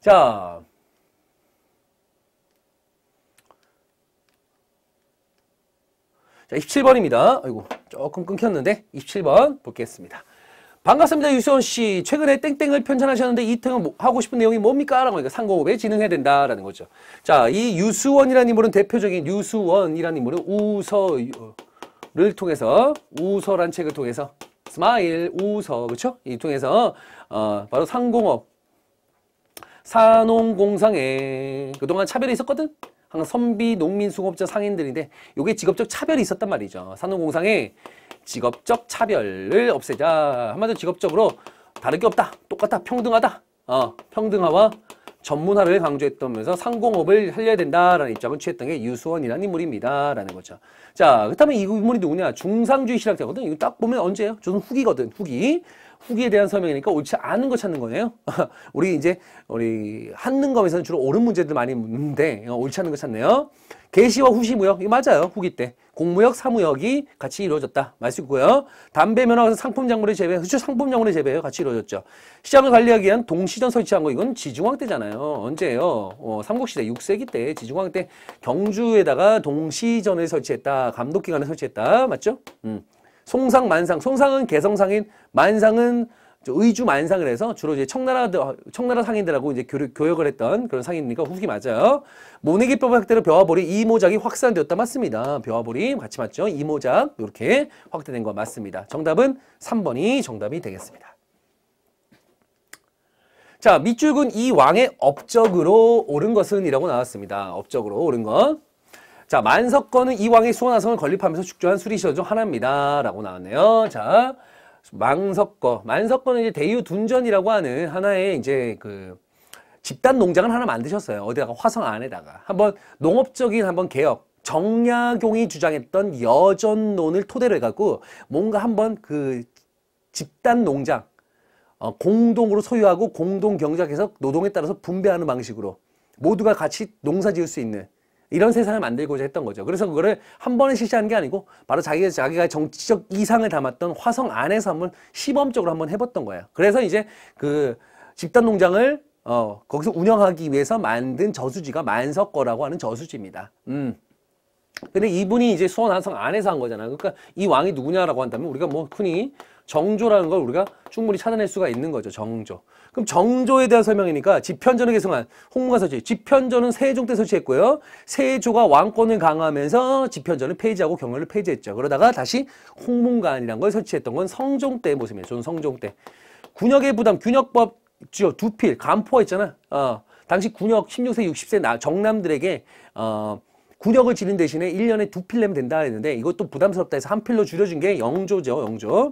자, 자, 27번입니다. 아이고, 조금 끊겼는데 27번 보겠습니다. 반갑습니다. 유수원 씨. 최근에 땡땡을 편찬하셨는데 이등은뭐 하고 싶은 내용이 뭡니까? 라고 하니까 상공업에 진행해야 된다라는 거죠. 자, 이 유수원이라는 인물은 대표적인 유수원이라는 인물은 우서를 통해서 우서란 책을 통해서 스마일 우서 그렇죠? 이 통해서 어, 바로 상공업 산농공상에 그동안 차별이 있었거든? 항상 선비, 농민, 수공업자, 상인들인데 요게 직업적 차별이 있었단 말이죠. 산업공상에 직업적 차별을 없애자. 한마디로 직업적으로 다를게 없다. 똑같다. 평등하다. 어, 평등화와 전문화를 강조했다면서 상공업을 살려야 된다라는 입장을 취했던 게 유수원이라는 인물입니다라는 거죠. 자, 그렇다면 이 인물이 누구냐? 중상주의 시작되거든 이거 딱 보면 언제예요? 조선 후기거든. 후기. 후기에 대한 설명이니까 옳지 않은 거 찾는 거예요. 우리 이제 우리 한능검에서는 주로 옳은 문제들 많이 묻는데 어, 옳지 않은 거 찾네요. 개시와 후시무역 이거 맞아요. 후기 때 공무역 사무역이 같이 이루어졌다 맞고요. 담배 면허에서 상품 작물을 제외, 수출 상품 작물을 제외해요. 같이 이루어졌죠. 시장을 관리하기 위한 동시전 설치한 거 이건 지중왕 때잖아요. 언제예요? 어, 삼국시대 6세기 때 지중왕 때 경주에다가 동시전을 설치했다. 감독기관을 설치했다. 맞죠? 음. 송상 만상 송상은 개성상인 만상은 의주 만상을 해서 주로 이제 청나라 청나라 상인들하고 이제 교류, 교역을 했던 그런 상인이니까 후기 맞아요. 모내기법 확대로 벼와볼이 이모작이 확산되었다 맞습니다. 벼와볼이 같이 맞죠? 이모작 이렇게 확대된 거 맞습니다. 정답은 3번이 정답이 되겠습니다. 자 밑줄은 이 왕의 업적으로 오른 것은 이라고 나왔습니다. 업적으로 오른 것. 자, 만석건은 이왕의 수원화성을 건립하면서 축조한 수리시전 중 하나입니다. 라고 나왔네요. 자, 망석거. 만석건은 이제 대유 둔전이라고 하는 하나의 이제 그 집단 농장을 하나 만드셨어요. 어디다가 화성 안에다가. 한번 농업적인 한번 개혁. 정약용이 주장했던 여전론을 토대로 해갖고 뭔가 한번 그 집단 농장, 어, 공동으로 소유하고 공동 경작해서 노동에 따라서 분배하는 방식으로 모두가 같이 농사 지을 수 있는 이런 세상을 만들고자 했던 거죠. 그래서 그거를 한 번에 실시한 게 아니고 바로 자기가 자기가 정치적 이상을 담았던 화성 안에서 한번 시범적으로 한번 해봤던 거예요. 그래서 이제 그 집단 농장을 어, 거기서 운영하기 위해서 만든 저수지가 만석거라고 하는 저수지입니다. 음. 근데 이분이 이제 수원 화성 안에서 한 거잖아요. 그러니까 이 왕이 누구냐라고 한다면 우리가 뭐 흔히 정조라는 걸 우리가 충분히 찾아낼 수가 있는 거죠. 정조. 그럼 정조에 대한 설명이니까 집현전을 개성한 홍문관 설치. 집현전은 세종 때 설치했고요. 세조가 왕권을 강화하면서 집현전을 폐지하고 경연을 폐지했죠. 그러다가 다시 홍문관이라는 걸 설치했던 건 성종 때 모습이에요. 저는 성종 때. 군역의 부담, 균역법, 두필, 간포가 있잖아. 어, 당시 군역 16세, 60세 나, 정남들에게 어, 군역을 지른 대신에 일년에 두 필 내면 된다 했는데 이것도 부담스럽다 해서 한 필로 줄여준 게 영조죠, 영조.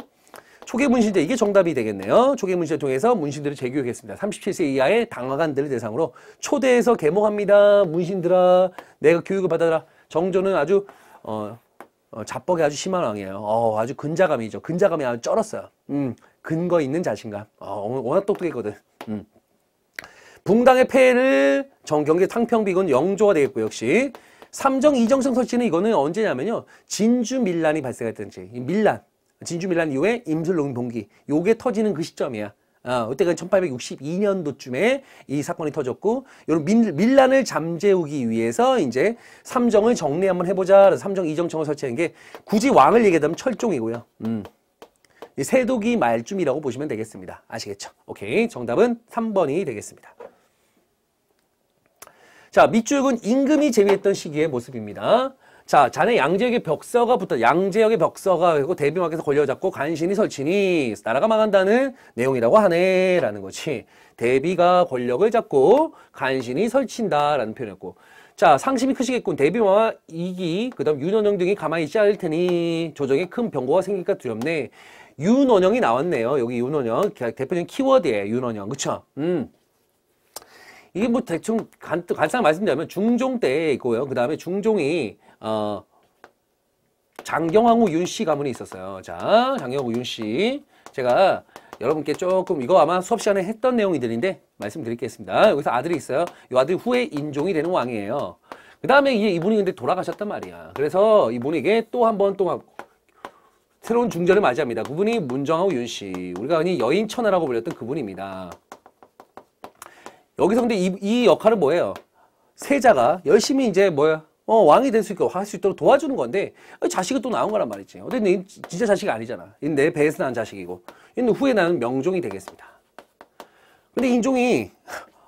초계문신제 이게 정답이 되겠네요. 초계문신제 통해서 문신들을 재교육했습니다. 37세 이하의 당화관들을 대상으로 초대해서 개몽합니다. 문신들아 내가 교육을 받아라. 정조는 아주 어, 어, 자뻑이 아주 심한 왕이에요. 어, 아주 근자감이죠. 근자감이 아주 쩔었어요. 음, 근거 있는 자신감. 어, 어 워낙 똑똑했거든. 음. 붕당의 폐해를 정경계 탕평비군 영조가 되겠고 역시 삼정 이정성 설치는 이거는 언제냐면요. 진주 밀란이 발생했던지 밀란. 진주밀란 이후에 임술농 동기 요게 터지는 그 시점이야. 어, 그때가 1862년도쯤에 이 사건이 터졌고 요런 밀, 밀란을 잠재우기 위해서 이제 삼정을 정리 한번 해보자 삼정 이정청을 설치한 게 굳이 왕을 얘기하면 철종이고요. 음. 이세독이 말쯤이라고 보시면 되겠습니다. 아시겠죠? 오케이 정답은 3번이 되겠습니다. 자 밑줄은 임금이 재위했던 시기의 모습입니다. 자, 자네 양재역의 벽서가 붙어 양재역의 벽서가 그리고 대비막에서 걸려잡고 간신히 설치니 나라가 망한다는 내용이라고 하네라는 거지. 대비가 권력을 잡고 간신히 설친다라는 표현이었고. 자, 상심이 크시겠군. 대비와 이기, 그 다음 윤원영 등이 가만히 있지 않을 테니 조정에 큰 변고가 생길까 두렵네. 윤원영이 나왔네요. 여기 윤원영. 대표적인 키워드에 윤원영. 그쵸? 음. 이게 뭐 대충 간, 간단히 말씀드리면 중종 때 있고요. 그 다음에 중종이 어, 장경황후 윤씨 가문이 있었어요. 자, 장경황후 윤씨. 제가 여러분께 조금 이거 아마 수업 시간에 했던 내용이들인데 말씀드리겠습니다. 여기서 아들이 있어요. 이 아들이 후에 인종이 되는 왕이에요. 그 다음에 이분이 근데 돌아가셨단 말이야. 그래서 이분에게 또 한 번또 또 새로운 중전을 맞이합니다. 그분이 문정하고 윤씨. 우리가 흔히 여인천하라고 불렸던 그분입니다. 여기서 근데 이, 이 역할은 뭐예요? 세자가 열심히 이제 뭐야 어, 왕이 될 수 있고 할 수 있도록 도와주는 건데 어, 자식은 또 나온 거란 말이지. 근데 내 진짜 자식이 아니잖아. 내 배에서 난 자식이고. 얘는 후에 나는 명종이 되겠습니다. 근데 인종이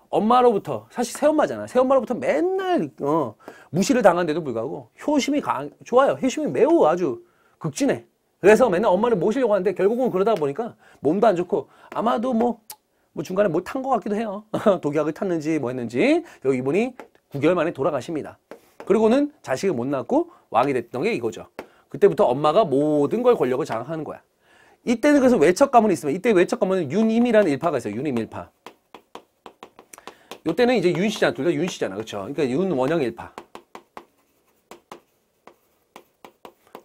엄마로부터 사실 새엄마잖아. 새엄마로부터 맨날 어, 무시를 당한데도 불구하고 효심이 강, 좋아요. 효심이 매우 아주 극진해. 그래서 맨날 엄마를 모시려고 하는데 결국은 그러다 보니까 몸도 안 좋고 아마도 뭐, 뭐 중간에 못탄것 같기도 해요. 독약을 탔는지 뭐 했는지 여기 이분이 9개월 만에 돌아가십니다. 그리고는 자식을 못 낳고 왕이 됐던 게 이거죠. 그때부터 엄마가 모든 걸 권력을 장악하는 거야. 이때는 그래서 외척 가문이 있으면 이때 외척 가문은 윤임이라는 일파가 있어요. 윤임 일파. 요때는 이제 윤씨잖아. 둘 다 윤씨잖아. 그렇죠? 그러니까 윤원영 일파.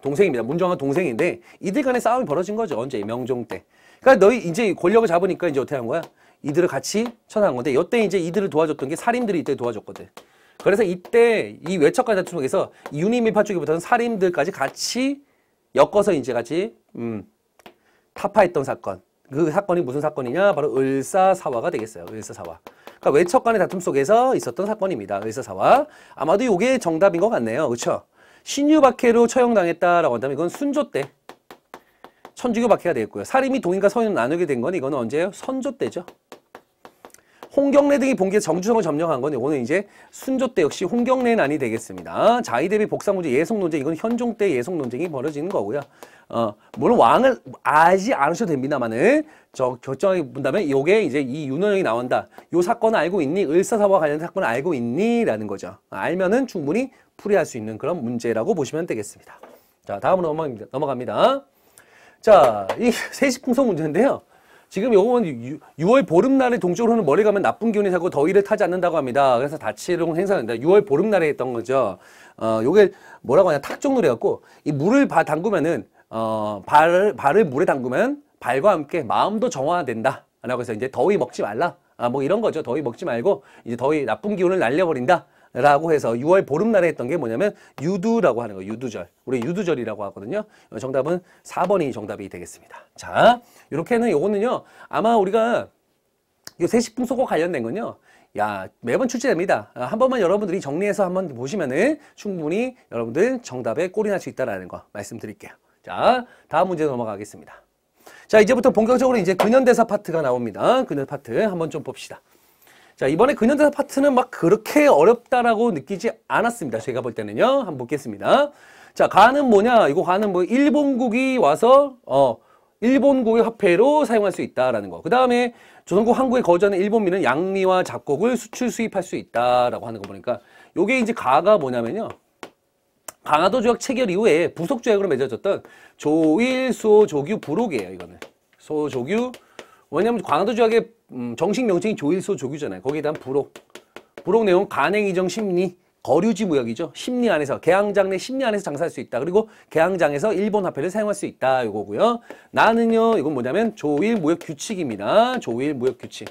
동생입니다. 문정환 동생인데 이들 간의 싸움이 벌어진 거죠. 언제? 명종 때. 그러니까 너희 이제 권력을 잡으니까 이제 어떻게 한 거야? 이들을 같이 처단한 건데 이때 이제 이들을 도와줬던 게 사림들이 이때 도와줬거든. 그래서 이때 이 외척과 대투 속에서 유니밀파쪽에보다는 사림들까지 같이 엮어서 이제 같이 음, 타파했던 사건. 그 사건이 무슨 사건이냐? 바로 을사사화가 되겠어요. 을사사화. 그러니까 외척 간의 다툼 속에서 있었던 사건입니다. 을사사화. 아마도 이게 정답인 것 같네요. 그렇죠? 신유박해로 처형당했다라고 한다면 이건 순조 때 천주교 박해가 되겠고요. 사림이 동인과 서인을 나누게 된 건 이건 언제예요? 선조 때죠. 홍경래 등이 본기에 정주성을 점령한 건 이거는 이제 순조 때 역시 홍경래 난이 되겠습니다. 자이 대비 복상문제 예속 논쟁 이건 현종 때 예속 논쟁이 벌어지는 거고요. 어, 물론 왕을 아지 않으셔도 됩니다만은 저 결정해 본다면 요게 이제 이윤호영이 나온다. 요 사건을 알고 있니? 을사사와 관련된 사건을 알고 있니? 라는 거죠. 알면은 충분히 풀이할 수 있는 그런 문제라고 보시면 되겠습니다. 자, 다음으로 넘어갑니다. 넘어갑니다. 자, 이 세시풍선 문제인데요. 지금 요건 6월 보름날에 동쪽으로는 머리 가면 나쁜 기운이 자고 더위를 타지 않는다고 합니다. 그래서 다치룡 행사입니다. 6월 보름날에 했던 거죠. 어, 요게 뭐라고 하냐 탁종놀이였고 이 물을 바 담그면은 어, 발 발을 물에 담그면 발과 함께 마음도 정화된다. 라고 해서 이제 더위 먹지 말라. 아, 뭐 이런 거죠. 더위 먹지 말고 이제 더위 나쁜 기운을 날려버린다. 라고 해서 6월 보름날에 했던 게 뭐냐면 유두라고 하는 거 유두절. 우리 유두절이라고 하거든요. 어, 정답은 4번이 정답이 되겠습니다. 자, 이렇게는 요거는요. 아마 우리가 이 세식풍 속어 관련된 건요. 야 매번 출제됩니다. 어, 한 번만 여러분들이 정리해서 한번 보시면은 충분히 여러분들 정답에 꼴이 날 수 있다라는 거 말씀드릴게요. 자 다음 문제 넘어가겠습니다. 자 이제부터 본격적으로 이제 근현대사 파트가 나옵니다. 근현 파트 한번 좀 봅시다. 자, 이번에 근현대사 파트는 막 그렇게 어렵다라고 느끼지 않았습니다. 제가 볼 때는요. 한번 보겠습니다. 자, 가는 뭐냐? 이거 가는 뭐 일본국이 와서 어 일본국의 화폐로 사용할 수 있다라는 거. 그 다음에 조선국 한국에 거주하는 일본민은 양리와 작곡을 수출 수입할 수 있다라고 하는 거 보니까 요게 이제 가가 뭐냐면요. 강화도 조약 체결 이후에 부속 조약으로 맺어졌던 조일 소조규 부록이에요. 이거는 소조규 왜냐면 강화도 조약에 음, 정식 명칭이 조일소 조규잖아요. 거기에 대한 부록. 부록 내용 간행 이정 심리 거류지 무역이죠. 심리 안에서 개항장 내 심리 안에서 장사할 수 있다. 그리고 개항장에서 일본 화폐를 사용할 수 있다. 이거고요 나는요. 이건 뭐냐면 조일 무역 규칙입니다. 조일 무역 규칙.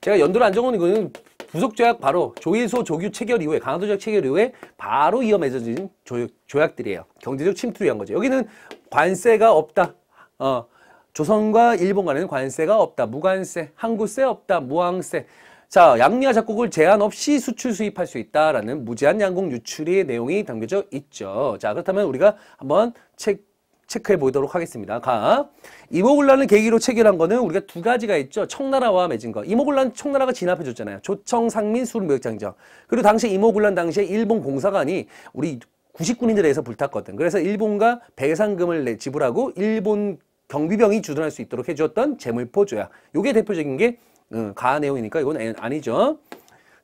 제가 연도를 안 적은 이거는 부속조약 바로 조일소 조규 체결 이후에 강화도 적 체결 이후에 바로 이어 맺어진 조, 약 조약들이에요. 경제적 침투를 위한 거죠. 여기는 관세가 없다. 어, 조선과 일본 간에는 관세가 없다. 무관세, 항구세 없다. 무항세. 자, 양리와 작곡을 제한 없이 수출 수입할 수 있다라는 무제한 양곡 유출의 내용이 담겨져 있죠. 자, 그렇다면 우리가 한번 책 체크해 보도록 하겠습니다. 가 이모군란을 계기로 체결한 거는 우리가 두 가지가 있죠. 청나라와 맺은 거. 이모군란 청나라가 진압해 줬잖아요. 조청, 상민, 수륙 무역장정. 그리고 당시 이모군란 당시에 일본 공사관이 우리 구식군인들에서 의해 불탔거든. 그래서 일본과 배상금을 내 지불하고 일본 경비병이 주둔할 수 있도록 해주었던 재물포 조약. 요게 대표적인 게 음, 어, 가하 내용이니까 이건 아니죠.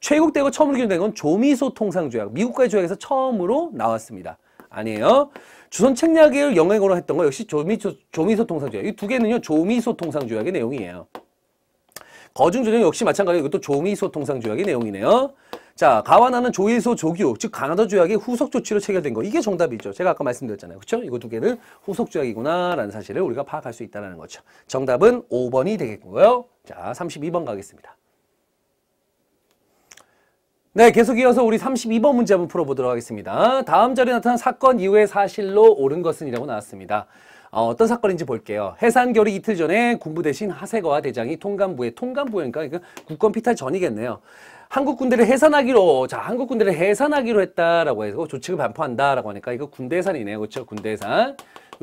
최국되고 처음으로 기준된 건 조미소 통상조약. 미국과의 조약에서 처음으로 나왔습니다. 아니에요. 주선 책략을 영행으로 했던 거 역시 조미소, 조미소 통상조약. 이 두 개는요. 조미소 통상조약의 내용이에요. 거중조정 역시 마찬가지로 이것도 조미소 통상조약의 내용이네요. 자, 가와나는 조이소 조규, 즉 가나다 조약의 후속 조치로 체결된 거. 이게 정답이죠. 제가 아까 말씀드렸잖아요. 그렇죠? 이거 두 개는 후속 조약이구나라는 사실을 우리가 파악할 수 있다는 거죠. 정답은 5번이 되겠고요. 자, 32번 가겠습니다. 네, 계속 이어서 우리 32번 문제 한번 풀어보도록 하겠습니다. 다음 자리에 나타난 사건 이후의 사실로 옳은 것은 이라고 나왔습니다. 어, 어떤 사건인지 볼게요. 해산결의 이틀 전에 군부 대신 하세거와 대장이 통감부에 통감부니까 그러니까 국권 피탈 전이겠네요. 한국 군대를 해산하기로 자 한국 군대를 해산하기로 했다라고 해서 조치를 반포한다라고 하니까 이거 군대 해산이네요 그렇죠 군대 해산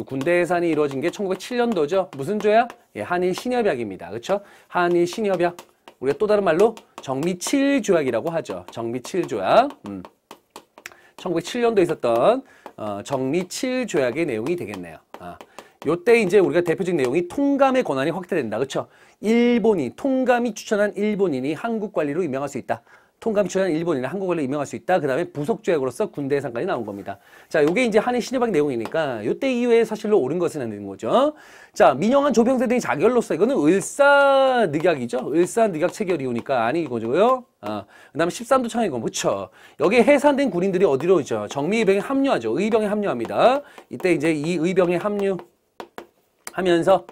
군대 해산이 이루어진 게 1907년도죠 무슨 조약? 예, 한일 신협약입니다 그렇죠 한일 신협약 우리가 또 다른 말로 정미 칠조약이라고 하죠 정미 칠조약 음. 1907년도에 있었던 어, 정미 칠조약의 내용이 되겠네요 아. 요때 이제 우리가 대표적 인 내용이 통감의 권한이 확대된다. 그렇죠? 일본이 통감이 추천한 일본인이 한국 관리로 임명할 수 있다. 통감 추천한 일본인이 한국 관리로 임명할 수 있다. 그 다음에 부속조약으로서 군대 해상까지 나온 겁니다. 자, 요게 이제 한일 신협약 내용이니까 요때 이후에 사실로 옳은 것은 안 되는 거죠. 자, 민영한 조병세 등이 자결로서 이거는 을사늑약이죠. 을사늑약 체결 이유니까 아니 이거죠요 아, 그 다음에 13도 창의공, 그쵸. 여기에 해산된 군인들이 어디로 오죠? 정미의병에 합류하죠. 의병에 합류합니다. 이때 이제 이 의병에 합류. 하면서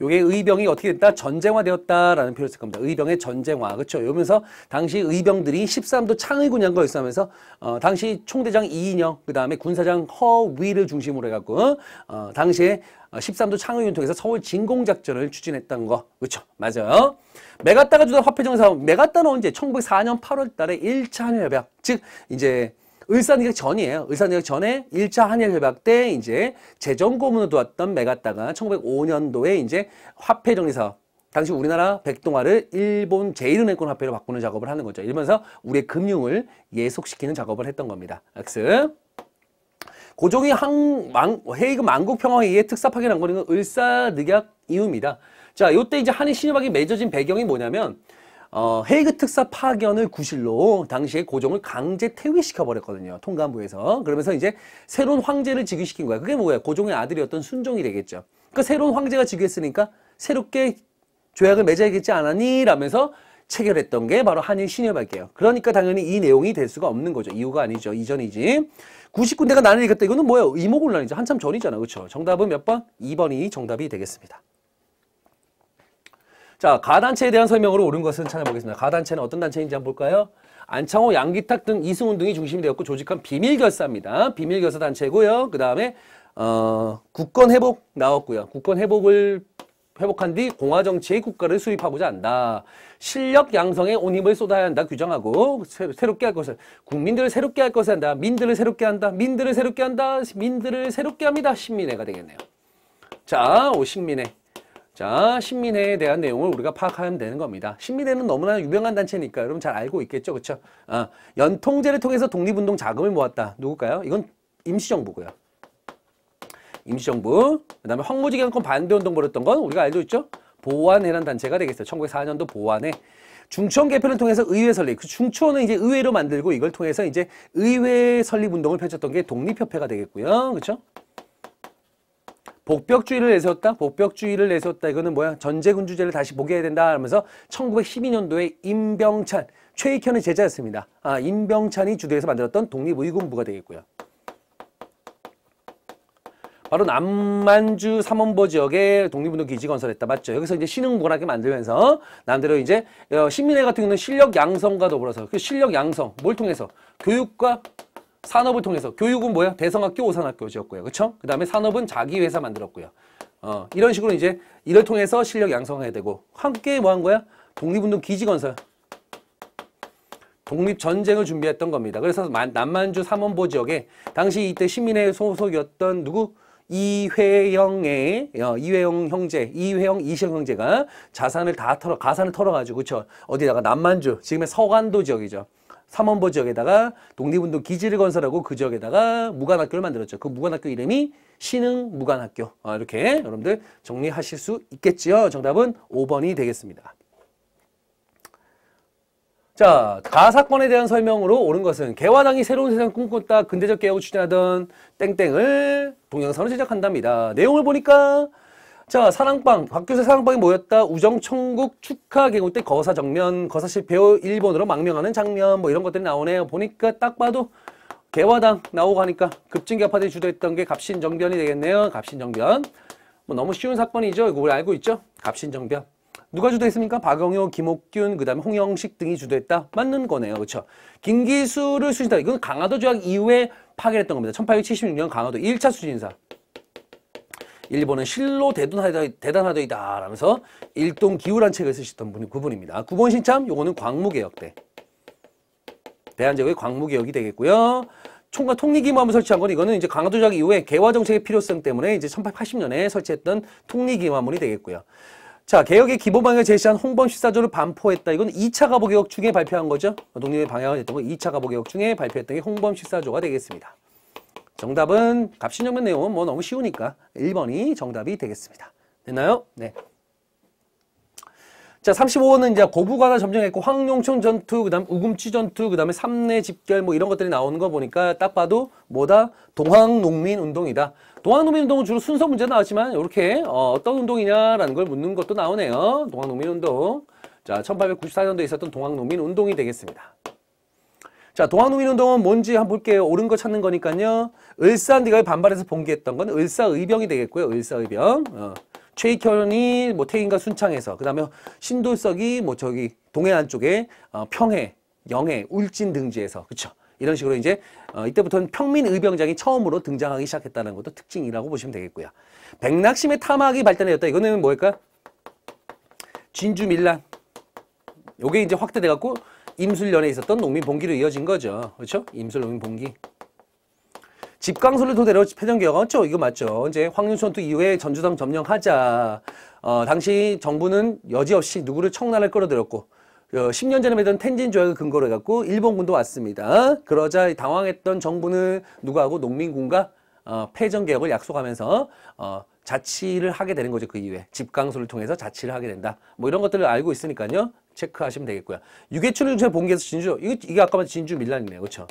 요게 의병이 어떻게 됐다? 전쟁화되었다라는 표현을 쓸 겁니다. 의병의 전쟁화. 그렇죠? 이러면서 당시 의병들이 13도 창의군양과 있싸면서 어, 당시 총대장 이인영, 그다음에 군사장 허위를 중심으로 해 갖고 어, 당시에 13도 창의군 통해서 서울 진공 작전을 추진했던 거. 그렇죠? 맞아요. 메가따가 주도 화폐정 사 메가따는 언제? 1904년 8월 달에 1차 협약. 즉 이제 을사늑약 전이에요. 을사늑약 전에 1차 한일 협약 때 이제 재정 고문을 도왔던 메가타가 1905년도에 이제 화폐 정리 사업 당시 우리나라 백동화를 일본 제1은행권 화폐로 바꾸는 작업을 하는 거죠. 이러면서 우리의 금융을 예속시키는 작업을 했던 겁니다. 엑스. 고종이 항, 왕, 헤이그 만국평화회의에 특사 파견한 거는 을사늑약 이후입니다. 자, 요때 이제 한일 신협약이 맺어진 배경이 뭐냐면 어, 헤이그 특사 파견을 구실로 당시에 고종을 강제 퇴위시켜 버렸거든요. 통감부에서. 그러면서 이제 새로운 황제를 즉위시킨 거야. 그게 뭐야? 고종의 아들이었던 순종이 되겠죠. 그러니까 새로운 황제가 즉위했으니까 새롭게 조약을 맺어야겠지 않았니? 라면서 체결했던 게 바로 한일 신협할게요. 그러니까 당연히 이 내용이 될 수가 없는 거죠. 이유가 아니죠. 이전이지. 90군대가 나를 이겼다. 이거는 뭐예요? 이모군란이죠 한참 전이잖아. 그렇죠? 정답은 몇 번? 2번이 정답이 되겠습니다. 자, 가단체에 대한 설명으로 옳은 것은 찾아보겠습니다. 가단체는 어떤 단체인지 한번 볼까요? 안창호, 양기탁 등이승운동이 중심이 되었고 조직한 비밀결사입니다. 비밀결사 단체고요. 그 다음에 어, 국권 회복 나왔고요. 국권 회복을 회복한 뒤 공화 정치의 국가를 수립하고자 한다. 실력 양성에 온 힘을 쏟아야 한다 규정하고 새, 새롭게 할 것을 국민들을 새롭게 할 것을 한다. 민들을 새롭게 한다. 민들을 새롭게 한다. 민들을 새롭게 합니다. 신민회가 되겠네요. 자, 오신민회. 자, 신민회에 대한 내용을 우리가 파악하면 되는 겁니다. 신민회는 너무나 유명한 단체니까 여러분 잘 알고 있겠죠. 그렇죠? 아, 연통제를 통해서 독립운동 자금을 모았다. 누굴까요? 이건 임시정부고요. 임시정부. 그다음에 황무지 경권 반대 운동 벌였던 건 우리가 알고 있죠? 보완회란 단체가 되겠어요. 1904년도 보완회. 중천 개편을 통해서 의회 설립. 그 중천은 이제 의회로 만들고 이걸 통해서 이제 의회 설립 운동을 펼쳤던 게 독립협회가 되겠고요. 그렇죠? 복벽주의를 내세웠다? 복벽주의를 내세웠다. 이거는 뭐야? 전제군주제를 다시 보게 해야 된다. 하면서 1912년도에 임병찬, 최익현의 제자였습니다. 아, 임병찬이 주도해서 만들었던 독립의군부가 되겠고요. 바로 남만주 삼원보 지역에 독립운동 기지 건설했다 맞죠? 여기서 이제 신흥문하게 만들면서 남대로 이제 신민회 어, 같은 경우는 실력 양성과 더불어서 그 실력 양성 뭘 통해서 교육과 산업을 통해서 교육은 뭐야? 대성학교, 오산학교지었고요 그렇죠? 그 다음에 산업은 자기 회사 만들었고요. 어, 이런 식으로 이제 이를 통해서 실력 양성해야 되고 함께 뭐 한 거야? 독립운동 기지 건설. 독립전쟁을 준비했던 겁니다. 그래서 남만주 삼원보 지역에 당시 이때 시민의 소속이었던 누구? 이회영의 어, 이회영 형제, 이회영 이시영 형제가 자산을 다 털어 가산을 털어가지고 그쵸 어디다가 남만주 지금의 서관도 지역이죠. 삼원보 지역에다가 독립운동 기지를 건설하고 그 지역에다가 무관학교를 만들었죠. 그 무관학교 이름이 신흥 무관학교. 아, 이렇게 여러분들 정리하실 수 있겠지요. 정답은 5번이 되겠습니다. 자, 가 사건에 대한 설명으로 옳은 것은 개화당이 새로운 세상을 꿈꿨다. 근대적 개혁을 추진하던 땡땡을 동영상으로 제작한답니다. 내용을 보니까 자, 사랑방. 박규세 사랑방이 뭐였다? 우정천국 축하 개국 때 거사 정면, 거사실 배우 일본으로 망명하는 장면, 뭐 이런 것들이 나오네요. 보니까 딱 봐도 개화당 나오고 하니까 급진개파들이 주도했던 게 갑신정변이 되겠네요. 갑신정변. 뭐 너무 쉬운 사건이죠. 이거 우리 알고 있죠? 갑신정변. 누가 주도했습니까? 박영효, 김옥균, 그 다음에 홍영식 등이 주도했다. 맞는 거네요. 그렇죠? 김기수를 수신다. 이건 강화도 조약 이후에 파괴했던 겁니다. 1876년 강화도 1차 수신사. 일본은 실로 대단하더이다 라면서 일동 기우란 책을 쓰셨던 분이 그분입니다. 9번 신참 요거는 광무개혁 때 대한제국의 광무개혁이 되겠고요. 총과 통리기무함을 설치한 건 이거는 이제 강화조작 이후에 개화 정책의 필요성 때문에 이제 1880년에 설치했던 통리기무함문이 되겠고요. 자, 개혁의 기본 방향을 제시한 홍범 14조를 반포했다. 이건 2차 가보개혁 중에 발표한 거죠. 독립의 방향을 했던 거 2차 가보개혁 중에 발표했던 게 홍범 14조가 되겠습니다. 정답은 갑신정면 내용은 뭐 너무 쉬우니까 1번이 정답이 되겠습니다. 됐나요? 네. 자, 35호는 이제 고부가가 점령했고 황룡촌 전투, 그다음 우금치 전투, 그다음에 삼내 집결 뭐 이런 것들이 나오는 거 보니까 딱 봐도 뭐다 동학 농민 운동이다. 동학 농민 운동은 주로 순서 문제 나왔지만 이렇게 어, 어떤 운동이냐라는 걸 묻는 것도 나오네요. 동학 농민 운동. 자, 1894년도에 있었던 동학 농민 운동이 되겠습니다. 자, 동학 농민 운동은 뭔지 한번 볼게요. 옳은 거 찾는 거니까요. 을사한디가 반발해서 봉기했던 건 을사의병이 되겠고요. 을사의병. 어. 최익현이 뭐 태인과 순창에서 그다음에 신돌석이 뭐 저기 동해안 쪽에 어, 평해, 영해, 울진 등지에서 그쵸 이런 식으로 이제 어, 이때부터는 평민의병장이 처음으로 등장하기 시작했다는 것도 특징이라고 보시면 되겠고요. 백낙심의 타막이 발달되었다. 이거는 뭐일까? 진주 밀란. 요게 이제 확대돼 갖고 임술년에 있었던 농민 봉기로 이어진 거죠. 그렇죠? 임술 농민 봉기. 집강소를 토대로 패전개혁 을 했죠. 그렇죠? 이거 맞죠. 이제 황윤선투 이후에 전주당 점령하자. 어, 당시 정부는 여지없이 누구를 청나라를 끌어들였고 10년 어, 전에 맺은 텐진 조약을 근거로 해갖고 일본군도 왔습니다. 그러자 당황했던 정부는 누구하고 농민군과 어, 패전개혁을 약속하면서 어, 자치를 하게 되는 거죠. 그 이후에 집강소를 통해서 자치를 하게 된다. 뭐 이런 것들을 알고 있으니까요. 체크하시면 되겠고요. 유계춘을 제가 본계에서 진주 이게, 이게 아까 말한 진주 밀란이네요. 그렇죠?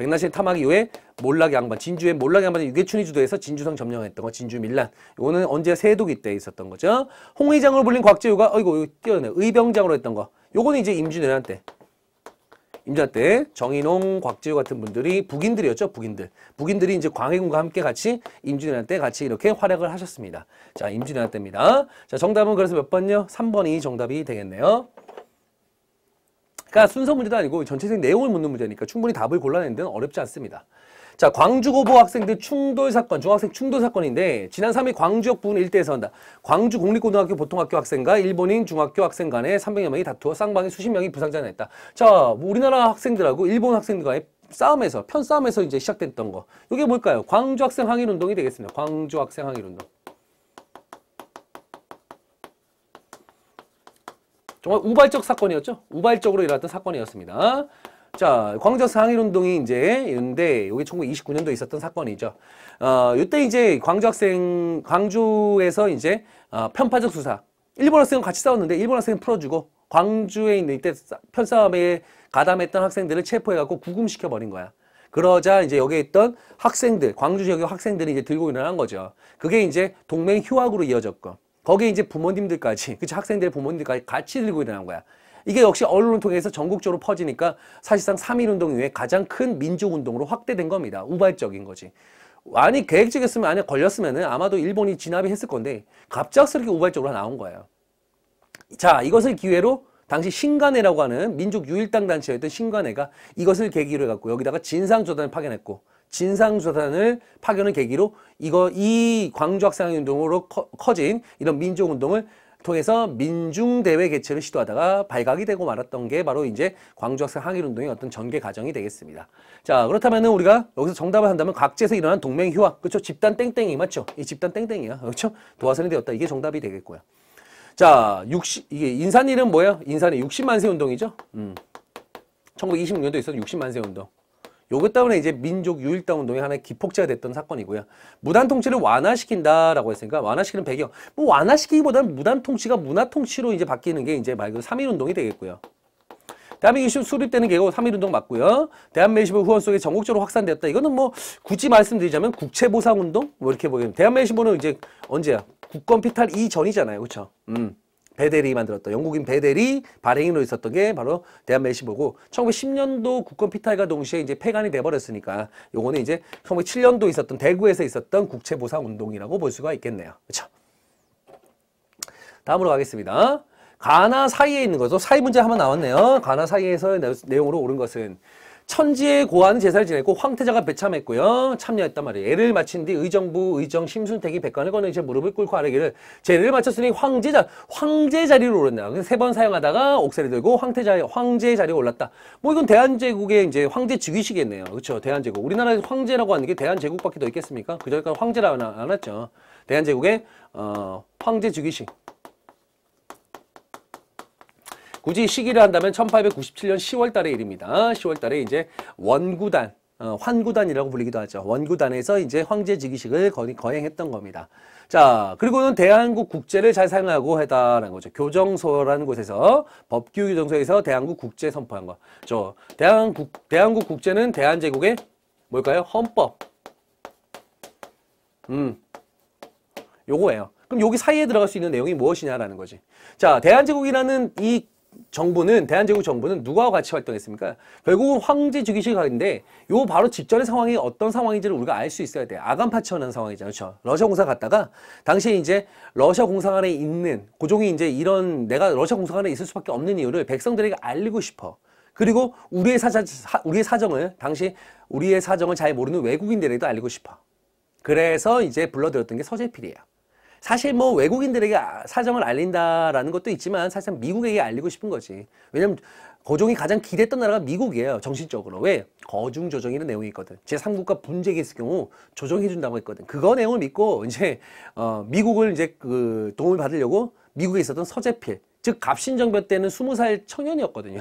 백나신의 탐학 이후에 몰락 양반, 진주의 몰락 양반이 유계춘이 주도해서 진주성 점령했던 거, 진주 밀란. 이거는 언제 세도기 때 있었던 거죠. 홍의장으로 불린 곽재우가 어이구 뛰어내 의병장으로 했던 거. 요거는 이제 임진왜란 때. 임진왜란 때 정인홍, 곽재우 같은 분들이 북인들이었죠, 북인들. 북인들이 이제 광해군과 함께 같이 임진왜란 때 같이 이렇게 활약을 하셨습니다. 자, 임진왜란 때입니다. 자, 정답은 그래서 몇 번요? 3번이 정답이 되겠네요. 그러니까 순서 문제도 아니고 전체적인 내용을 묻는 문제니까 충분히 답을 골라내는 데는 어렵지 않습니다. 자, 광주고보 학생들 충돌 사건, 중학생 충돌 사건인데 지난 3일 광주역 부근 일대에서 한다. 광주 공립고등학교 보통학교 학생과 일본인 중학교 학생 간에 300여 명이 다투어 쌍방에 수십 명이 부상자냈다. 자, 우리나라 학생들하고 일본 학생들 과의 싸움에서 편싸움에서 이제 시작됐던 거. 이게 뭘까요? 광주 학생 항일 운동이 되겠습니다. 광주 학생 항일 운동. 정말 우발적 사건이었죠. 우발적으로 일어났던 사건이었습니다. 자, 광저 상일운동이 이제 있는데 이게 1929년도에 있었던 사건이죠. 어, 이때 이제 광주 학생 광주에서 이제 어, 편파적 수사. 일본 학생은 같이 싸웠는데 일본 학생은 풀어주고 광주에 있는 이때 편싸움에 가담했던 학생들을 체포해갖고 구금시켜 버린 거야. 그러자 이제 여기에 있던 학생들, 광주 지역의 학생들이 이제 들고 일어난 거죠. 그게 이제 동맹 휴학으로 이어졌고. 거기에 이제 부모님들까지, 그치 학생들의 부모님들까지 같이 들고 일어난 거야. 이게 역시 언론 통해서 전국적으로 퍼지니까 사실상 3.1운동 이후에 가장 큰 민족운동으로 확대된 겁니다. 우발적인 거지. 아니 계획적이었으면 안에 걸렸으면은 아마도 일본이 진압이 했을 건데 갑작스럽게 우발적으로 나온 거예요. 자 이것을 기회로 당시 신간회라고 하는 민족 유일당 단체였던 신간회가 이것을 계기로 해갖고 여기다가 진상조단을 파견했고 진상조사단을 파견을 계기로 이거 이 광주 학생 운동으로 커진 이런 민족 운동을 통해서 민중대회 개최를 시도하다가 발각이 되고 말았던 게 바로 이제 광주학생 항일운동의 어떤 전개 과정이 되겠습니다. 자 그렇다면 우리가 여기서 정답을 한다면 각지에서 일어난 동맹휴화 그렇죠? 집단 땡땡이 맞죠? 이 집단 땡땡이야 그렇죠? 도화선이 되었다 이게 정답이 되겠고요. 자 60, 이게 인산일은 뭐예요? 인산이 60만세 운동이죠? 음. 1926년도에 있었던 60만세 운동 요것 때문에 이제 민족 유일당 운동의 하나의 기폭제가 됐던 사건이고요. 무단 통치를 완화시킨다라고 했으니까 완화시키는 배경. 뭐 완화시키기보다는 무단 통치가 문화 통치로 이제 바뀌는 게 이제 말 그대로 3일 운동이 되겠고요. 대한민국이 수립되는 계고 3.1 운동 맞고요. 대한매시보 후원 속에 전국적으로 확산되었다. 이거는 뭐 굳이 말씀드리자면 국채보상 운동 뭐 이렇게 보면 대한매시보는 이제 언제야? 국권 피탈 이전이잖아요. 그쵸 음. 베델이 만들었던 영국인 베델이 발행인으로 있었던 게 바로 대한매시보고 1910년도 국권 피탈과 동시에 이제 폐간이 돼버렸으니까 요거는 이제 1907년도 있었던 대구에서 있었던 국채보상 운동이라고 볼 수가 있겠네요. 그렇죠? 다음으로 가겠습니다. 가나 사이에 있는 거죠. 사이 문제 한번 나왔네요. 가나 사이에서 내용으로 오른 것은 천지의 고하는 제사를 지냈고 황태자가 배참했고요. 참여했단 말이에요. 애를 마친 뒤 의정부 의정 심순택이 백관을 거는 제 무릎을 꿇고 아래기를 제를 마쳤으니 황제자 황제 자리로 오른다. 그래서 세 번 사용하다가 옥살이 들고 황태자 황제 자리에 올랐다. 뭐 이건 대한제국의 이제 황제 즉위식이겠네요 그렇죠. 대한제국. 우리나라에서 황제라고 하는 게 대한제국밖에 더 있겠습니까? 그전까지 황제라고 안, 왔죠 대한제국의 어, 황제 즉위식. 굳이 시기를 한다면 1897년 10월 달의 일입니다. 10월 달에 이제 원구단 어, 환구단이라고 불리기도 하죠. 원구단에서 이제 황제 즉위식을 거행했던 겁니다. 자, 그리고는 대한국 국제를 잘 사용하고 해다라는 거죠. 교정소라는 곳에서 법규교정소에서 대한국 국제 선포한 거. 저 대한국 대한국 국제는 대한제국의 뭘까요? 헌법. 음. 요거예요. 그럼 여기 사이에 들어갈 수 있는 내용이 무엇이냐라는 거지. 자, 대한제국이라는 이 정부는 대한제국 정부는 누가와 같이 활동했습니까? 결국은 황제 즉위식 하는데 요 바로 직전의 상황이 어떤 상황인지를 우리가 알 수 있어야 돼. 요 아간파천한 상황이잖아요. 그렇죠? 러시아 공사 갔다가 당시에 이제 러시아 공사관에 있는 고종이 이제 이런 내가 러시아 공사관에 있을 수밖에 없는 이유를 백성들에게 알리고 싶어. 그리고 우리의 사정 우리의 사정을 당시 우리의 사정을 잘 모르는 외국인들에게도 알리고 싶어. 그래서 이제 불러들였던 게 서재필이에요. 사실 뭐 외국인들에게 아, 사정을 알린다라는 것도 있지만 사실 미국에게 알리고 싶은 거지. 왜냐면 거종이 가장 기대했던 나라가 미국이에요. 정신적으로. 왜? 거중 조정이라는 내용이 있거든. 제3국과 분쟁이 있을 경우 조정해 준다고 했거든. 그거 내용을 믿고 이제 어 미국을 이제 그 도움을 받으려고 미국에 있었던 서재필, 즉 갑신정변 때는 20살 청년이었거든요.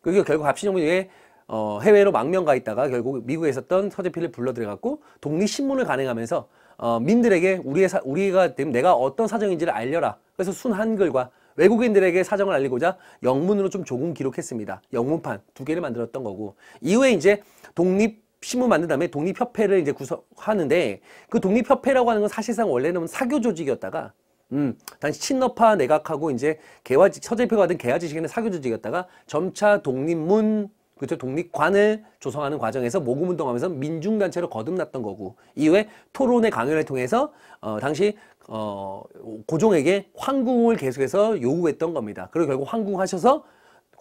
그게 결국 갑신정변에 어 해외로 망명 가 있다가 결국 미국에 있었던 서재필을 불러들여 갖고 독립신문을 가능하면서 어, 민들에게 우리의 사, 우리가 되 내가 어떤 사정인지를 알려라. 그래서 순한글과 외국인들에게 사정을 알리고자 영문으로 좀 조금 기록했습니다. 영문판 두 개를 만들었던 거고 이후에 이제 독립 신문 만든 다음에 독립협회를 이제 구성하는데 그 독립협회라고 하는 건 사실상 원래는 사교 조직이었다가 음, 당시 친노파 내각하고 이제 개화 지 서재표가 된 개화지식에는 사교 조직이었다가 점차 독립문 그렇죠 독립관을 조성하는 과정에서 모금운동하면서 민중단체로 거듭났던 거고 이후에 토론의 강연을 통해서 어, 당시 어, 고종에게 황궁을 계속해서 요구했던 겁니다. 그리고 결국 황궁하셔서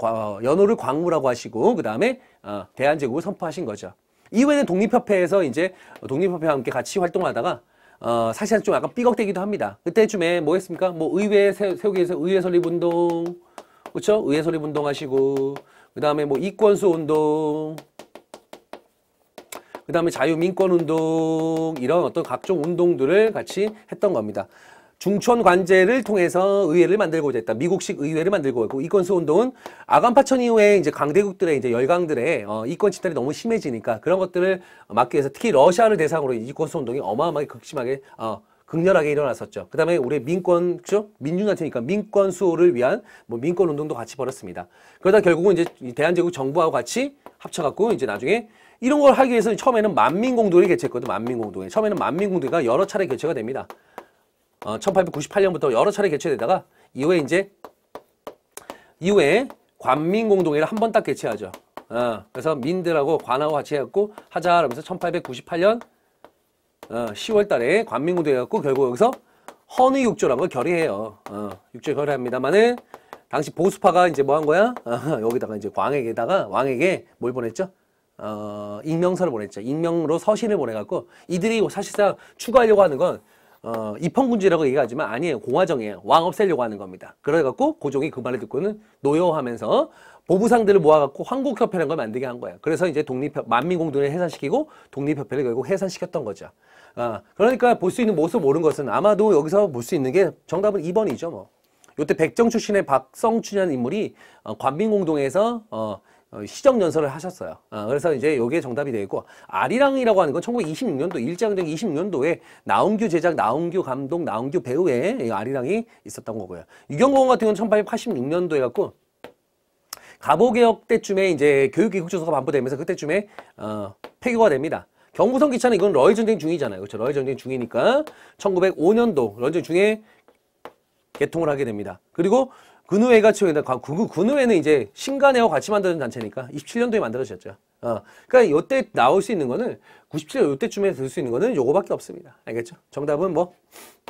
어, 연호를 광무라고 하시고 그 다음에 어, 대한제국을 선포하신 거죠. 이후에는 독립협회에서 이제 독립협회와 함께 같이 활동하다가 어, 사실은 좀 약간 삐걱대기도 합니다. 그때쯤에 뭐 했습니까? 뭐 의회 세우기 위해서 의회 설립운동 그렇죠? 의회 설립운동 하시고 그 다음에 뭐 이권수 운동, 그 다음에 자유민권운동 이런 어떤 각종 운동들을 같이 했던 겁니다. 중천관제를 통해서 의회를 만들고자 했다. 미국식 의회를 만들고 있고 이권수 운동은 아간파천 이후에 이제 강대국들의 이제 열강들의 어, 이권 침탈이 너무 심해지니까 그런 것들을 막기 위해서 특히 러시아를 대상으로 이권수 운동이 어마어마하게 극심하게 어, 극렬하게 일어났었죠. 그 다음에 우리 민권, 그죠? 민주단체니까 민권 수호를 위한 뭐 민권 운동도 같이 벌였습니다. 그러다 결국은 이제 대한제국 정부하고 같이 합쳐갖고 이제 나중에 이런 걸 하기 위해서는 처음에는 만민공동회를 개최했거든, 만민공동회. 처음에는 만민공동회가 여러 차례 개최가 됩니다. 어, 1898년부터 여러 차례 개최되다가 이후에 이제 이후에 관민공동회를 한 번 딱 개최하죠. 어, 그래서 민들하고 관하고 같이 해갖고 하자 그러면서 1898년 어, 10월 달에 관민군도 해갖고 결국 여기서 헌의 육조라고 결의해요. 어, 육조 결의합니다만은 당시 보수파가 이제 뭐 한 거야? 어, 여기다가 이제 왕에게다가 왕에게 뭘 보냈죠? 어, 익명서를 보냈죠. 익명으로 서신을 보내갖고 이들이 사실상 추가하려고 하는 건 어, 입헌군주라고 얘기하지만 아니에요. 공화정이에요. 왕 없애려고 하는 겁니다. 그래갖고 고종이 그 말을 듣고는 노여하면서 워 보부상들을 모아갖고 황국협회라는 걸 만들게 한 거예요. 그래서 이제 독립 만민공동을 해산시키고 독립협회를 결국 해산시켰던 거죠. 아, 그러니까 볼 수 있는 모습 모르는 것은 아마도 여기서 볼 수 있는 게 정답은 2번이죠. 뭐. 요때 백정 출신의 박성춘이라는 인물이 어, 관민공동에서 어, 어, 시정 연설을 하셨어요. 어, 그래서 이제 요게 정답이 되고 아리랑이라고 하는 건 1926년도 일제강점 26년도에 나운규 제작, 나운규 감독, 나운규 배우의 아리랑이 있었던 거고요. 유경공원 같은 경우는 1886년도에 갖고 가보개혁 때쯤에 이제 교육기국조서가 반부되면서 그때쯤에 어, 폐교가 됩니다. 경부선 기차는 이건 러일 전쟁 중이잖아요. 그렇죠? 러일 전쟁 중이니까 1905년도 러일 전쟁 중에 개통을 하게 됩니다. 그리고 근우회가 치우는그 그 근우회는 이제 신간회와 같이 만드는 단체니까 27년도에 만들어졌죠. 어, 그니까요때 나올 수 있는 거는 97년 요때쯤에들 수 있는 거는 요거밖에 없습니다. 알겠죠? 정답은 뭐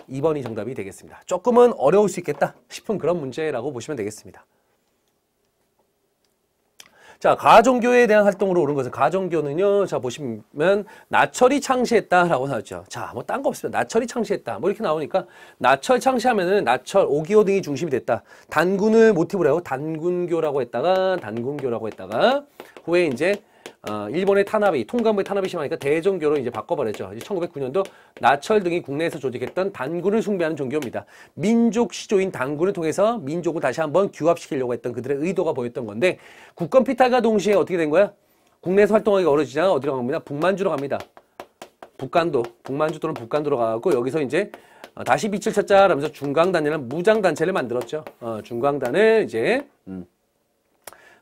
2번이 정답이 되겠습니다. 조금은 어려울 수 있겠다 싶은 그런 문제라고 보시면 되겠습니다. 자, 가정교회에 대한 활동으로 오른 것은 가정교는요. 자, 보시면 나철이 창시했다라고 나왔죠. 자, 뭐 딴 거 없으면 나철이 창시했다. 뭐 이렇게 나오니까 나철 창시하면은 나철 오기오 등이 중심이 됐다. 단군을 모티브로 하고 단군교라고 했다가 단군교라고 했다가 후에 이제 어, 일본의 탄압이 통감부의 탄압이 심하니까 대종교로 이제 바꿔버렸죠. 이제 1909년도 나철 등이 국내에서 조직했던 단군을 숭배하는 종교입니다. 민족 시조인 단군을 통해서 민족을 다시 한번 규합시키려고 했던 그들의 의도가 보였던 건데 국권 피타가 동시에 어떻게 된 거야? 국내에서 활동하기가 어려지잖아. 어디로 갑니다? 북만주로 갑니다. 북간도, 북만주 또는 북간도로 가고 여기서 이제 어, 다시 빛을 찾자라면서 중강단이라는 무장단체를 만들었죠. 어, 중강단을 이제 음.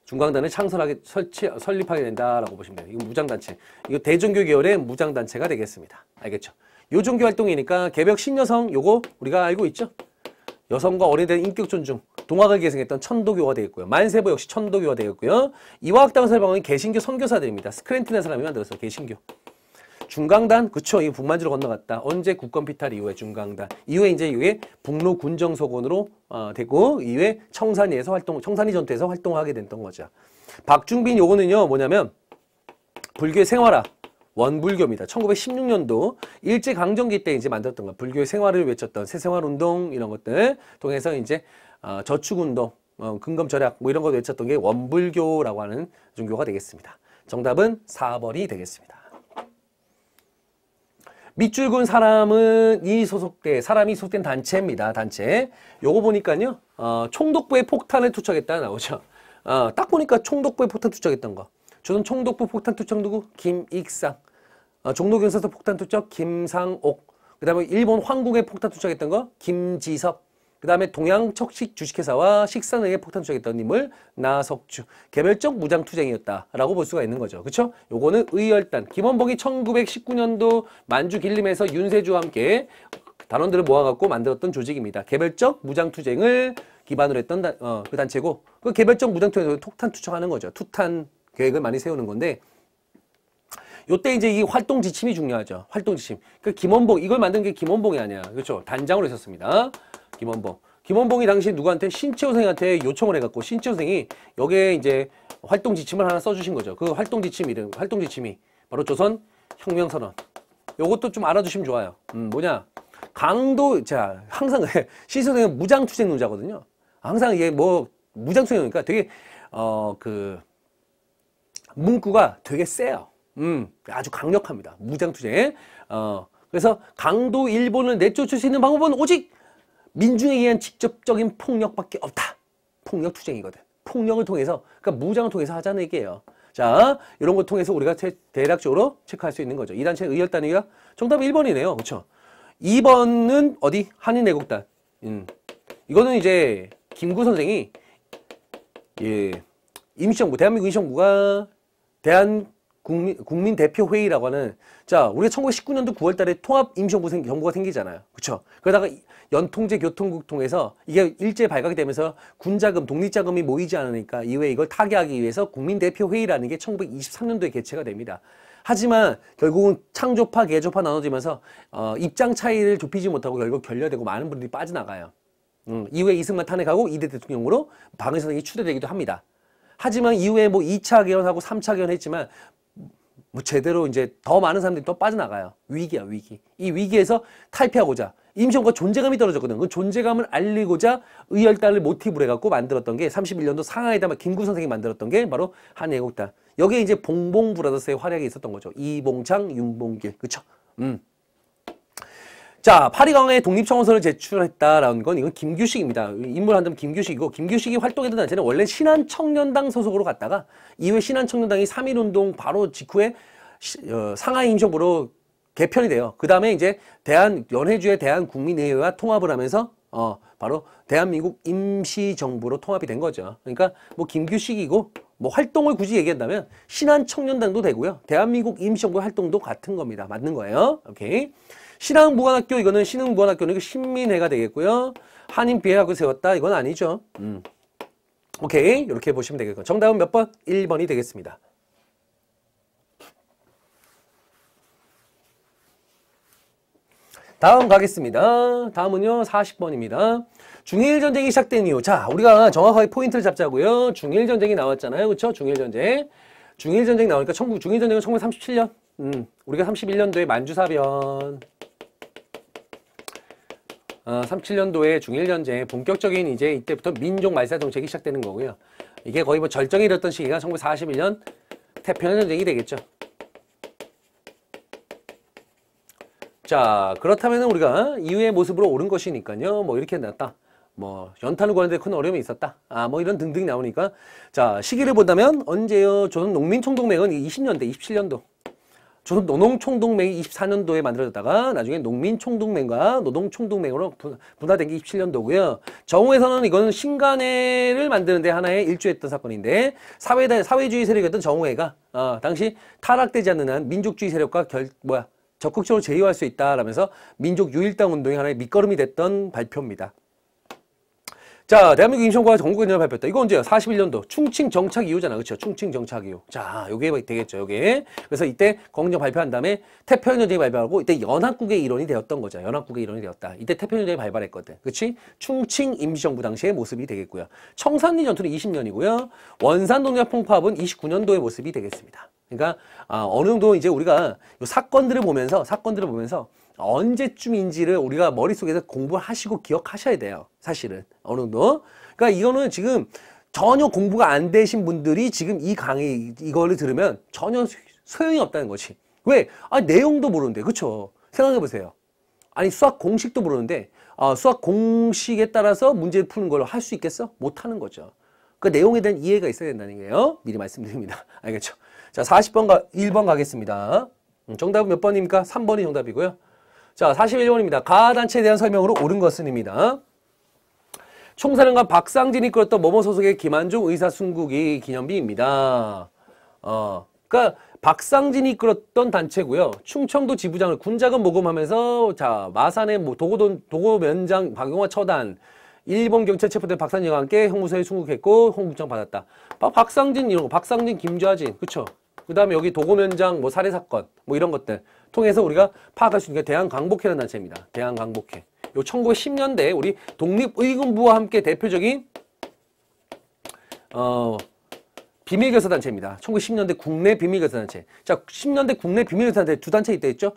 중강단을 창설하게 설치, 설립하게 된다라고 보시면 돼요. 이거 무장단체. 이거 대종교 계열의 무장단체가 되겠습니다. 알겠죠? 요종교 활동이니까 개벽 신여성 요거 우리가 알고 있죠? 여성과 어린이들 인격 존중, 동학을 계승했던 천도교가 되겠고요. 만세부 역시 천도교가 되겠고요. 이화학당설 방은 개신교 선교사들입니다. 스크랜티라는 사람이 만들어서 개신교. 중강단 그쵸 이 북만주로 건너갔다 언제 국권 피탈 이후에 중강단 이후에 이제 이게 북로 군정서군으로 어, 되고 이후에 청산리에서 활동 청산리 전투에서 활동하게 됐던 거죠 박중빈 요거는요 뭐냐면 불교의 생활화 원불교입니다. 1916년도 일제강점기 때 이제 만들었던 거 불교의 생활을 외쳤던 새생활운동 이런 것들 통해서 이제 어, 저축운동, 어, 금검절약 뭐 이런 거 외쳤던 게 원불교라고 하는 종교가 되겠습니다. 정답은 4번이 되겠습니다. 밑줄 군 사람은 이 소속대, 사람이 소속된 단체입니다. 단체. 요거 보니까요. 어, 총독부에 폭탄을 투척했다 나오죠. 어, 딱 보니까 총독부에 폭탄 투척했던 거. 저는 총독부 폭탄 투척 누구? 김익상. 어, 종로경사서 폭탄 투척 김상옥. 그 다음에 일본 황국에 폭탄 투척했던 거 김지섭. 그 다음에 동양척식 주식회사와 식산은행의 폭탄 투자했던 님을 나석주 개별적 무장투쟁이었다라고 볼 수가 있는 거죠. 그렇죠? 요거는 의열단 김원복이 1919년도 만주 길림에서 윤세주와 함께 단원들을 모아갖고 만들었던 조직입니다. 개별적 무장투쟁을 기반으로 했던 단, 어, 그 단체고 그 개별적 무장투쟁을 폭탄 투척하는 거죠. 투탄 계획을 많이 세우는 건데 요때 이제 이 활동 지침이 중요하죠. 활동 지침. 그김원봉 이걸 만든 게김원봉이 아니야. 그렇죠? 단장으로 있었습니다. 김원봉. 김원봉이 당시 누구한테 신채호생한테 요청을 해갖고 신채호생이 여기에 이제 활동 지침을 하나 써주신 거죠. 그 활동 지침 이름, 활동 지침이 바로 조선 혁명 선언. 요것도 좀 알아두시면 좋아요. 음, 뭐냐? 강도 자 항상 신선생은 무장투쟁론자거든요. 항상 이게 뭐 무장투쟁이니까 되게 어 그 문구가 되게 세요. 음, 아주 강력합니다. 무장투쟁. 어, 그래서 강도 일본을 내쫓을 수 있는 방법은 오직 민중에 의한 직접적인 폭력밖에 없다. 폭력 투쟁이거든. 폭력을 통해서, 그러니까 무장을 통해서 하자는 얘기예요. 자, 이런 걸 통해서 우리가 대, 략적으로 체크할 수 있는 거죠. 이단체 의열 단위가 정답은 1번이네요. 그렇죠? 2번은 어디? 한인 애국단. 음. 이거는 이제 김구 선생이 예, 임시정부, 대한민국 임시정부가 대한 국민, 국민 대표 회의라고 하는 자 우리가 1919년도 9월달에 통합 임시정부 생, 정부가 생기잖아요, 그렇죠? 그러다가 연통제 교통국 통해서 이게 일제 발각이 되면서 군자금, 독립자금이 모이지 않으니까 이후에 이걸 타개하기 위해서 국민 대표 회의라는 게 1923년도에 개최가 됩니다. 하지만 결국은 창조파, 개조파 나눠지면서 어, 입장 차이를 좁히지 못하고 결국 결렬되고 많은 분들이 빠져나가요. 음, 이후에 이승만 탄핵하고 이대 대통령으로 방일선생이 추대되기도 합니다. 하지만 이후에 뭐 2차 개헌하고 3차 개헌했지만 뭐 제대로 이제 더 많은 사람들이 또 빠져나가요. 위기야, 위기. 이 위기에서 탈피하고자 임시정부가 존재감이 떨어졌거든. 그 존재감을 알리고자 의열단을 모티브로 해갖고 만들었던 게 31년도 상하이다 김구 선생이 만들었던 게 바로 한예국단. 여기에 이제 봉봉 브라더스의 활약이 있었던 거죠. 이봉창, 윤봉길. 그쵸? 음. 자, 파리강의 독립청원서를 제출했다라는 건 이건 김규식입니다. 인물 한다면 김규식이고 김규식이 활동했던 단체는 원래 신한청년당 소속으로 갔다가 이후에 신한청년당이 삼일운동 바로 직후에 어, 상하이 인정부로 개편이 돼요. 그 다음에 이제 대한 연해주의 대한국민의회와 통합을 하면서 어, 바로 대한민국 임시정부로 통합이 된 거죠. 그러니까 뭐 김규식이고 뭐 활동을 굳이 얘기한다면 신한청년당도 되고요. 대한민국 임시정부 활동도 같은 겁니다. 맞는 거예요. 오케이. 신앙무관학교 이거는 신흥무관학교는 신민회가 되겠고요. 한인 비해하고 세웠다 이건 아니죠. 음. 오케이 이렇게 보시면 되겠고 정답은 몇 번? 1번이 되겠습니다. 다음 가겠습니다. 다음은요 40번입니다. 중일 전쟁이 시작된 이후 자 우리가 정확하게 포인트를 잡자고요. 중일 전쟁이 나왔잖아요, 그렇죠? 중일 전쟁. 중일 전쟁 나오니까 19, 중일 전쟁은 1937년. 음, 우리가 31년도에 만주사변 어, 37년도에 중일전쟁 본격적인 이제 이때부터 민족 말살 정책이 시작되는 거고요. 이게 거의 뭐 절정이 이뤘던 시기가 1941년 태평양전쟁이 되겠죠. 자 그렇다면 우리가 이후의 모습으로 옳은 것이니까요. 뭐 이렇게 났다. 뭐 연탄을 구하는데 큰 어려움이 있었다. 아뭐 이런 등등이 나오니까 자 시기를 본다면 언제요? 저는 농민총동맹은 20년대, 27년도 저도 노농총동맹이 24년도에 만들어졌다가 나중에 농민총동맹과 노동총동맹으로 분화된 게 27년도고요. 정호에서는 이거는 신간회를 만드는데 하나의 일조했던 사건인데 사회, 사회주의 세력이었던 정우회가 어, 당시 타락되지 않는 한 민족주의 세력과 결, 뭐야, 적극적으로 제휴할 수 있다라면서 민족 유일당 운동의 하나의 밑거름이 됐던 발표입니다. 자, 대한민국 임시정부가 전국에전을 발표했다. 이거 언제요? 41년도. 충칭 정착 이후잖아. 그렇죠? 충칭 정착 이후. 자, 요게 되겠죠. 요게. 그래서 이때 공정 발표한 다음에 태평양전쟁이 발발하고 이때 연합국의 일원이 되었던 거죠. 연합국의 일원이 되었다. 이때 태평양전쟁이 발발했거든. 그치 충칭 임시정부 당시의 모습이 되겠고요. 청산리 전투는 20년이고요. 원산 동력 폭파업은 29년도의 모습이 되겠습니다. 그러니까 아, 어느 정도 이제 우리가 요 사건들을 보면서 사건들을 보면서 언제쯤인지를 우리가 머릿속에서 공부하시고 기억하셔야 돼요. 사실은 어느 정도. 그러니까 이거는 지금 전혀 공부가 안 되신 분들이 지금 이 강의 이거를 들으면 전혀 소용이 없다는 거지. 왜? 아, 내용도 모르는데. 그렇죠 생각해 보세요. 아니 수학 공식도 모르는데 아, 수학 공식에 따라서 문제 푸는 걸로 할 수 있겠어? 못하는 거죠. 그 내용에 대한 이해가 있어야 된다는 거예요. 미리 말씀드립니다. 알겠죠? 자, 40번 과 1번 가겠습니다. 음, 정답은 몇 번입니까? 3번이 정답이고요. 자, 41번입니다. 가단체에 대한 설명으로 옳은 것은입니다. 총사령관 박상진이 끌었던 모모 소속의 김한종 의사 순국이 기념비입니다. 어, 그러니까 박상진이 끌었던 단체고요. 충청도 지부장을 군자금 모금하면서 자 마산의 뭐 도고돈 도고 면장 박용화 처단 일본 경찰 체포된 박상진과 함께 형무소에 순국했고 홍국장 받았다. 아, 박상진 이런 거 박상진 김좌진 그쵸? 그 다음에 여기 도고 면장 뭐 살해 사건 뭐 이런 것들 통해서 우리가 파악할 수 있는 게 대한광복회라는 단체입니다. 대한광복회. 요 1910년대에 우리 독립의군부와 함께 대표적인 어, 비밀교사 단체입니다. 1910년대 국내 비밀교사 단체. 자, 10년대 국내 비밀교사 단체 두 단체 있다 했죠?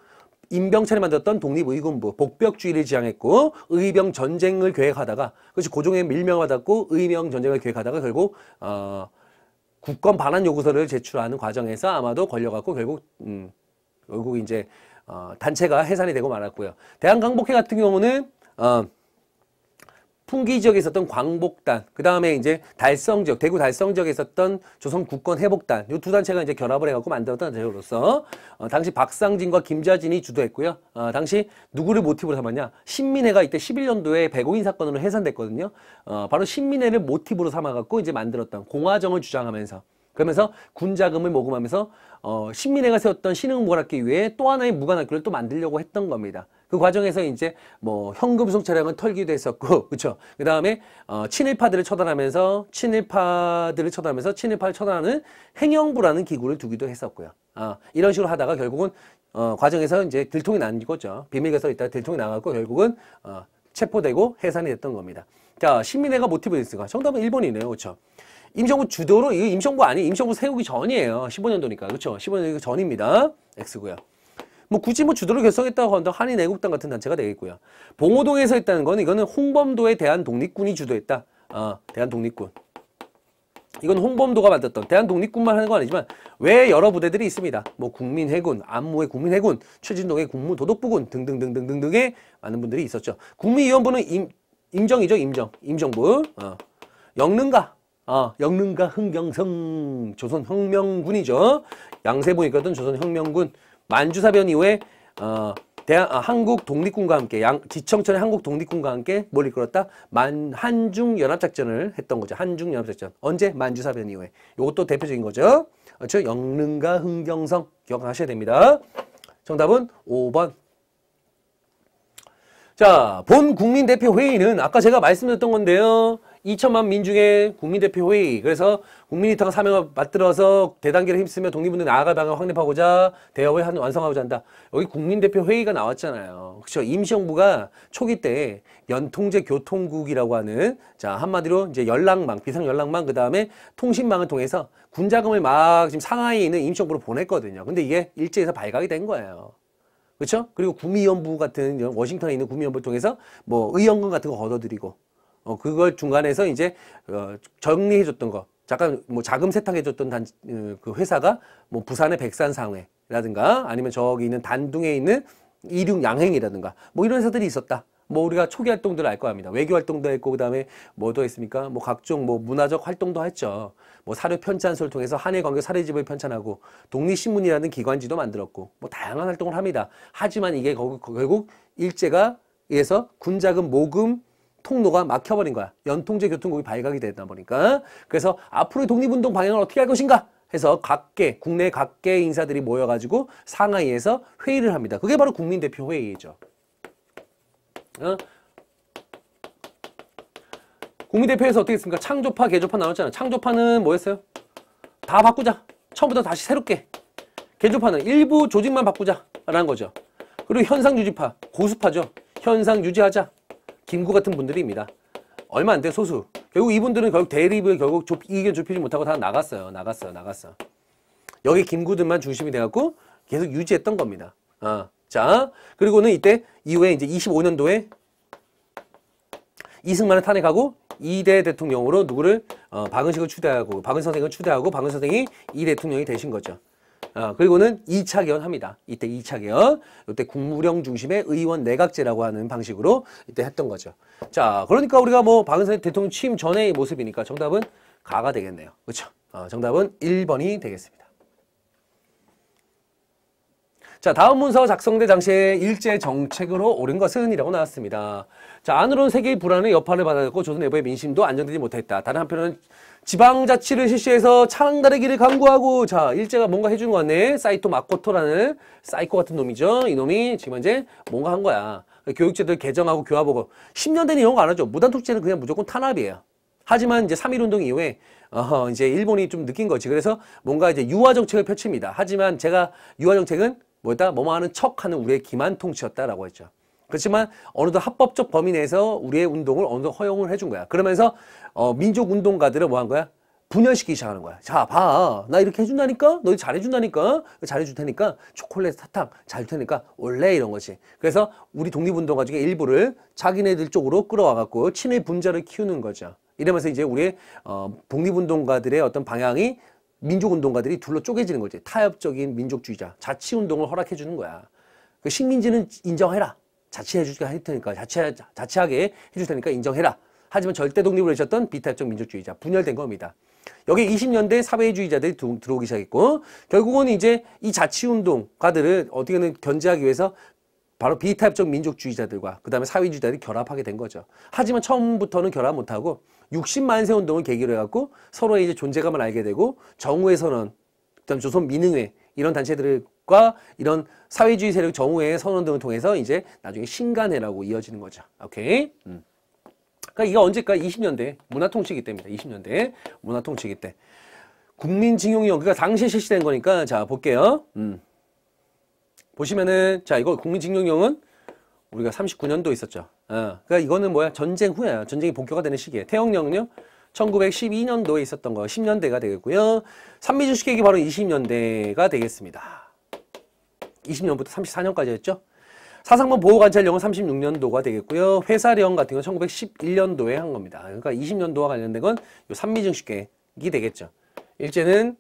임병철이 만들었던 독립의군부, 복벽주의를 지향했고 의병 전쟁을 계획하다가 그것이 고종의 밀명받았고 의병 전쟁을 계획하다가 결국 어, 국권 반환 요구서를 제출하는 과정에서 아마도 걸려갖고 결국 음, 결국 이제 어, 단체가 해산이 되고 말았고요. 대한광복회 같은 경우는 어, 풍기 지역에 있었던 광복단, 그 다음에 이제 달성 지역, 대구 달성 지역에 있었던 조선 국권 회복단, 이 두 단체가 이제 결합을 해갖고 만들었던 대체로서 어, 당시 박상진과 김자진이 주도했고요. 어, 당시 누구를 모티브로 삼았냐? 신민회가 이때 11년도에 백오인 사건으로 해산됐거든요. 어, 바로 신민회를 모티브로 삼아갖고 이제 만들었던 공화정을 주장하면서, 그러면서 군자금을 모금하면서 어, 신민회가 세웠던 신흥모락기 외에 또 하나의 무관학교를 또 만들려고 했던 겁니다. 그 과정에서 이제 뭐 현금송 차량은 털기도 했었고 그렇죠. 그 다음에 어, 친일파들을 처단하면서 친일파들을 처단하면서 친일파를 처단하는 행영부라는 기구를 두기도 했었고요. 아, 이런 식으로 하다가 결국은 어, 과정에서 이제 들통이 난 거죠. 비밀계서 있다 가 들통이 나갖고 결국은 어, 체포되고 해산이 됐던 겁니다. 자, 신민회가 모티브였을까? 정답은 1번이네요. 그렇죠. 임시정부 주도로 이 임시정부 아니 임시정부 세우기 전이에요. 15년도니까 그렇죠. 15년도 전입니다. X고요. 뭐 굳이 뭐 주도를 결성했다고 한다 한인 애국당 같은 단체가 되겠고요. 봉오동에서 했다는 건 이거는 홍범도에 대한 독립군이 주도했다. 아, 대한 독립군. 이건 홍범도가 만들었던 대한 독립군만 하는 건 아니지만 왜 여러 부대들이 있습니다. 뭐 국민해군, 안무의 국민해군, 최진동의 국무도덕부군 등등등등등등의 많은 분들이 있었죠. 국민위원부는 임, 임정이죠, 임정. 임정부. 어. 영릉가 아, 영릉가 흥경성 조선혁명군이죠. 양세봉이거든 조선혁명군 만주사변 이후에 어, 대한, 아, 한국 독립군과 함께 양, 지청천의 한국 독립군과 함께 뭘 이끌었다? 만 한중 연합작전을 했던 거죠. 한중 연합작전 언제 만주사변 이후에 이것도 대표적인 거죠. 그렇죠? 영릉가 흥경성 기억하셔야 됩니다. 정답은 5번. 자, 본 국민대표 회의는 아까 제가 말씀드렸던 건데요. 2천만 민중의 국민대표회의 그래서 국민의당 사명을 맞들어서 대단계를 힘쓰며 독립운동 나아갈 방향을 확립하고자 대화회한 완성하고자 한다. 여기 국민대표회의가 나왔잖아요. 그렇죠? 임시정부가 초기 때 연통제 교통국이라고 하는 자 한마디로 이제 연락망, 비상연락망 그 다음에 통신망을 통해서 군자금을 막 지금 상하이에 있는 임시정부로 보냈거든요. 근데 이게 일제에서 발각이 된 거예요. 그렇죠? 그리고 구미연부 같은 워싱턴에 있는 구미연부를 통해서 뭐 의원금 같은 거 얻어들이고 어, 그걸 중간에서 이제 어, 정리해줬던 거. 잠깐 뭐 자금 세탁해줬던 단, 어, 그 회사가 뭐 부산의 백산상회라든가 아니면 저기 있는 단둥에 있는 이륙양행이라든가 뭐 이런 회사들이 있었다. 뭐 우리가 초기 활동들을 알 겁니다. 외교 활동도 했고 그다음에 뭐도 했습니까? 뭐 각종 뭐 문화적 활동도 했죠. 뭐 사료 편찬소를 통해서 한해 관계 사례집을 편찬하고 독립신문이라는 기관지도 만들었고 뭐 다양한 활동을 합니다. 하지만 이게 결국 일제가 에서 군자금 모금 통로가 막혀버린 거야. 연통제 교통국이 발각이 되다 보니까. 그래서 앞으로의 독립운동 방향을 어떻게 할 것인가? 해서 각계, 국내 각계 인사들이 모여가지고 상하이에서 회의를 합니다. 그게 바로 국민대표회의죠. 어? 국민대표에서 어떻게 했습니까? 창조파, 개조파 나왔잖아요. 창조파는 뭐였어요? 다 바꾸자. 처음부터 다시 새롭게. 개조파는 일부 조직만 바꾸자라는 거죠. 그리고 현상 유지파, 고수파죠. 현상 유지하자. 김구 같은 분들입니다. 얼마 안 돼 소수. 결국 이분들은 결국 대립을 결국 좁, 이견 좁히지 못하고 다 나갔어요. 나갔어요. 나갔어. 여기 김구들만 중심이 돼갖고 계속 유지했던 겁니다. 아, 자 그리고는 이때 이후에 이제 25년도에 이승만을 탄핵하고 이대 대통령으로 누구를 어, 박은식을 추대하고 박은 선생을 추대하고 박은 선생이 이 대통령이 되신 거죠. 어, 그리고는 2차 개헌합니다. 이때 2차 개헌, 이때 국무령 중심의 의원 내각제라고 하는 방식으로 이때 했던 거죠. 자, 그러니까 우리가 뭐 박은선 대통령 취임 전의 모습이니까 정답은 가가 되겠네요. 그렇죠? 어, 정답은 1번이 되겠습니다. 자, 다음 문서 작성된 당시에 일제 정책으로 옳은 것은 이라고 나왔습니다. 자, 안으로는 세계의 불안의 여파를 받았고 조선 내부의 민심도 안정되지 못했다. 다른 한편으로는 지방자치를 실시해서 창달의 길을 강구하고 자 일제가 뭔가 해준 거 같네 사이토 마코토라는 사이코 같은 놈이죠 이놈이 지금 현재 뭔가 한 거야 그러니까 교육제도를 개정하고 교화보고 10년 되는 이런 거 안 하죠 무단독재는 그냥 무조건 탄압이에요 하지만 이제 3.1운동 이후에 어, 이제 일본이 좀 느낀 거지 그래서 뭔가 이제 유화정책을 펼칩니다 하지만 제가 유화정책은 뭐였다 뭐뭐 하는 척하는 우리의 기만통치였다라고 했죠 그렇지만 어느덧 합법적 범위 내에서 우리의 운동을 어느 정도 허용을 해준 거야. 그러면서 어, 민족 운동가들을 뭐한 거야? 분열시키기 시작하는 거야. 자, 봐. 나 이렇게 해준다니까? 너희 잘해준다니까? 잘해줄 테니까? 초콜릿, 사탕, 잘줄 테니까? 원래 이런 거지. 그래서 우리 독립운동가 중에 일부를 자기네들 쪽으로 끌어와갖고 친일 분자를 키우는 거죠. 이러면서 이제 우리 어, 독립운동가들의 어떤 방향이 민족운동가들이 둘로 쪼개지는 거지. 타협적인 민족주의자, 자치운동을 허락해주는 거야. 그 식민지는 인정해라. 자치해줄 테니까, 자치, 자치하게 해줄 테니까 인정해라. 하지만 절대 독립을 외쳤던 비타협적 민족주의자 분열된 겁니다. 여기 20년대 사회주의자들이 들어오기 시작했고 결국은 이제 이 자치운동가들을 어떻게든 견제하기 위해서 바로 비타협적 민족주의자들과 그 다음에 사회주의자들이 결합하게 된 거죠. 하지만 처음부터는 결합 못하고 60만세 운동을 계기로 해갖고 서로의 이제 존재감을 알게 되고 정우회 선언, 그 다음 조선 민흥회 이런 단체들과 이런 사회주의 세력 정우회 선언 등을 통해서 이제 나중에 신간회라고 이어지는 거죠. 오케이? 음. 그러니까 이게 언제까지? 20년대 문화통치기 때입니다. 20년대 문화통치기 때. 국민징용이요. 그러니까 당시에 실시된 거니까 자 볼게요. 음. 보시면은 자 이거 국민징용형은 우리가 39년도 있었죠. 어. 그러니까 이거는 뭐야? 전쟁 후야. 전쟁이 본격화되는 시기에. 태영령은요. 1912년도에 있었던 거 10년대가 되겠고요. 산미주식액이 바로 20년대가 되겠습니다. 20년부터 34년까지였죠. 사상법 보호관찰령은 36년도가 되겠고요. 회사령 같은 건 1911년도에 한 겁니다. 그러니까 20년도와 관련된 건 산미증식계획이 되겠죠. 일제는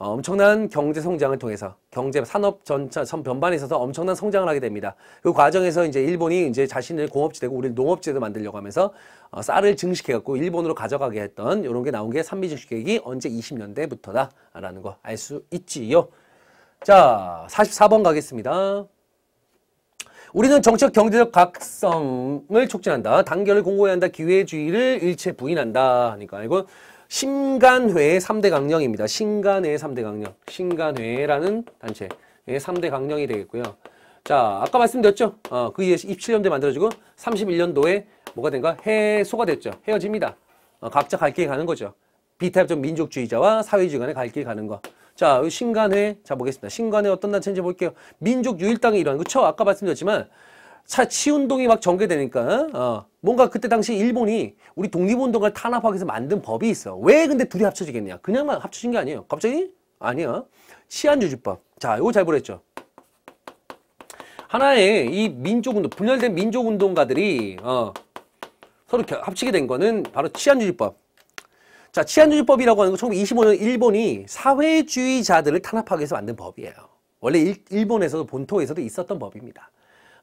어, 엄청난 경제 성장을 통해서 경제 산업 전차 선 변반에 있어서 엄청난 성장을 하게 됩니다. 그 과정에서 이제 일본이 이제 자신을 공업지대고 우리를 농업지대도 만들려고 하면서 어, 쌀을 증식해갖고 일본으로 가져가게 했던 이런 게 나온 게 산미증식 계획이 언제 20년대부터다라는 거 알 수 있지요. 자, 44번 가겠습니다. 우리는 정책 경제적 각성을 촉진한다. 단결을 공고해야 한다. 기회주의를 일체 부인한다. 하니까 이건 신간회의 3대 강령입니다. 신간회의 3대 강령. 신간회라는 단체의 3대 강령이 되겠고요. 자, 아까 말씀드렸죠? 어, 그 이에 27년도에 만들어지고 31년도에 뭐가 된가? 해소가 됐죠. 헤어집니다. 어, 각자 갈 길 가는 거죠. 비타협적 민족주의자와 사회주의 간에 갈 길 가는 거. 자, 신간회. 자, 보겠습니다. 신간회 어떤 단체인지 볼게요. 민족 유일당이 일어난. 그쵸? 아까 말씀드렸지만, 차치운동이 막 전개되니까, 어, 뭔가 그때 당시 일본이 우리 독립운동을 탄압하기 위해서 만든 법이 있어. 왜 근데 둘이 합쳐지겠냐? 그냥 합쳐진 게 아니에요. 갑자기? 아니야. 치안유지법. 자, 이거잘 보랬죠? 하나의 이 민족운동, 분열된 민족운동가들이, 어, 서로 합치게 된 거는 바로 치안유지법. 자, 치안조직법이라고 하는 건 1925년 일본이 사회주의자들을 탄압하기 위해서 만든 법이에요. 원래 일, 본에서도 본토에서도 있었던 법입니다.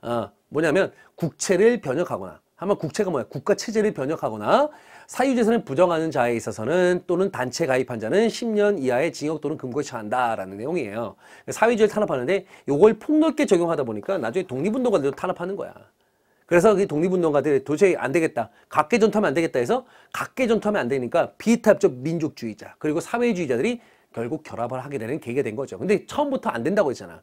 어, 뭐냐면 국채를 변혁하거나 아마 국채가 뭐야? 국가 체제를 변혁하거나 사유재산을 부정하는 자에 있어서는 또는 단체 가입한 자는 10년 이하의 징역 또는 금고에 처한다라는 내용이에요. 사회주의를 탄압하는데 이걸 폭넓게 적용하다 보니까 나중에 독립운동가들도 탄압하는 거야. 그래서 그 독립운동가들이 도저히 안 되겠다. 각계 전투하면 안 되겠다 해서 각계 전투하면 안 되니까 비타협적 민족주의자 그리고 사회주의자들이 결국 결합을 하게 되는 계기가 된 거죠. 근데 처음부터 안 된다고 했잖아.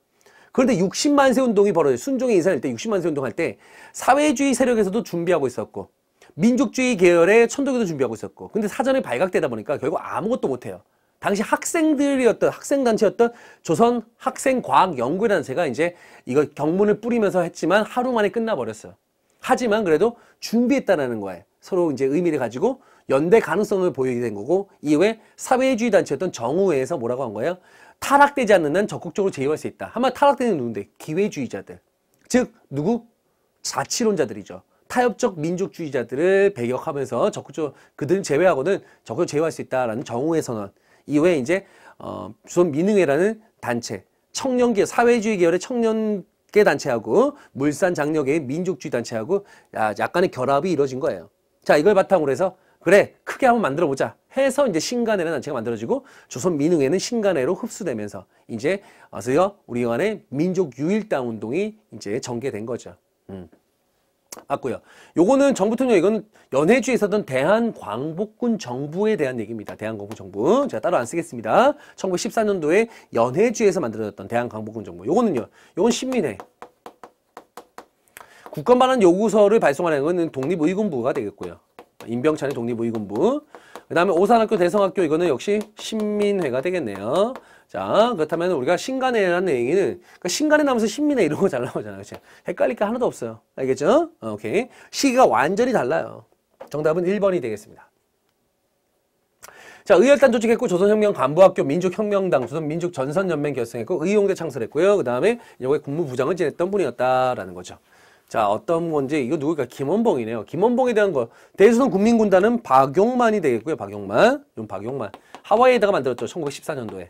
그런데 60만세 운동이 벌어져 순종의 인사일 때 60만세 운동할 때 사회주의 세력에서도 준비하고 있었고 민족주의 계열의 천도교도 준비하고 있었고 근데 사전에 발각되다 보니까 결국 아무것도 못해요. 당시 학생들이었던 학생단체였던 조선 학생과학연구회라는 제가 이제 이거 경문을 뿌리면서 했지만 하루 만에 끝나버렸어요. 하지만 그래도 준비했다라는 거예요. 서로 이제 의미를 가지고 연대 가능성을 보이게 된 거고 이외 에 사회주의 단체였던 정우회에서 뭐라고 한 거예요? 타락되지 않는 한 적극적으로 제휴할 수 있다. 아마 타락되는 누군데? 기회주의자들. 즉 누구? 자치론자들이죠. 타협적 민족주의자들을 배격하면서 적극적 으로 그들을 제외하고는 적극 제휴할수 있다라는 정우회 선언. 이외에 이제 어, 주선 민흥회라는 단체, 청년계 사회주의 계열의 청년 학계 단체하고 물산 장력의 민족주의 단체하고 약간의 결합이 이루어진 거예요. 자 이걸 바탕으로 해서 그래 크게 한번 만들어 보자 해서 이제 신간회라는 단체가 만들어지고 조선 민흥회는 신간회로 흡수되면서 이제 어서요 우리 간의 민족 유일당 운동이 이제 전개된 거죠. 음. 맞고요. 요거는 전부터는 이건 연해주에 있었던 대한광복군 정부에 대한 얘기입니다. 대한광복군 정부. 제가 따로 안 쓰겠습니다. 1914년도에 연해주에서 만들어졌던 대한광복군 정부. 요거는요. 요건 신민회. 국가반환 요구서를 발송하는 것은 독립의군부가 되겠고요. 임병찬의 독립의군부. 그 다음에 오산학교 대성학교 이거는 역시 신민회가 되겠네요. 자, 그렇다면 우리가 신간에라는 얘기는, 그러니까 신간에 나면서 신민에 이런 거 잘 나오잖아요. 그치? 그렇죠? 헷갈릴 게 하나도 없어요. 알겠죠? 어, 오케이. 시기가 완전히 달라요. 정답은 1번이 되겠습니다. 자, 의열단 조직했고, 조선혁명 간부학교 민족혁명당, 조선 민족전선연맹 결성했고, 의용대 창설했고요. 그 다음에 여기 국무부장을 지냈던 분이었다라는 거죠. 자, 어떤 건지, 이거 누굴까? 김원봉이네요. 김원봉에 대한 거. 대수선 국민군단은 박용만이 되겠고요. 박용만. 좀 박용만. 하와이에다가 만들었죠. 1914년도에.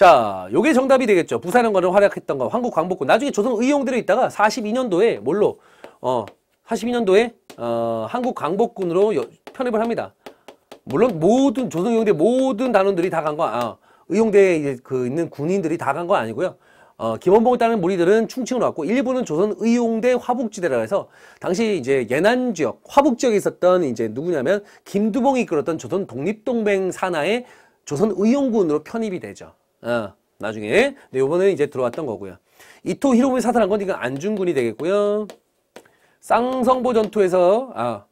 자, 요게 정답이 되겠죠. 부산항과는 활약했던 거, 한국 광복군. 나중에 조선 의용대로 있다가 42년도에 뭘로 어 42년도에 어 한국 광복군으로 편입을 합니다. 물론 모든 조선 의용대 모든 단원들이 다 간 거, 아, 의용대에 이제 그 있는 군인들이 다 간 거 아니고요. 어, 김원봉을 따는 무리들은 충칭으로 왔고 일부는 조선 의용대 화북지대라 해서 당시 이제 예난 지역 화북 지역에 있었던 이제 누구냐면 김두봉이 이끌었던 조선 독립동맹 산하의 조선 의용군으로 편입이 되죠. 어, 나중에. 네, 요번에 이제 들어왔던 거고요. 이토 히로부미 사살한 건 이건 안중근이 되겠고요. 쌍성보 전투에서 아,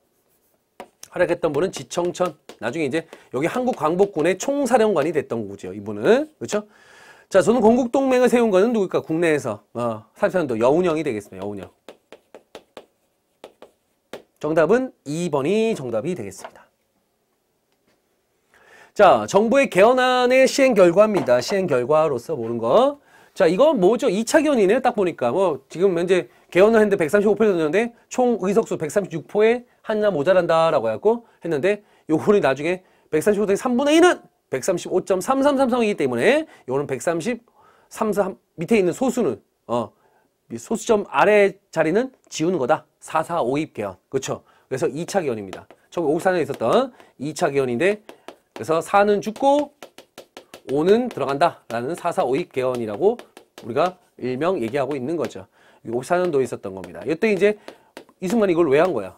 활약했던 분은 지청천. 나중에 이제 여기 한국 광복군의 총사령관이 됐던 거죠. 이분은. 그렇죠? 자, 저는 건국동맹을 세운 거는 누굴까? 국내에서. 어, 43도 여운형이 되겠습니다. 여운형. 정답은 2번이 정답이 되겠습니다. 자, 정부의 개헌안의 시행 결과입니다. 시행 결과로서 보는 거. 자, 이건 뭐죠? 2차 개헌이네요딱 보니까. 뭐, 지금 현재 개헌을 했는데 135표 줬는데 총 의석수 136표에 하나 모자란다라고 해갖고 했는데 요거는 나중에 135대 3분의 1은 1 3 5 3 3 3성이기 때문에 요거는 133, 밑에 있는 소수는, 어, 소수점 아래 자리는 지우는 거다. 445입 개헌. 그렇죠 그래서 2차 개헌입니다. 1954년에 있었던 2차 개헌인데 그래서 4는 죽고 5는 들어간다 라는 4452 개헌이라고 우리가 일명 얘기하고 있는 거죠. 54년도에 있었던 겁니다. 이때 이제 이승만이 이걸 왜 한 거야?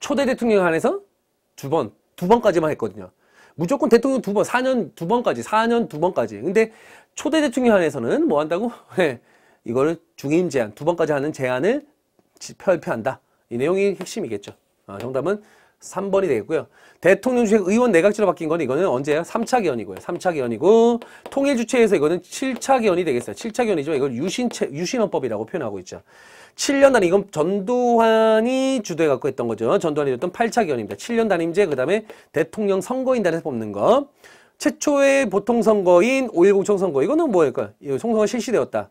초대 대통령 안에서 두 번, 두 번까지만 했거든요. 무조건 대통령 두 번, 4년 두 번까지, 4년 두 번까지. 근데 초대 대통령 안에서는 뭐 한다고? 네. 이거를 중임 제한, 두 번까지 하는 제한을 지, 발표한다. 이 내용이 핵심이겠죠. 아, 정답은 3번이 되겠고요. 대통령 주식 의원 내각제로 바뀐 건 이거는 언제예요? 3차 개헌이고요. 3차 개헌이고 통일 주체에서 이거는 7차 개헌이 되겠어요. 7차 개헌이죠. 이걸 유신체 유신헌법이라고 표현하고 있죠. 7년 단위 이건 전두환이 주도해 갖고 했던 거죠. 전두환이 줬던 8차 개헌입니다. 7년 단임제 그다음에 대통령 선거인단에서 뽑는 거. 최초의 보통 선거인 5.1공총 선거 이거는 뭐일까요? 송성화 그러니까 실시되었다.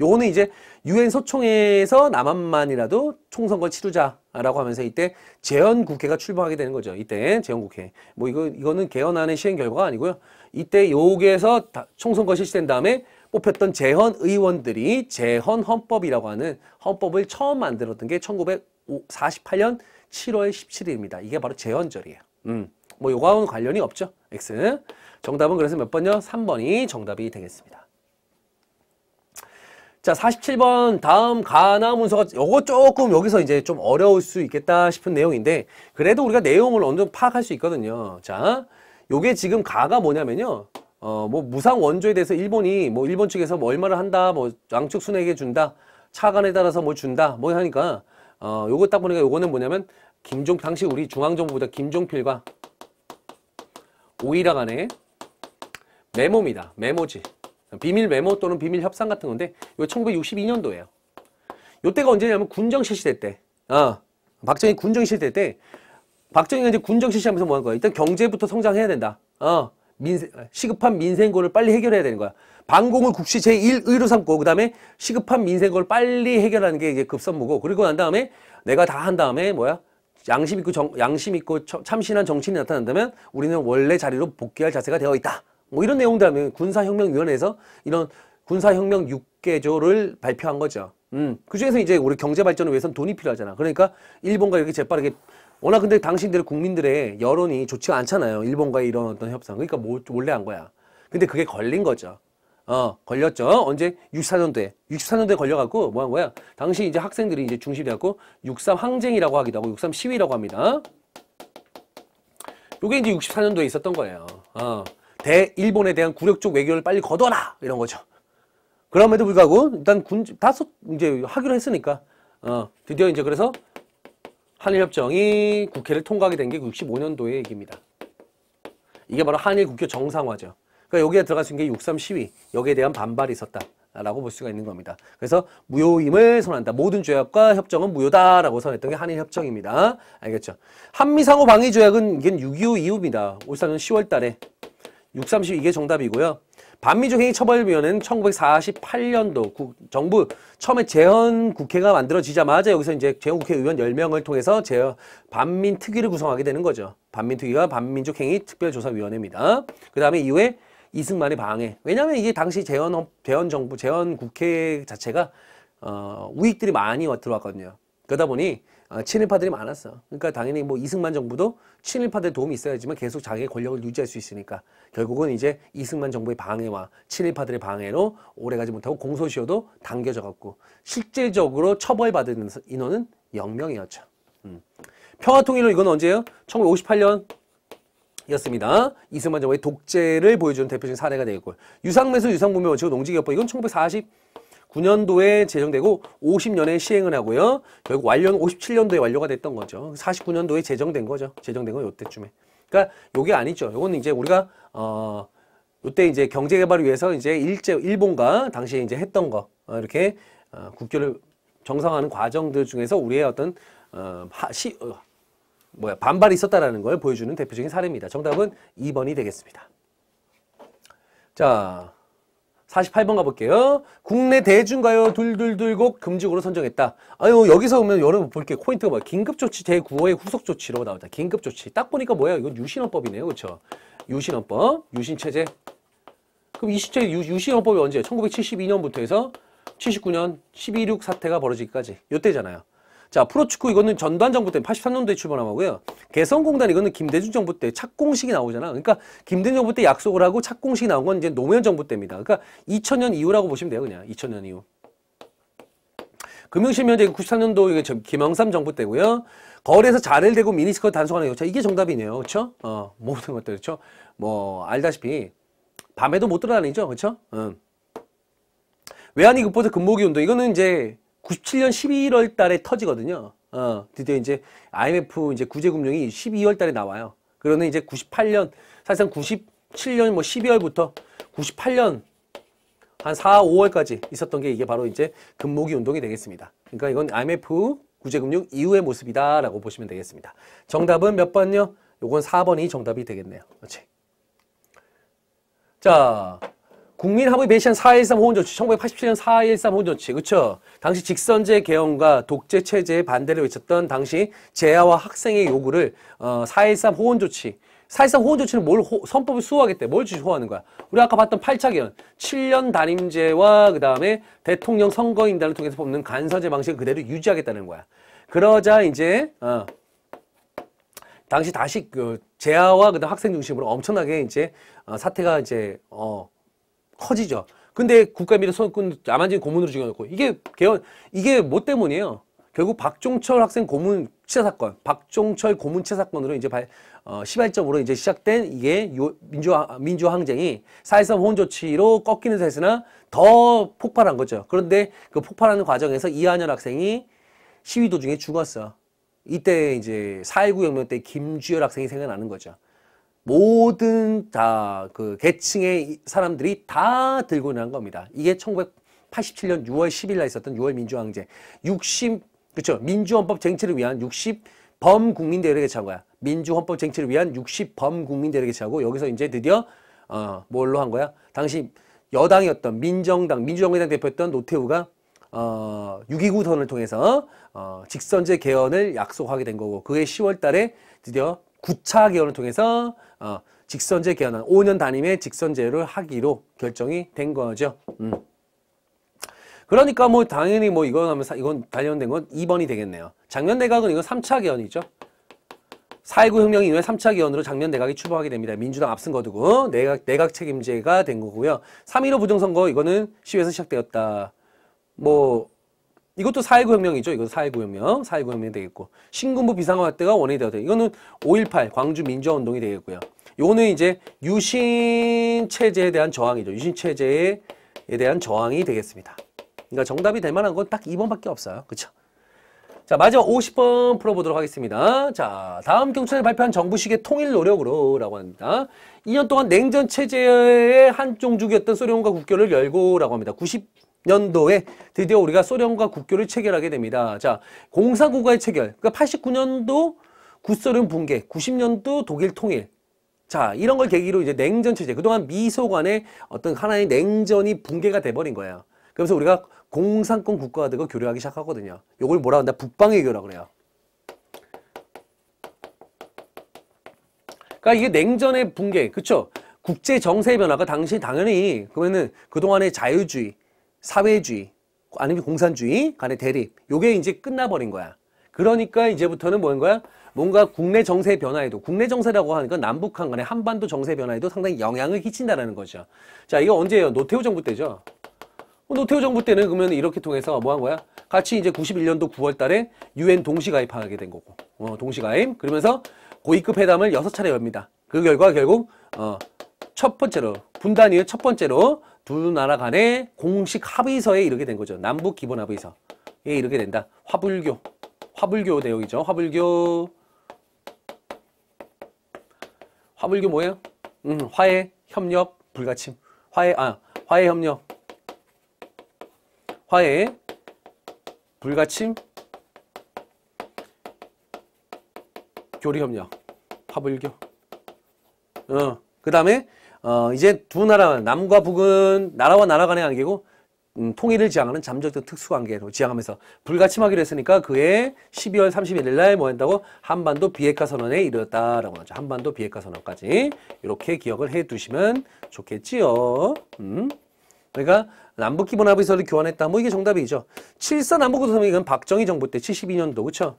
요거는 이제 유엔 소총에서 남한만이라도 총선거 치르자라고 하면서 이때 재헌 국회가 출범하게 되는 거죠. 이때 재헌 국회. 뭐 이거 이거는 개헌안의 시행 결과가 아니고요. 이때 요기에서 총선거 실시된 다음에 뽑혔던 재헌 의원들이 재헌 헌법이라고 하는 헌법을 처음 만들었던 게 1948년 7월 17일입니다. 이게 바로 재헌절이에요. 음. 뭐 요거하고는 관련이 없죠. X. 정답은 그래서 몇 번요? 3번이 정답이 되겠습니다. 자 47번 다음 가나 문서가 요거 조금 여기서 이제 좀 어려울 수 있겠다 싶은 내용인데 그래도 우리가 내용을 어느 정도 파악할 수 있거든요 자 요게 지금 가가 뭐냐면요 어뭐 무상 원조에 대해서 일본이 뭐 일본 측에서 뭐 얼마를 한다 뭐 양측 순에게 준다 차관에 따라서 뭘 뭐 준다 뭐 하니까 어 요거 딱 보니까 요거는 뭐냐면 김종 당시 우리 중앙정부보다 김종필과 오이라 간의 메모입니다 메모지 비밀 메모 또는 비밀 협상 같은 건데 이거 1962년도예요. 요때가 언제냐면 군정 실시대 때. 어, 박정희 군정 실시대 때 박정희가 이제 군정 실시하면서 뭐 한 거야. 일단 경제부터 성장해야 된다. 어, 민생, 시급한 민생고를 빨리 해결해야 되는 거야. 방공을 국시 제1의로 삼고 그다음에 시급한 민생고를 빨리 해결하는 게 이제 급선무고 그리고 난 다음에 내가 다 한 다음에 뭐야? 양심 있고 정, 양심 있고 참신한 정치인이 나타난다면 우리는 원래 자리로 복귀할 자세가 되어 있다. 뭐 이런 내용들 하면 군사혁명위원회에서 이런 군사혁명 6개조를 발표한 거죠. 음. 그 중에서 이제 우리 경제 발전을 위해서는 돈이 필요하잖아. 그러니까 일본과 이렇게 재빠르게 워낙 근데 당신들 의 국민들의 여론이 좋지가 않잖아요. 일본과의 이런 어떤 협상. 그러니까 뭐, 원래한 거야. 근데 그게 걸린 거죠. 어, 걸렸죠. 언제? 64년도에. 64년도에 걸려갖고 뭐 한 거야? 당시 이제 학생들이 이제 중심이 돼갖고 63 항쟁이라고 하기도 하고 63 시위라고 합니다. 요게 이제 64년도에 있었던 거예요. 어. 대일본에 대한 굴욕적 외교를 빨리 거둬라 이런 거죠. 그럼에도 불구하고 일단 군 다섯 이제 하기로 했으니까 어, 드디어 이제 그래서 한일협정이 국회를 통과하게 된 게 65년도의 얘기입니다. 이게 바로 한일 국교 정상화죠. 그러니까 여기에 들어갈 수 있는 게63 시위 여기에 대한 반발이 있었다. 라고 볼 수가 있는 겁니다. 그래서 무효임을 선한다. 모든 조약과 협정은 무효다라고 선했던 게 한일협정입니다. 알겠죠? 한미상호 방위조약은 이게 6.25 이후입니다. 54년 10월 달에 630 이게 정답이고요. 반미족행위처벌위원회는 1948년도 국, 정부 처음에 재헌 국회가 만들어지자마자 여기서 이제 재헌 국회 의원 10명을 통해서 재헌 반민 특위를 구성하게 되는 거죠. 반민 특위가 반민족행위 특별조사위원회입니다. 그 다음에 이후에 이승만의 방해. 왜냐하면 이게 당시 재헌 재헌 정부 재헌 국회 자체가 어, 우익들이 많이 들어왔거든요. 그러다 보니 아, 친일파들이 많았어. 그러니까 당연히 뭐 이승만 정부도 친일파들 도움이 있어야지만 계속 자기의 권력을 유지할 수 있으니까 결국은 이제 이승만 정부의 방해와 친일파들의 방해로 오래가지 못하고 공소시효도 당겨져 갖고 실질적으로 처벌받은 인원은 0명이었죠. 음. 평화통일은 이건 언제예요? 1958년 이었습니다. 이승만 정부의 독재를 보여주는 대표적인 사례가 되겠고요. 유상매수, 유상분배 원칙 농지기업법 이건 1940 59년도에 제정되고 50년에 시행을 하고요. 결국 완료는 57년도에 완료가 됐던 거죠. 49년도에 제정된 거죠. 제정된 건 요때쯤에. 그러니까 요게 아니죠. 요거는 이제 우리가 어 요때 이제 경제 개발을 위해서 이제 일제 일본과 당시에 이제 했던 거 어, 이렇게 어, 국교를 정상화하는 과정들 중에서 우리의 어떤 어, 하, 시, 어, 뭐야 반발이 있었다라는 걸 보여주는 대표적인 사례입니다. 정답은 2번이 되겠습니다. 자. 48번 가볼게요. 국내 대중가요 둘둘둘곡 금지곡으로 선정했다. 아유 여기서 보면 여러분 볼게 코인트가 뭐야? 긴급조치 제9호의 후속조치로 나오다. 긴급조치. 딱 보니까 뭐야? 이건 유신헌법이네요. 그렇죠? 유신헌법, 유신체제. 그럼 이 시체 유신헌법이 언제? 1972년부터 해서 79년 12.6 사태가 벌어지기까지. 요때잖아요. 자, 프로축구 이거는 전두환 정부 때 83년도에 출범한 거고요. 개성공단 이거는 김대중 정부 때 착공식이 나오잖아. 그러니까 김대중 정부 때 약속을 하고 착공식이 나온 건 이제 노무현 정부 때입니다. 그러니까 2000년 이후라고 보시면 돼요, 그냥. 2000년 이후. 금융실명제 93년도 이게 김영삼 정부 때고요. 거래에서 자를 대고 미니스커트 단속하는 요차 이게 정답이네요. 그쵸 어, 모든 것들 그렇죠? 뭐 알다시피 밤에도 못 돌아다니죠. 그쵸 응. 외환위 급보서 금모기 운동 이거는 이제 97년 11월 달에 터지거든요. 어, 드디어 이제 IMF 이제 구제금융이 12월 달에 나와요. 그러는 이제 98년, 사실상 97년 뭐 12월부터 98년 한 4, 5월까지 있었던 게 이게 바로 이제 금모기 운동이 되겠습니다. 그러니까 이건 IMF 구제금융 이후의 모습이다라고 보시면 되겠습니다. 정답은 몇 번요? 요건 4번이 정답이 되겠네요. 그렇지? 자, 국민합의 배시한 4.13 호원조치, 1987년 4.13 호원조치, 그쵸? 당시 직선제 개헌과 독재체제의 반대를 외쳤던 당시 재야와 학생의 요구를 어, 4.13 호원조치, 4.13 호원조치는 뭘 호, 선법을 수호하겠대, 뭘 주호하는 거야? 우리 아까 봤던 8차 개헌, 7년 단임제와 그 다음에 대통령 선거인단을 통해서 뽑는 간선제 방식을 그대로 유지하겠다는 거야. 그러자 이제 어, 당시 다시 그 재야와 그다음 학생 중심으로 엄청나게 이제 어, 사태가 이제 어, 커지죠. 근데 국가미래 선권 야만진 고문으로 죽여놓고 이게 개헌 이게 뭐 때문이에요? 결국 박종철 학생 고문 치사 사건, 박종철 고문 치사 사건으로 이제 발, 어, 시발점으로 이제 시작된 이게 요, 민주화, 민주화 항쟁이 사회성 호원 조치로 꺾이는 사이에나더 폭발한 거죠. 그런데 그 폭발하는 과정에서 이한열 학생이 시위 도중에 죽었어. 이때 이제 4.19 혁명 때 김주열 학생이 생각나는 거죠. 모든 다 그 계층의 사람들이 다 들고 난 겁니다. 이게 1987년 6월 10일 날 있었던 6월 민주항쟁 60 그렇죠. 민주헌법 쟁취를 위한 60 범국민 대회에 개최한 거야. 민주헌법 쟁취를 위한 60 범국민 대회에 개최하고 여기서 이제 드디어 어 뭘로 한 거야? 당시 여당이었던 민정당 민주정의당 대표였던 노태우가 어, 6.29 선을 통해서 어, 직선제 개헌을 약속하게 된 거고 그해 10월 달에 드디어 9차 개헌을 통해서 어, 직선제 개헌안 5년 단임의 직선제를 하기로 결정이 된 거죠. 음. 그러니까 뭐 당연히 뭐 이건 하면 이건 관련된 건 2번이 되겠네요. 작년 대각은 이건 3차 개헌이죠. 4.19 혁명 이후에 3차 개헌으로 작년 내각이 출범하게 됩니다. 민주당 앞선 거두고 내각, 내각 책임제가 된 거고요. 3.15 부정선거 이거는 시위에서 시작되었다. 뭐 이것도 사회구 혁명이죠. 이건 사회구 혁명, 사회구 혁명 이 되겠고 신군부 비상화때가 원인이 되었다. 이거는 5.18 광주 민주화운동이 되겠고요. 요거는 이제 유신 체제에 대한 저항이죠. 유신 체제에 대한 저항이 되겠습니다. 그러니까 정답이 될 만한 건 딱 2번밖에 없어요. 그렇죠? 자, 마지막 50번 풀어보도록 하겠습니다. 자, 다음 경찰이 발표한 정부식의 통일 노력으로 라고 합니다. 2년 동안 냉전 체제의 한 종족이었던 소련과 국교를 열고 라고 합니다. 90 년도에 드디어 우리가 소련과 국교를 체결하게 됩니다. 자, 공사고가의 체결. 그러니까 89년도 구소련 붕괴, 90년도 독일 통일. 자, 이런 걸 계기로 이제 냉전 체제. 그동안 미소 간의 어떤 하나의 냉전이 붕괴가 돼 버린 거예요. 그래서 우리가 공산권 국가가 되고 교류하기 시작하거든요. 요걸 뭐라 한다? 북방외교라고 그래요. 그러니까 이게 냉전의 붕괴, 그쵸? 국제 정세의 변화가 당시 당연히 그러면은 그동안의 자유주의, 사회주의 아니면 공산주의 간의 대립 요게 이제 끝나버린 거야. 그러니까 이제부터는 뭐인 거야? 뭔가 국내 정세 변화에도 국내 정세라고 하는 건 남북한 간의 한반도 정세 변화에도 상당히 영향을 끼친다라는 거죠. 자 이거 언제예요? 노태우 정부 때죠. 어, 노태우 정부 때는 그러면 이렇게 통해서 뭐 한 거야? 같이 이제 91년도 9월 달에 유엔 동시 가입하게 된 거고. 어, 동시 가입. 그러면서 고위급 회담을 6 차례 엽니다. 그 결과 결국 어, 첫 번째로 분단 이후 첫 번째로 두 나라 간의 공식 합의서에 이르게된 거죠. 남북 기본 합의서에 이렇게 된다. 화불교, 화불교 내용이죠. 화불교, 화불교 뭐예요? 음, 화해, 협력, 불가침. 화해, 아, 화해 협력, 화해, 불가침, 교리 협력, 화불교. 어, 그 다음에 어, 이제 두 나라, 남과 북은 나라와 나라 간의 관계고 음, 통일을 지향하는 잠정적 특수관계로 지향하면서 불가침하기로 했으니까 그해 12월 31일 날 뭐한다고 한반도 비핵화 선언에 이르렀다라고 하죠. 한반도 비핵화 선언까지 이렇게 기억을 해두시면 좋겠지요. 음. 그러니까 남북 기본 합의서를 교환했다. 뭐 이게 정답이죠. 7사 남북고성이건 박정희 정부 때 72년도 그쵸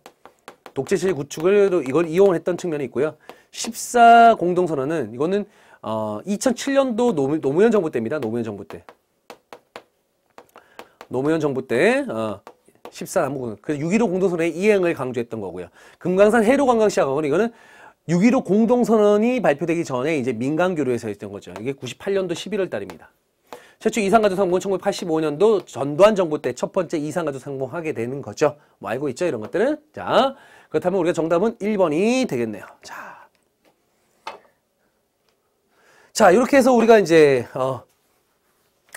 독재실 구축을 이걸 이용했던 측면이 있고요. 14 공동선언은 이거는 어, 2007년도 노무, 노무현 정부 때입니다. 노무현 정부 때. 노무현 정부 때 어, 14 남북 그6.15 공동선언의 이행을 강조했던 거고요. 금강산 해로 관광 시작하고는 이거는 6.15 공동선언이 발표되기 전에 이제 민간교류에서 했던 거죠. 이게 98년도 11월 달입니다. 최초 이산가족 상봉은 1985년도 전두환 정부 때 첫 번째 이산가족 상봉하게 되는 거죠. 뭐 알고 있죠? 이런 것들은. 자, 그렇다면 우리가 정답은 1번이 되겠네요. 자. 자, 이렇게 해서 우리가 이제 어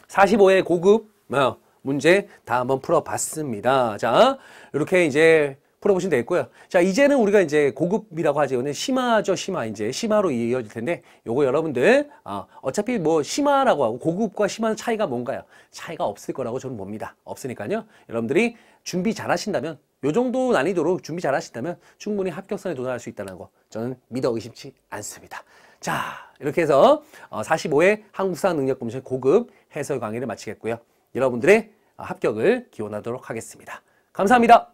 45의 고급 어, 문제 다 한번 풀어봤습니다. 자, 이렇게 이제 풀어보시면 되겠고요. 자, 이제는 우리가 이제 고급이라고 하죠. 이거는 심화죠, 심화. 이제 심화로 이어질 텐데, 요거 여러분들, 어, 어차피 뭐 심화라고 하고 고급과 심화는 차이가 뭔가요? 차이가 없을 거라고 저는 봅니다. 없으니까요. 여러분들이 준비 잘 하신다면, 요 정도 난이도로 준비 잘 하신다면 충분히 합격선에 도달할 수 있다는 거 저는 믿어 의심치 않습니다. 자, 이렇게 해서 45회 한국사 능력검증 고급 해설 강의를 마치겠고요. 여러분들의 합격을 기원하도록 하겠습니다. 감사합니다.